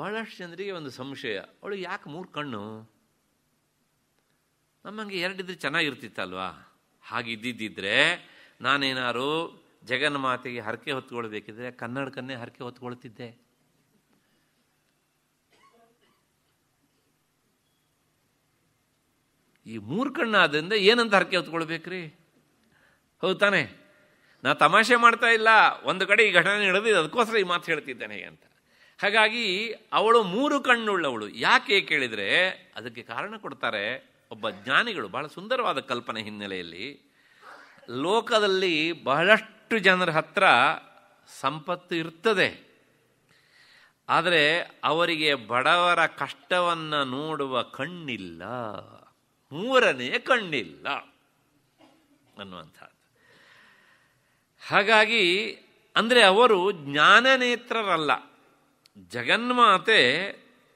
ಬಹಳಷ್ಟು ಜನರಿಗೆ ಒಂದು ಸಂಶಯ ಅವಳು ಯಾಕೆ ಮೂರು ಕಣ್ಣು ನಮ್ಮಂಗೆ ಎರಡಿದ್ರೆ ಚೆನ್ನಾಗಿರ್ತಿತ್ತಲ್ವಾ ಹಾಗಿದ್ದಿದ್ದರೆ ಜಗನ್ ಮಾತೆಗೆ ಹರಕೆ ಹೊತ್ಕೊಳ್ಬೇಕಿದ್ರೆ ಕನ್ನಡಕನ್ನೇ ಹರಕೆ ಹೊತ್ಕೊಳ್ತಿದ್ದೆ ಈ ಮೂರು ಆದ್ರಿಂದ ಏನಂತ ಹರಕೆ ಹೊತ್ಕೊಳ್ಬೇಕ್ರಿ ಹೌದು ತಾನೆ ನಾ ತಮಾಷೆ ಮಾಡ್ತಾ ಇಲ್ಲ ಒಂದು ಕಡೆ ಈ ಘಟನೆ ನಡೆದಿದೆ ಅದಕ್ಕೋಸ್ಕರ ಈ ಮಾತು ಹೇಳ್ತಿದ್ದೇನೆ ಅಂತ ಹಾಗಾಗಿ ಅವಳು ಮೂರು ಕಣ್ಣುಳ್ಳವಳು ಯಾಕೆ ಕೇಳಿದರೆ ಅದಕ್ಕೆ ಕಾರಣ ಕೊಡ್ತಾರೆ ಒಬ್ಬ ಜ್ಞಾನಿಗಳು ಬಹಳ ಸುಂದರವಾದ ಕಲ್ಪನೆ ಹಿನ್ನೆಲೆಯಲ್ಲಿ ಲೋಕದಲ್ಲಿ ಬಹಳಷ್ಟು ಜನರ ಹತ್ರ ಸಂಪತ್ತು ಇರ್ತದೆ ಆದರೆ ಅವರಿಗೆ ಬಡವರ ಕಷ್ಟವನ್ನು ನೋಡುವ ಕಣ್ಣಿಲ್ಲ ಮೂರನೇ ಕಣ್ಣಿಲ್ಲ ಅನ್ನುವಂಥದ್ದು ಹಾಗಾಗಿ ಅಂದರೆ ಅವರು ಜ್ಞಾನನೇತ್ರರಲ್ಲ ಜಗನ್ಮಾತೆ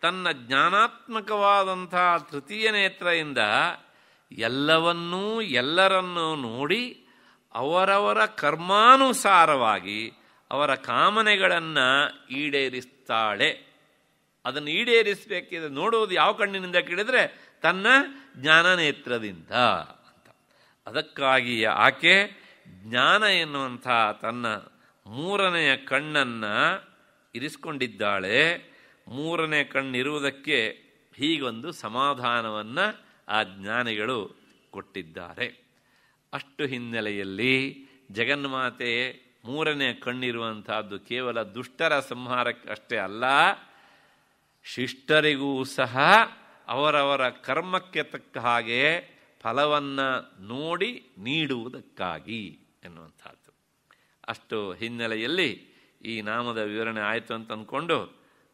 ತನ್ನ ಜ್ಞಾನಾತ್ಮಕವಾದಂಥ ತೃತೀಯ ನೇತ್ರದಿಂದ ಎಲ್ಲವನ್ನೂ ಎಲ್ಲರನ್ನೂ ನೋಡಿ ಅವರವರ ಕರ್ಮಾನುಸಾರವಾಗಿ ಅವರ ಕಾಮನೆಗಳನ್ನು ಈಡೇರಿಸ್ತಾಳೆ ಅದನ್ನು ಈಡೇರಿಸಬೇಕಿದೆ ನೋಡುವುದು ಯಾವ ಕಣ್ಣಿನಿಂದ ಕೇಳಿದರೆ ತನ್ನ ಜ್ಞಾನ ನೇತ್ರದಿಂದ ಅಂತ ಅದಕ್ಕಾಗಿ ಆಕೆ ಜ್ಞಾನ ಎನ್ನುವಂಥ ತನ್ನ ಮೂರನೆಯ ಕಣ್ಣನ್ನು ಇರಿಸ್ಕೊಂಡಿದ್ದಾಳೆ ಮೂರನೇ ಕಣ್ಣಿರುವುದಕ್ಕೆ ಹೀಗೊಂದು ಸಮಾಧಾನವನ್ನು ಆ ಜ್ಞಾನಿಗಳು ಕೊಟ್ಟಿದ್ದಾರೆ ಅಷ್ಟು ಹಿನ್ನೆಲೆಯಲ್ಲಿ ಜಗನ್ಮಾತೆ ಮೂರನೇ ಕಣ್ಣಿರುವಂತಹದ್ದು ಕೇವಲ ದುಷ್ಟರ ಸಂಹಾರಕ್ಕಷ್ಟೇ ಅಲ್ಲ ಶಿಷ್ಟರಿಗೂ ಸಹ ಅವರವರ ಕರ್ಮಕ್ಕೆ ತಕ್ಕ ಹಾಗೆ ಫಲವನ್ನು ನೋಡಿ ನೀಡುವುದಕ್ಕಾಗಿ ಎನ್ನುವಂಥದ್ದು ಅಷ್ಟು ಹಿನ್ನೆಲೆಯಲ್ಲಿ ಈ ನಾಮದ ವಿವರಣೆ ಆಯಿತು ಅಂತ ಅಂದ್ಕೊಂಡು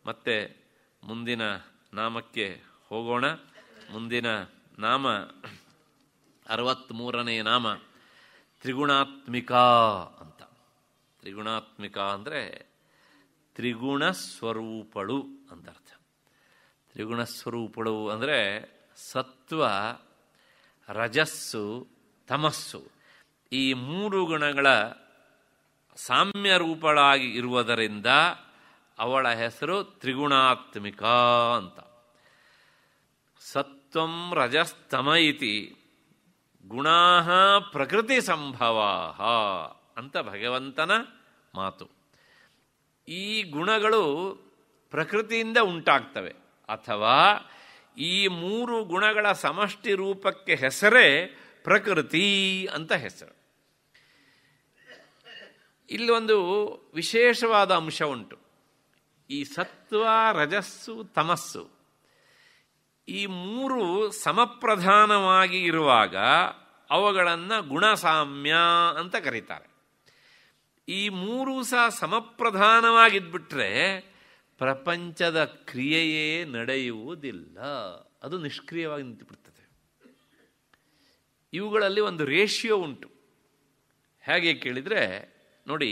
ಮತ್ತೆ ಮುಂದಿನ ನಾಮಕ್ಕೆ ಹೋಗೋಣ ಮುಂದಿನ ನಾಮ ಅರವತ್ತ್ಮೂರನೇ ನಾಮ ತ್ರಿಗುಣಾತ್ಮಿಕ ಅಂತ ತ್ರಿಗುಣಾತ್ಮಿಕ ಅಂದರೆ ತ್ರಿಗುಣ ಸ್ವರೂಪಳು ಅಂತ ಅರ್ಥ ತ್ರಿಗುಣ ಸ್ವರೂಪಳು ಅಂದರೆ ಸತ್ವ ರಜಸ್ಸು ತಮಸ್ಸು ಈ ಮೂರು ಗುಣಗಳ ಸಾಮ್ಯ ರೂಪಳಾಗಿ ಇರುವುದರಿಂದ ಅವಳ ಹೆಸರು ತ್ರಿಗುಣಾತ್ಮಿಕ ಅಂತ ಸತ್ವಂ ರಜಸ್ತಮ ಇತಿ ಗುಣಾಹ ಪ್ರಕೃತಿ ಸಂಭವ ಅಂತ ಭಗವಂತನ ಮಾತು ಈ ಗುಣಗಳು ಪ್ರಕೃತಿಯಿಂದ ಉಂಟಾಗ್ತವೆ ಅಥವಾ ಈ ಮೂರು ಗುಣಗಳ ಸಮಷ್ಟಿ ರೂಪಕ್ಕೆ ಹೆಸರೇ ಪ್ರಕೃತಿ ಅಂತ ಹೆಸರು ಇಲ್ಲೊಂದು ವಿಶೇಷವಾದ ಅಂಶ ಉಂಟು ಈ ಸತ್ವ ರಜಸ್ಸು ತಮಸ್ಸು ಈ ಮೂರು ಸಮಪ್ರಧಾನವಾಗಿ ಇರುವಾಗ ಅವುಗಳನ್ನು ಗುಣಸಾಮ್ಯ ಅಂತ ಕರೀತಾರೆ ಈ ಮೂರು ಸಹ ಸಮಪ್ರಧಾನವಾಗಿದ್ಬಿಟ್ರೆ ಪ್ರಪಂಚದ ಕ್ರಿಯೆಯೇ ನಡೆಯುವುದಿಲ್ಲ ಅದು ನಿಷ್ಕ್ರಿಯವಾಗಿ ನಿಂತುಬಿಡ್ತದೆ ಇವುಗಳಲ್ಲಿ ಒಂದು ರೇಷಿಯೋ ಉಂಟು ಹೇಗೆ ಕೇಳಿದರೆ ನೋಡಿ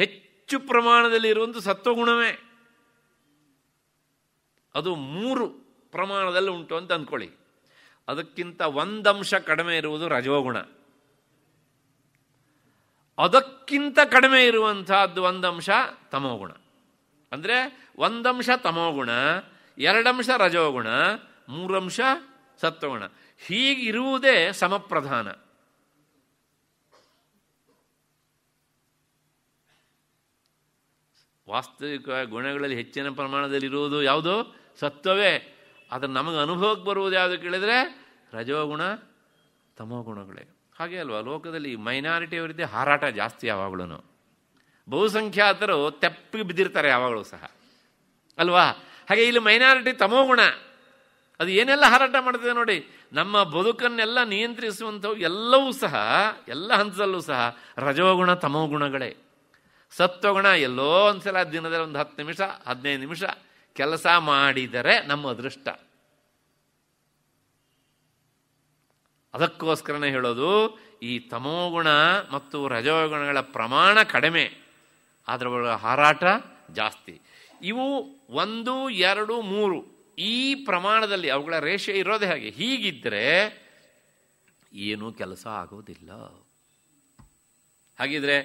ಹೆಚ್ಚು ಹೆಚ್ಚು ಪ್ರಮಾಣದಲ್ಲಿ ಇರುವಂಥ ಸತ್ವಗುಣವೇ ಅದು ಮೂರು ಪ್ರಮಾಣದಲ್ಲಿ ಉಂಟು ಅಂತ ಅಂದ್ಕೊಳ್ಳಿ ಅದಕ್ಕಿಂತ ಒಂದಂಶ ಕಡಿಮೆ ಇರುವುದು ರಜೋಗುಣ ಅದಕ್ಕಿಂತ ಕಡಿಮೆ ಇರುವಂತಹದ್ದು ಒಂದಂಶ ತಮೋಗುಣ ಅಂದರೆ ಒಂದಂಶ ತಮೋಗುಣ ಎರಡಂಶ ರಜೋಗುಣ ಮೂರಂಶ ಸತ್ವಗುಣ ಹೀಗಿರುವುದೇ ಸಮಪ್ರಧಾನ ವಾಸ್ತವಿಕ ಗುಣಗಳಲ್ಲಿ ಹೆಚ್ಚಿನ ಪ್ರಮಾಣದಲ್ಲಿ ಇರುವುದು ಯಾವುದು ಸತ್ವವೇ ಆದರೆ ನಮಗೆ ಅನುಭವಕ್ಕೆ ಬರುವುದು ಯಾವುದು ಕೇಳಿದರೆ ರಜೋಗುಣ ತಮೋಗುಣಗಳೇ ಹಾಗೆ ಅಲ್ವಾ ಲೋಕದಲ್ಲಿ ಮೈನಾರಿಟಿಯವರಿದ್ದೇ ಹಾರಾಟ ಜಾಸ್ತಿ ಯಾವಾಗಲೂ ಬಹುಸಂಖ್ಯಾತರು ತೆಪ್ಪಿಗೆ ಬಿದ್ದಿರ್ತಾರೆ ಯಾವಾಗಲೂ ಸಹ ಅಲ್ವಾ ಹಾಗೆ ಇಲ್ಲಿ ಮೈನಾರಿಟಿ ತಮೋ ಗುಣ ಅದು ಏನೆಲ್ಲ ಹಾರಾಟ ಮಾಡ್ತದೆ ನೋಡಿ ನಮ್ಮ ಬದುಕನ್ನೆಲ್ಲ ನಿಯಂತ್ರಿಸುವಂಥವು ಎಲ್ಲವೂ ಸಹ ಎಲ್ಲ ಹಂತದಲ್ಲೂ ಸಹ ರಜೋಗುಣ ತಮೋಗುಣಗಳೇ ಸತ್ವಗುಣ ಎಲ್ಲೋ ಒಂದು ಸಲ ದಿನದಲ್ಲಿ ಒಂದು ಹತ್ತು ನಿಮಿಷ ಹದಿನೈದು ನಿಮಿಷ ಕೆಲಸ ಮಾಡಿದರೆ ನಮ್ಮ ಅದೃಷ್ಟ ಅದಕ್ಕೋಸ್ಕರನೇ ಹೇಳೋದು ಈ ತಮೋಗುಣ ಮತ್ತು ರಜೋಗುಣಗಳ ಪ್ರಮಾಣ ಕಡಿಮೆ ಅದರ ಹಾರಾಟ ಜಾಸ್ತಿ ಇವು ಒಂದು ಎರಡು ಮೂರು ಈ ಪ್ರಮಾಣದಲ್ಲಿ ಅವುಗಳ ರೇಷೆ ಇರೋದೇ ಹಾಗೆ ಹೀಗಿದ್ದರೆ ಏನೂ ಕೆಲಸ ಆಗೋದಿಲ್ಲ ಹಾಗಿದ್ರೆ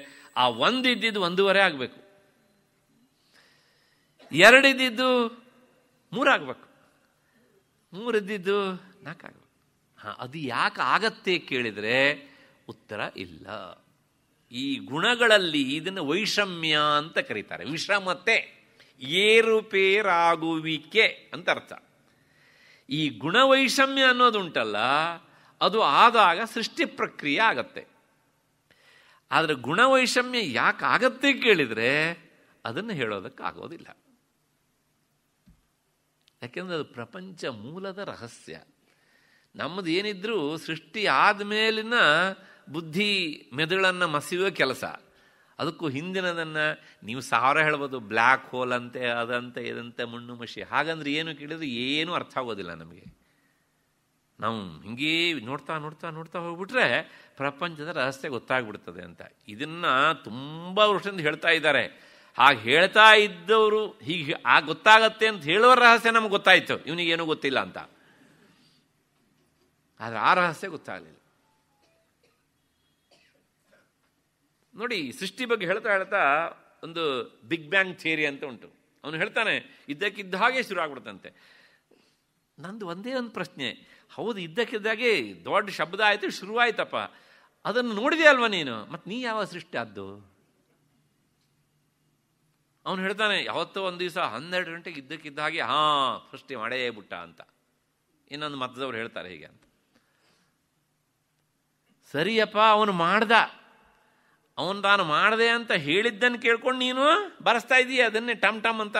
ಆ ಒಂದು ಇದ್ದಿದ್ದು ಒಂದೂವರೆ ಆಗಬೇಕು ಎರಡು ಇದ್ದಿದ್ದು ಮೂರಾಗಬೇಕು ಮೂರಿದ್ದಿದ್ದು ನಾಲ್ಕಾಗಬೇಕು ಹಾ ಅದು ಯಾಕೆ ಆಗತ್ತೆ ಕೇಳಿದರೆ ಉತ್ತರ ಇಲ್ಲ ಈ ಗುಣಗಳಲ್ಲಿ ಇದನ್ನು ವೈಷಮ್ಯ ಅಂತ ಕರೀತಾರೆ ವಿಷಮತೆ ಏರುಪೇರಾಗುವಿಕೆ ಅಂತ ಅರ್ಥ ಈ ಗುಣವೈಷಮ್ಯ ಅನ್ನೋದುಂಟಲ್ಲ ಅದು ಆದಾಗ ಸೃಷ್ಟಿ ಪ್ರಕ್ರಿಯೆ ಆಗತ್ತೆ ಆದರೆ ಗುಣವೈಷಮ್ಯ ಯಾಕೆ ಆಗತ್ತೆ ಕೇಳಿದರೆ ಅದನ್ನು ಹೇಳೋದಕ್ಕಾಗೋದಿಲ್ಲ ಯಾಕೆಂದರೆ ಅದು ಪ್ರಪಂಚ ಮೂಲದ ರಹಸ್ಯ ನಮ್ಮದು ಏನಿದ್ರೂ ಸೃಷ್ಟಿ ಮೇಲಿನ ಬುದ್ಧಿ ಮೆದುಳನ್ನು ಮಸಿಯುವ ಕೆಲಸ ಅದಕ್ಕೂ ಹಿಂದಿನದನ್ನು ನೀವು ಸಾವಿರ ಹೇಳ್ಬೋದು ಬ್ಲ್ಯಾಕ್ ಹೋಲ್ ಅಂತೆ ಅದಂತೆ ಇದಂತೆ ಮಣ್ಣು ಮಸಿ ಹಾಗಂದ್ರೆ ಏನು ಕೇಳಿದರೆ ಏನೂ ಅರ್ಥ ಆಗೋದಿಲ್ಲ ನಮಗೆ ನಾವು ಹಿಂಗೇ ನೋಡ್ತಾ ನೋಡ್ತಾ ನೋಡ್ತಾ ಹೋಗ್ಬಿಟ್ರೆ ಪ್ರಪಂಚದ ರಹಸ್ಯ ಗೊತ್ತಾಗ್ಬಿಡ್ತದೆ ಅಂತ ಇದನ್ನು ತುಂಬ ವರ್ಷದಿಂದ ಹೇಳ್ತಾ ಇದ್ದಾರೆ ಹಾಗೆ ಹೇಳ್ತಾ ಇದ್ದವರು ಹೀಗೆ ಆ ಗೊತ್ತಾಗತ್ತೆ ಅಂತ ಹೇಳುವ ರಹಸ್ಯ ನಮ್ಗೆ ಗೊತ್ತಾಯ್ತು ಇವನಿಗೇನೂ ಗೊತ್ತಿಲ್ಲ ಅಂತ ಆದರೆ ಆ ರಹಸ್ಯ ಗೊತ್ತಾಗಲಿಲ್ಲ ನೋಡಿ ಸೃಷ್ಟಿ ಬಗ್ಗೆ ಹೇಳ್ತಾ ಹೇಳ್ತಾ ಒಂದು ಬಿಗ್ ಬ್ಯಾಂಗ್ ಥಿಯರಿ ಅಂತ ಉಂಟು ಅವನು ಹೇಳ್ತಾನೆ ಇದ್ದಕ್ಕಿದ್ದ ಹಾಗೆ ಶುರು ಆಗ್ಬಿಡ್ತಂತೆ ನಂದು ಒಂದೇ ಒಂದು ಪ್ರಶ್ನೆ ಹೌದು ಇದ್ದಕ್ಕಿದ್ದಾಗೆ ದೊಡ್ಡ ಶಬ್ದ ಆಯಿತು ಶುರುವಾಯ್ತಪ್ಪ ಅದನ್ನು ನೋಡಿದೆ ಅಲ್ವಾ ನೀನು ಮತ್ತೆ ನೀ ಯಾವ ಸೃಷ್ಟಿ ಆದ್ದು ಅವನು ಹೇಳ್ತಾನೆ ಯಾವತ್ತೋ ಒಂದು ದಿವಸ ಹನ್ನೆರಡು ಗಂಟೆಗೆ ಇದ್ದಕ್ಕಿದ್ದ ಹಾಗೆ ಹಾಂ ಸೃಷ್ಟಿ ಮಾಡೇ ಬಿಟ್ಟ ಅಂತ ಇನ್ನೊಂದು ಮತದವ್ರು ಹೇಳ್ತಾರೆ ಹೀಗೆ ಅಂತ ಸರಿಯಪ್ಪ ಅವನು ಮಾಡ್ದ ಅವನು ತಾನು ಮಾಡಿದೆ ಅಂತ ಹೇಳಿದ್ದನ್ನು ಕೇಳ್ಕೊಂಡು ನೀನು ಬರೆಸ್ತಾ ಇದೀಯ ಅದನ್ನೇ ಟಮ್ ಟಮ್ ಅಂತ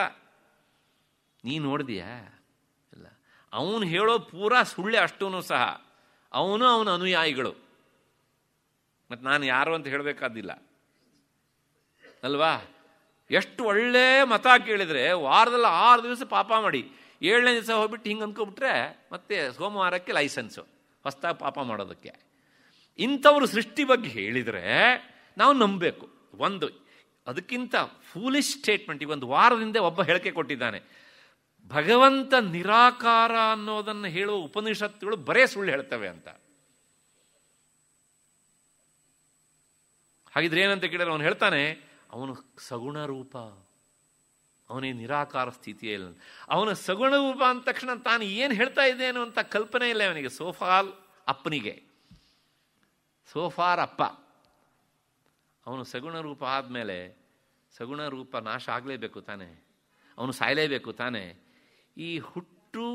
ನೀ ನೋಡಿದೀಯಾ ಅವನು ಹೇಳೋ ಪೂರಾ ಸುಳ್ಳೆ ಅಷ್ಟೂ ಸಹ ಅವನು ಅವನ ಅನುಯಾಯಿಗಳು ಮತ್ತು ನಾನು ಯಾರು ಅಂತ ಹೇಳಬೇಕಾದಿಲ್ಲ ಅಲ್ವಾ ಎಷ್ಟು ಒಳ್ಳೆ ಮತ ಕೇಳಿದರೆ ವಾರದಲ್ಲಿ ಆರು ದಿವಸ ಪಾಪ ಮಾಡಿ ಏಳನೇ ದಿವಸ ಹೋಗ್ಬಿಟ್ಟು ಹಿಂಗೆ ಅಂದ್ಕೊಬಿಟ್ರೆ ಮತ್ತೆ ಸೋಮವಾರಕ್ಕೆ ಲೈಸೆನ್ಸು ಹೊಸ್ದಾಗಿ ಪಾಪ ಮಾಡೋದಕ್ಕೆ ಇಂಥವ್ರು ಸೃಷ್ಟಿ ಬಗ್ಗೆ ಹೇಳಿದರೆ ನಾವು ನಂಬಬೇಕು ಒಂದು ಅದಕ್ಕಿಂತ ಫೂಲಿಶ್ ಸ್ಟೇಟ್ಮೆಂಟ್ ಈ ಒಂದು ವಾರದಿಂದ ಒಬ್ಬ ಹೇಳಿಕೆ ಕೊಟ್ಟಿದ್ದಾನೆ ಭಗವಂತ ನಿರಾಕಾರ ಅನ್ನೋದನ್ನು ಹೇಳುವ ಉಪನಿಷತ್ತುಗಳು ಬರೇ ಸುಳ್ಳು ಹೇಳ್ತವೆ ಅಂತ ಹಾಗಿದ್ರೆ ಏನಂತ ಕೇಳಿದ್ರೆ ಅವನು ಹೇಳ್ತಾನೆ ಅವನು ಸಗುಣ ರೂಪ ಅವನೇ ನಿರಾಕಾರ ಸ್ಥಿತಿಯೇ ಇಲ್ಲ ಅವನ ಸಗುಣ ರೂಪ ಅಂದ ತಕ್ಷಣ ತಾನು ಏನು ಹೇಳ್ತಾ ಇದ್ದೇನು ಅಂತ ಕಲ್ಪನೆ ಇಲ್ಲ ಅವನಿಗೆ ಸೋಫಾಲ್ ಅಪ್ಪನಿಗೆ ಸೋಫಾರ್ ಅಪ್ಪ ಅವನು ಸಗುಣ ರೂಪ ಆದಮೇಲೆ ಸಗುಣ ರೂಪ ನಾಶ ಆಗಲೇಬೇಕು ತಾನೆ ಅವನು ಸಾಯಲೇಬೇಕು ತಾನೇ ಈ ಹುಟ್ಟು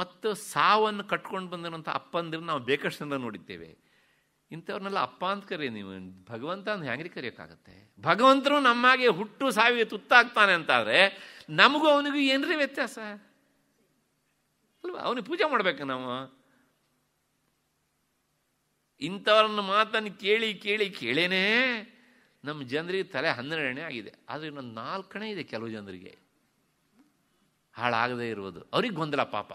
ಮತ್ತು ಸಾವನ್ನು ಕಟ್ಕೊಂಡು ಬಂದಿರುವಂಥ ಅಂದ್ರೆ ನಾವು ಬೇಕಷ್ಟಿಂದ ನೋಡಿದ್ದೇವೆ ಇಂಥವ್ರನ್ನೆಲ್ಲ ಅಪ್ಪ ಅಂತ ಕರಿ ನೀವು ಭಗವಂತ ಅಂತ ಹೆಂಗ್ರಿ ಕರೆಯೋಕ್ಕಾಗತ್ತೆ ಭಗವಂತರು ನಮ್ಮಾಗೆ ಹುಟ್ಟು ಸಾವಿಗೆ ತುತ್ತಾಗ್ತಾನೆ ಅಂತಾದರೆ ನಮಗೂ ಅವನಿಗೂ ಏನ್ರಿ ವ್ಯತ್ಯಾಸ ಅಲ್ವಾ ಅವನಿಗೆ ಪೂಜೆ ಮಾಡ್ಬೇಕು ನಾವು ಇಂಥವ್ರನ್ನ ಮಾತನ್ನು ಕೇಳಿ ಕೇಳಿ ಕೇಳೇನೇ ನಮ್ಮ ಜನರಿಗೆ ತಲೆ ಹನ್ನೆರಡನೇ ಆಗಿದೆ ಆದರೆ ಇನ್ನೊಂದು ನಾಲ್ಕನೇ ಇದೆ ಕೆಲವು ಜನರಿಗೆ ಹಾಳಾಗದೇ ಇರುವುದು ಅವ್ರಿಗೆ ಗೊಂದಲ ಪಾಪ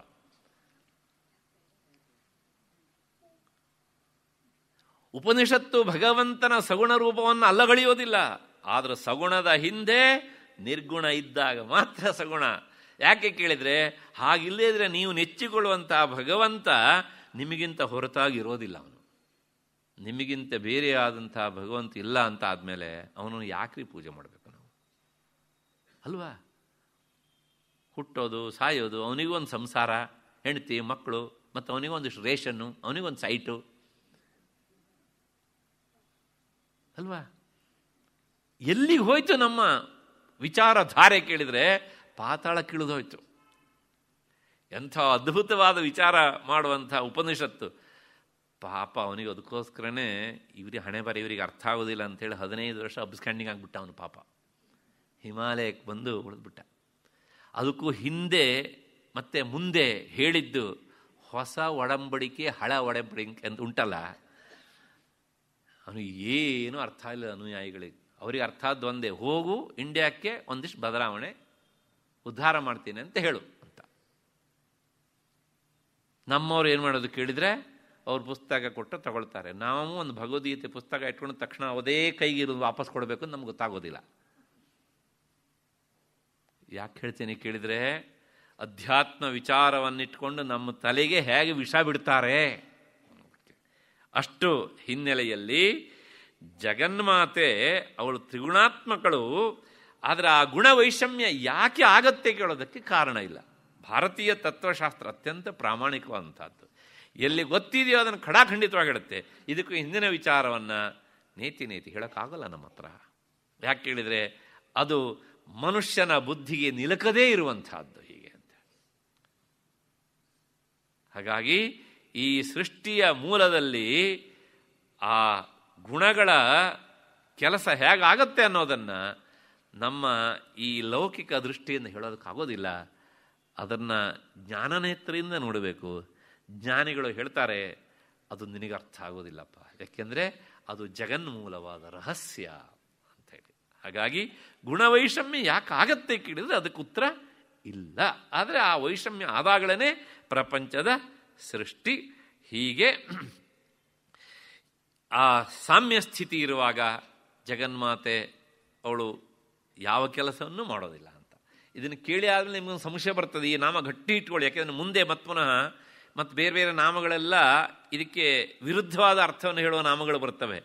ಉಪನಿಷತ್ತು ಭಗವಂತನ ಸಗುಣ ರೂಪವನ್ನು ಅಲ್ಲಗಳೆಯೋದಿಲ್ಲ ಆದರೂ ಸಗುಣದ ಹಿಂದೆ ನಿರ್ಗುಣ ಇದ್ದಾಗ ಮಾತ್ರ ಸಗುಣ ಯಾಕೆ ಕೇಳಿದರೆ ಹಾಗಿಲ್ಲೇ ಇದ್ರೆ ನೀವು ನೆಚ್ಚಿಕೊಳ್ಳುವಂಥ ಭಗವಂತ ನಿಮಗಿಂತ ಹೊರತಾಗಿ ಇರೋದಿಲ್ಲ ಅವನು ನಿಮಗಿಂತ ಬೇರೆಯಾದಂಥ ಭಗವಂತ ಇಲ್ಲ ಅಂತ ಆದಮೇಲೆ ಅವನು ಯಾಕ್ರಿ ಪೂಜೆ ಮಾಡಬೇಕು ನಾವು ಅಲ್ವಾ ಹುಟ್ಟೋದು ಸಾಯೋದು ಅವನಿಗೊಂದು ಸಂಸಾರ ಹೆಂಡತಿ ಮಕ್ಕಳು ಮತ್ತು ಅವನಿಗೊಂದಿಷ್ಟು ರೇಷನ್ನು ಅವನಿಗೊಂದು ಸೈಟು ಅಲ್ವಾ ಎಲ್ಲಿಗೆ ಹೋಯ್ತು ನಮ್ಮ ವಿಚಾರಧಾರೆ ಕೇಳಿದರೆ ಪಾತಾಳ ಕಿಳಿದೋಯ್ತು ಎಂಥ ಅದ್ಭುತವಾದ ವಿಚಾರ ಮಾಡುವಂಥ ಉಪನಿಷತ್ತು ಪಾಪ ಅವನಿಗೆ ಅದಕ್ಕೋಸ್ಕರನೇ ಇವ್ರಿಗೆ ಹಣೆ ಬರ ಇವರಿಗೆ ಅರ್ಥ ಆಗೋದಿಲ್ಲ ಅಂತೇಳಿ ಹದಿನೈದು ವರ್ಷ ಅಬ್ಸ್ಕ್ಯಾಂಡಿಂಗ್ ಆಗಿಬಿಟ್ಟ ಅವನು ಪಾಪ ಹಿಮಾಲಯಕ್ಕೆ ಬಂದು ಉಳಿದ್ಬಿಟ್ಟ ಅದಕ್ಕೂ ಹಿಂದೆ ಮತ್ತು ಮುಂದೆ ಹೇಳಿದ್ದು ಹೊಸ ಒಡಂಬಡಿಕೆ ಹಳ ಒಡಂಬಡಿಕೆ ಅಂತ ಉಂಟಲ್ಲ ಅವನು ಏನು ಅರ್ಥ ಇಲ್ಲ ಅನುಯಾಯಿಗಳಿಗೆ ಅವರಿಗೆ ಅರ್ಥ ಒಂದೇ ಹೋಗು ಇಂಡಿಯಾಕ್ಕೆ ಒಂದಿಷ್ಟು ಬದಲಾವಣೆ ಉದ್ಧಾರ ಮಾಡ್ತೀನಿ ಅಂತ ಹೇಳು ಅಂತ ನಮ್ಮವ್ರು ಏನು ಮಾಡೋದು ಕೇಳಿದರೆ ಅವ್ರ ಪುಸ್ತಕ ಕೊಟ್ಟು ತಗೊಳ್ತಾರೆ ನಾವು ಒಂದು ಭಗವದ್ಗೀತೆ ಪುಸ್ತಕ ಇಟ್ಕೊಂಡು ತಕ್ಷಣ ಅದೇ ಇರೋದು ವಾಪಸ್ ಕೊಡಬೇಕು ನಮ್ಗೆ ಗೊತ್ತಾಗೋದಿಲ್ಲ ಯಾಕೆ ಹೇಳ್ತೀನಿ ಕೇಳಿದರೆ ಅಧ್ಯಾತ್ಮ ವಿಚಾರವನ್ನಿಟ್ಕೊಂಡು ನಮ್ಮ ತಲೆಗೆ ಹೇಗೆ ವಿಷ ಬಿಡ್ತಾರೆ ಅಷ್ಟು ಹಿನ್ನೆಲೆಯಲ್ಲಿ ಜಗನ್ಮಾತೆ ಅವಳು ತ್ರಿಗುಣಾತ್ಮಕಳು ಆದರೆ ಆ ಗುಣವೈಷಮ್ಯ ಯಾಕೆ ಆಗತ್ತೆ ಕೇಳೋದಕ್ಕೆ ಕಾರಣ ಇಲ್ಲ ಭಾರತೀಯ ತತ್ವಶಾಸ್ತ್ರ ಅತ್ಯಂತ ಪ್ರಾಮಾಣಿಕವಾದಂಥದ್ದು ಎಲ್ಲಿ ಗೊತ್ತಿದೆಯೋ ಅದನ್ನು ಖಡಾಖಂಡಿತವಾಗಿಡುತ್ತೆ ಇದಕ್ಕೂ ಹಿಂದಿನ ವಿಚಾರವನ್ನು ನೇತಿ ನೇತಿ ಹೇಳೋಕ್ಕಾಗಲ್ಲ ನಮ್ಮ ಹತ್ರ ಯಾಕೆ ಹೇಳಿದರೆ ಅದು ಮನುಷ್ಯನ ಬುದ್ಧಿಗೆ ನಿಲುಕದೇ ಇರುವಂತಹದ್ದು ಹೀಗೆ ಅಂತ ಹಾಗಾಗಿ ಈ ಸೃಷ್ಟಿಯ ಮೂಲದಲ್ಲಿ ಆ ಗುಣಗಳ ಕೆಲಸ ಹೇಗಾಗತ್ತೆ ಅನ್ನೋದನ್ನು ನಮ್ಮ ಈ ಲೌಕಿಕ ದೃಷ್ಟಿಯಿಂದ ಹೇಳೋದಕ್ಕಾಗೋದಿಲ್ಲ ಅದನ್ನು ಜ್ಞಾನನೇತ್ರೆಯಿಂದ ನೋಡಬೇಕು ಜ್ಞಾನಿಗಳು ಹೇಳ್ತಾರೆ ಅದು ನಿನಗೆ ಅರ್ಥ ಆಗೋದಿಲ್ಲಪ್ಪ ಯಾಕೆಂದರೆ ಅದು ಜಗನ್ಮೂಲವಾದ ರಹಸ್ಯ ಹಾಗಾಗಿ ಗುಣವೈಷಮ್ಯ ಯಾಕೆ ಆಗತ್ತೆ ಕೇಳಿದರೆ ಅದಕ್ಕೆ ಉತ್ತರ ಇಲ್ಲ ಆದರೆ ಆ ವೈಷಮ್ಯ ಆದಾಗಲೇ ಪ್ರಪಂಚದ ಸೃಷ್ಟಿ ಹೀಗೆ ಆ ಸಾಮ್ಯ ಸ್ಥಿತಿ ಇರುವಾಗ ಜಗನ್ಮಾತೆ ಅವಳು ಯಾವ ಕೆಲಸವನ್ನು ಮಾಡೋದಿಲ್ಲ ಅಂತ ಇದನ್ನು ಕೇಳಿ ಆದಮೇಲೆ ನಿಮಗೆ ಸಮಸ್ಯೆ ಬರ್ತದೆ ಈ ನಾಮ ಗಟ್ಟಿ ಇಟ್ಕೊಳ್ಳಿ ಯಾಕೆಂದರೆ ಮುಂದೆ ಮತ್ತು ಪುನಃ ಮತ್ತು ಬೇರೆ ಬೇರೆ ನಾಮಗಳೆಲ್ಲ ಇದಕ್ಕೆ ವಿರುದ್ಧವಾದ ಅರ್ಥವನ್ನು ಹೇಳುವ ನಾಮಗಳು ಬರ್ತವೆ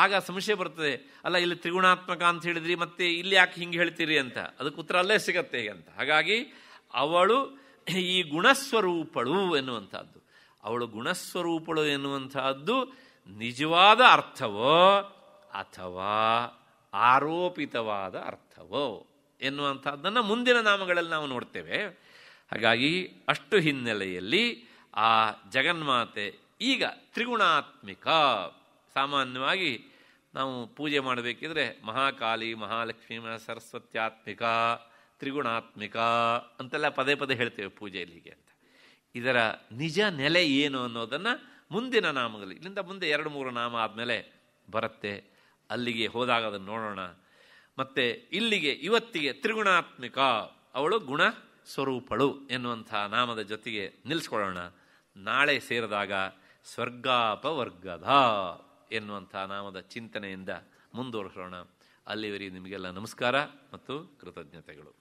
ಆಗ ಸಂಶಯ ಬರ್ತದೆ ಅಲ್ಲ ಇಲ್ಲಿ ತ್ರಿಗುಣಾತ್ಮಕ ಅಂತ ಹೇಳಿದ್ರಿ ಮತ್ತೆ ಇಲ್ಲಿ ಯಾಕೆ ಹಿಂಗೆ ಹೇಳ್ತೀರಿ ಅಂತ ಅದಕ್ಕೆ ಉತ್ತರ ಅಲ್ಲೇ ಸಿಗತ್ತೆ ಅಂತ ಹಾಗಾಗಿ ಅವಳು ಈ ಗುಣಸ್ವರೂಪಳು ಎನ್ನುವಂಥದ್ದು ಅವಳು ಗುಣಸ್ವರೂಪಳು ಎನ್ನುವಂಥದ್ದು ನಿಜವಾದ ಅರ್ಥವೋ ಅಥವಾ ಆರೋಪಿತವಾದ ಅರ್ಥವೋ ಎನ್ನುವಂಥದ್ದನ್ನು ಮುಂದಿನ ನಾಮಗಳಲ್ಲಿ ನಾವು ನೋಡ್ತೇವೆ ಹಾಗಾಗಿ ಅಷ್ಟು ಹಿನ್ನೆಲೆಯಲ್ಲಿ ಆ ಜಗನ್ಮಾತೆ ಈಗ ತ್ರಿಗುಣಾತ್ಮಿಕ ಸಾಮಾನ್ಯವಾಗಿ ನಾವು ಪೂಜೆ ಮಾಡಬೇಕಿದ್ರೆ ಮಹಾಕಾಲಿ ಮಹಾಲಕ್ಷ್ಮೀ ಸರಸ್ವತ್ಯಾತ್ಮಿಕ ತ್ರಿಗುಣಾತ್ಮಿಕ ಅಂತೆಲ್ಲ ಪದೇ ಪದೇ ಹೇಳ್ತೇವೆ ಪೂಜೆಯಲ್ಲಿ ಅಂತ ಇದರ ನಿಜ ನೆಲೆ ಏನು ಅನ್ನೋದನ್ನು ಮುಂದಿನ ನಾಮಗಳಲ್ಲಿ ಇಲ್ಲಿಂದ ಮುಂದೆ ಎರಡು ಮೂರು ನಾಮ ಆದಮೇಲೆ ಬರುತ್ತೆ ಅಲ್ಲಿಗೆ ಹೋದಾಗ ಅದನ್ನು ನೋಡೋಣ ಮತ್ತು ಇಲ್ಲಿಗೆ ಇವತ್ತಿಗೆ ತ್ರಿಗುಣಾತ್ಮಿಕ ಅವಳು ಗುಣ ಸ್ವರೂಪಳು ಎನ್ನುವಂಥ ನಾಮದ ಜೊತೆಗೆ ನಿಲ್ಲಿಸ್ಕೊಳ್ಳೋಣ ನಾಳೆ ಸೇರಿದಾಗ ಸ್ವರ್ಗಾಪವರ್ಗದ ಎನ್ನುವಂಥ ನಾಮದ ಚಿಂತನೆಯಿಂದ ಮುಂದುವರಿಸೋಣ ಅಲ್ಲಿವರಿಗೆ ನಿಮಗೆಲ್ಲ ನಮಸ್ಕಾರ ಮತ್ತು ಕೃತಜ್ಞತೆಗಳು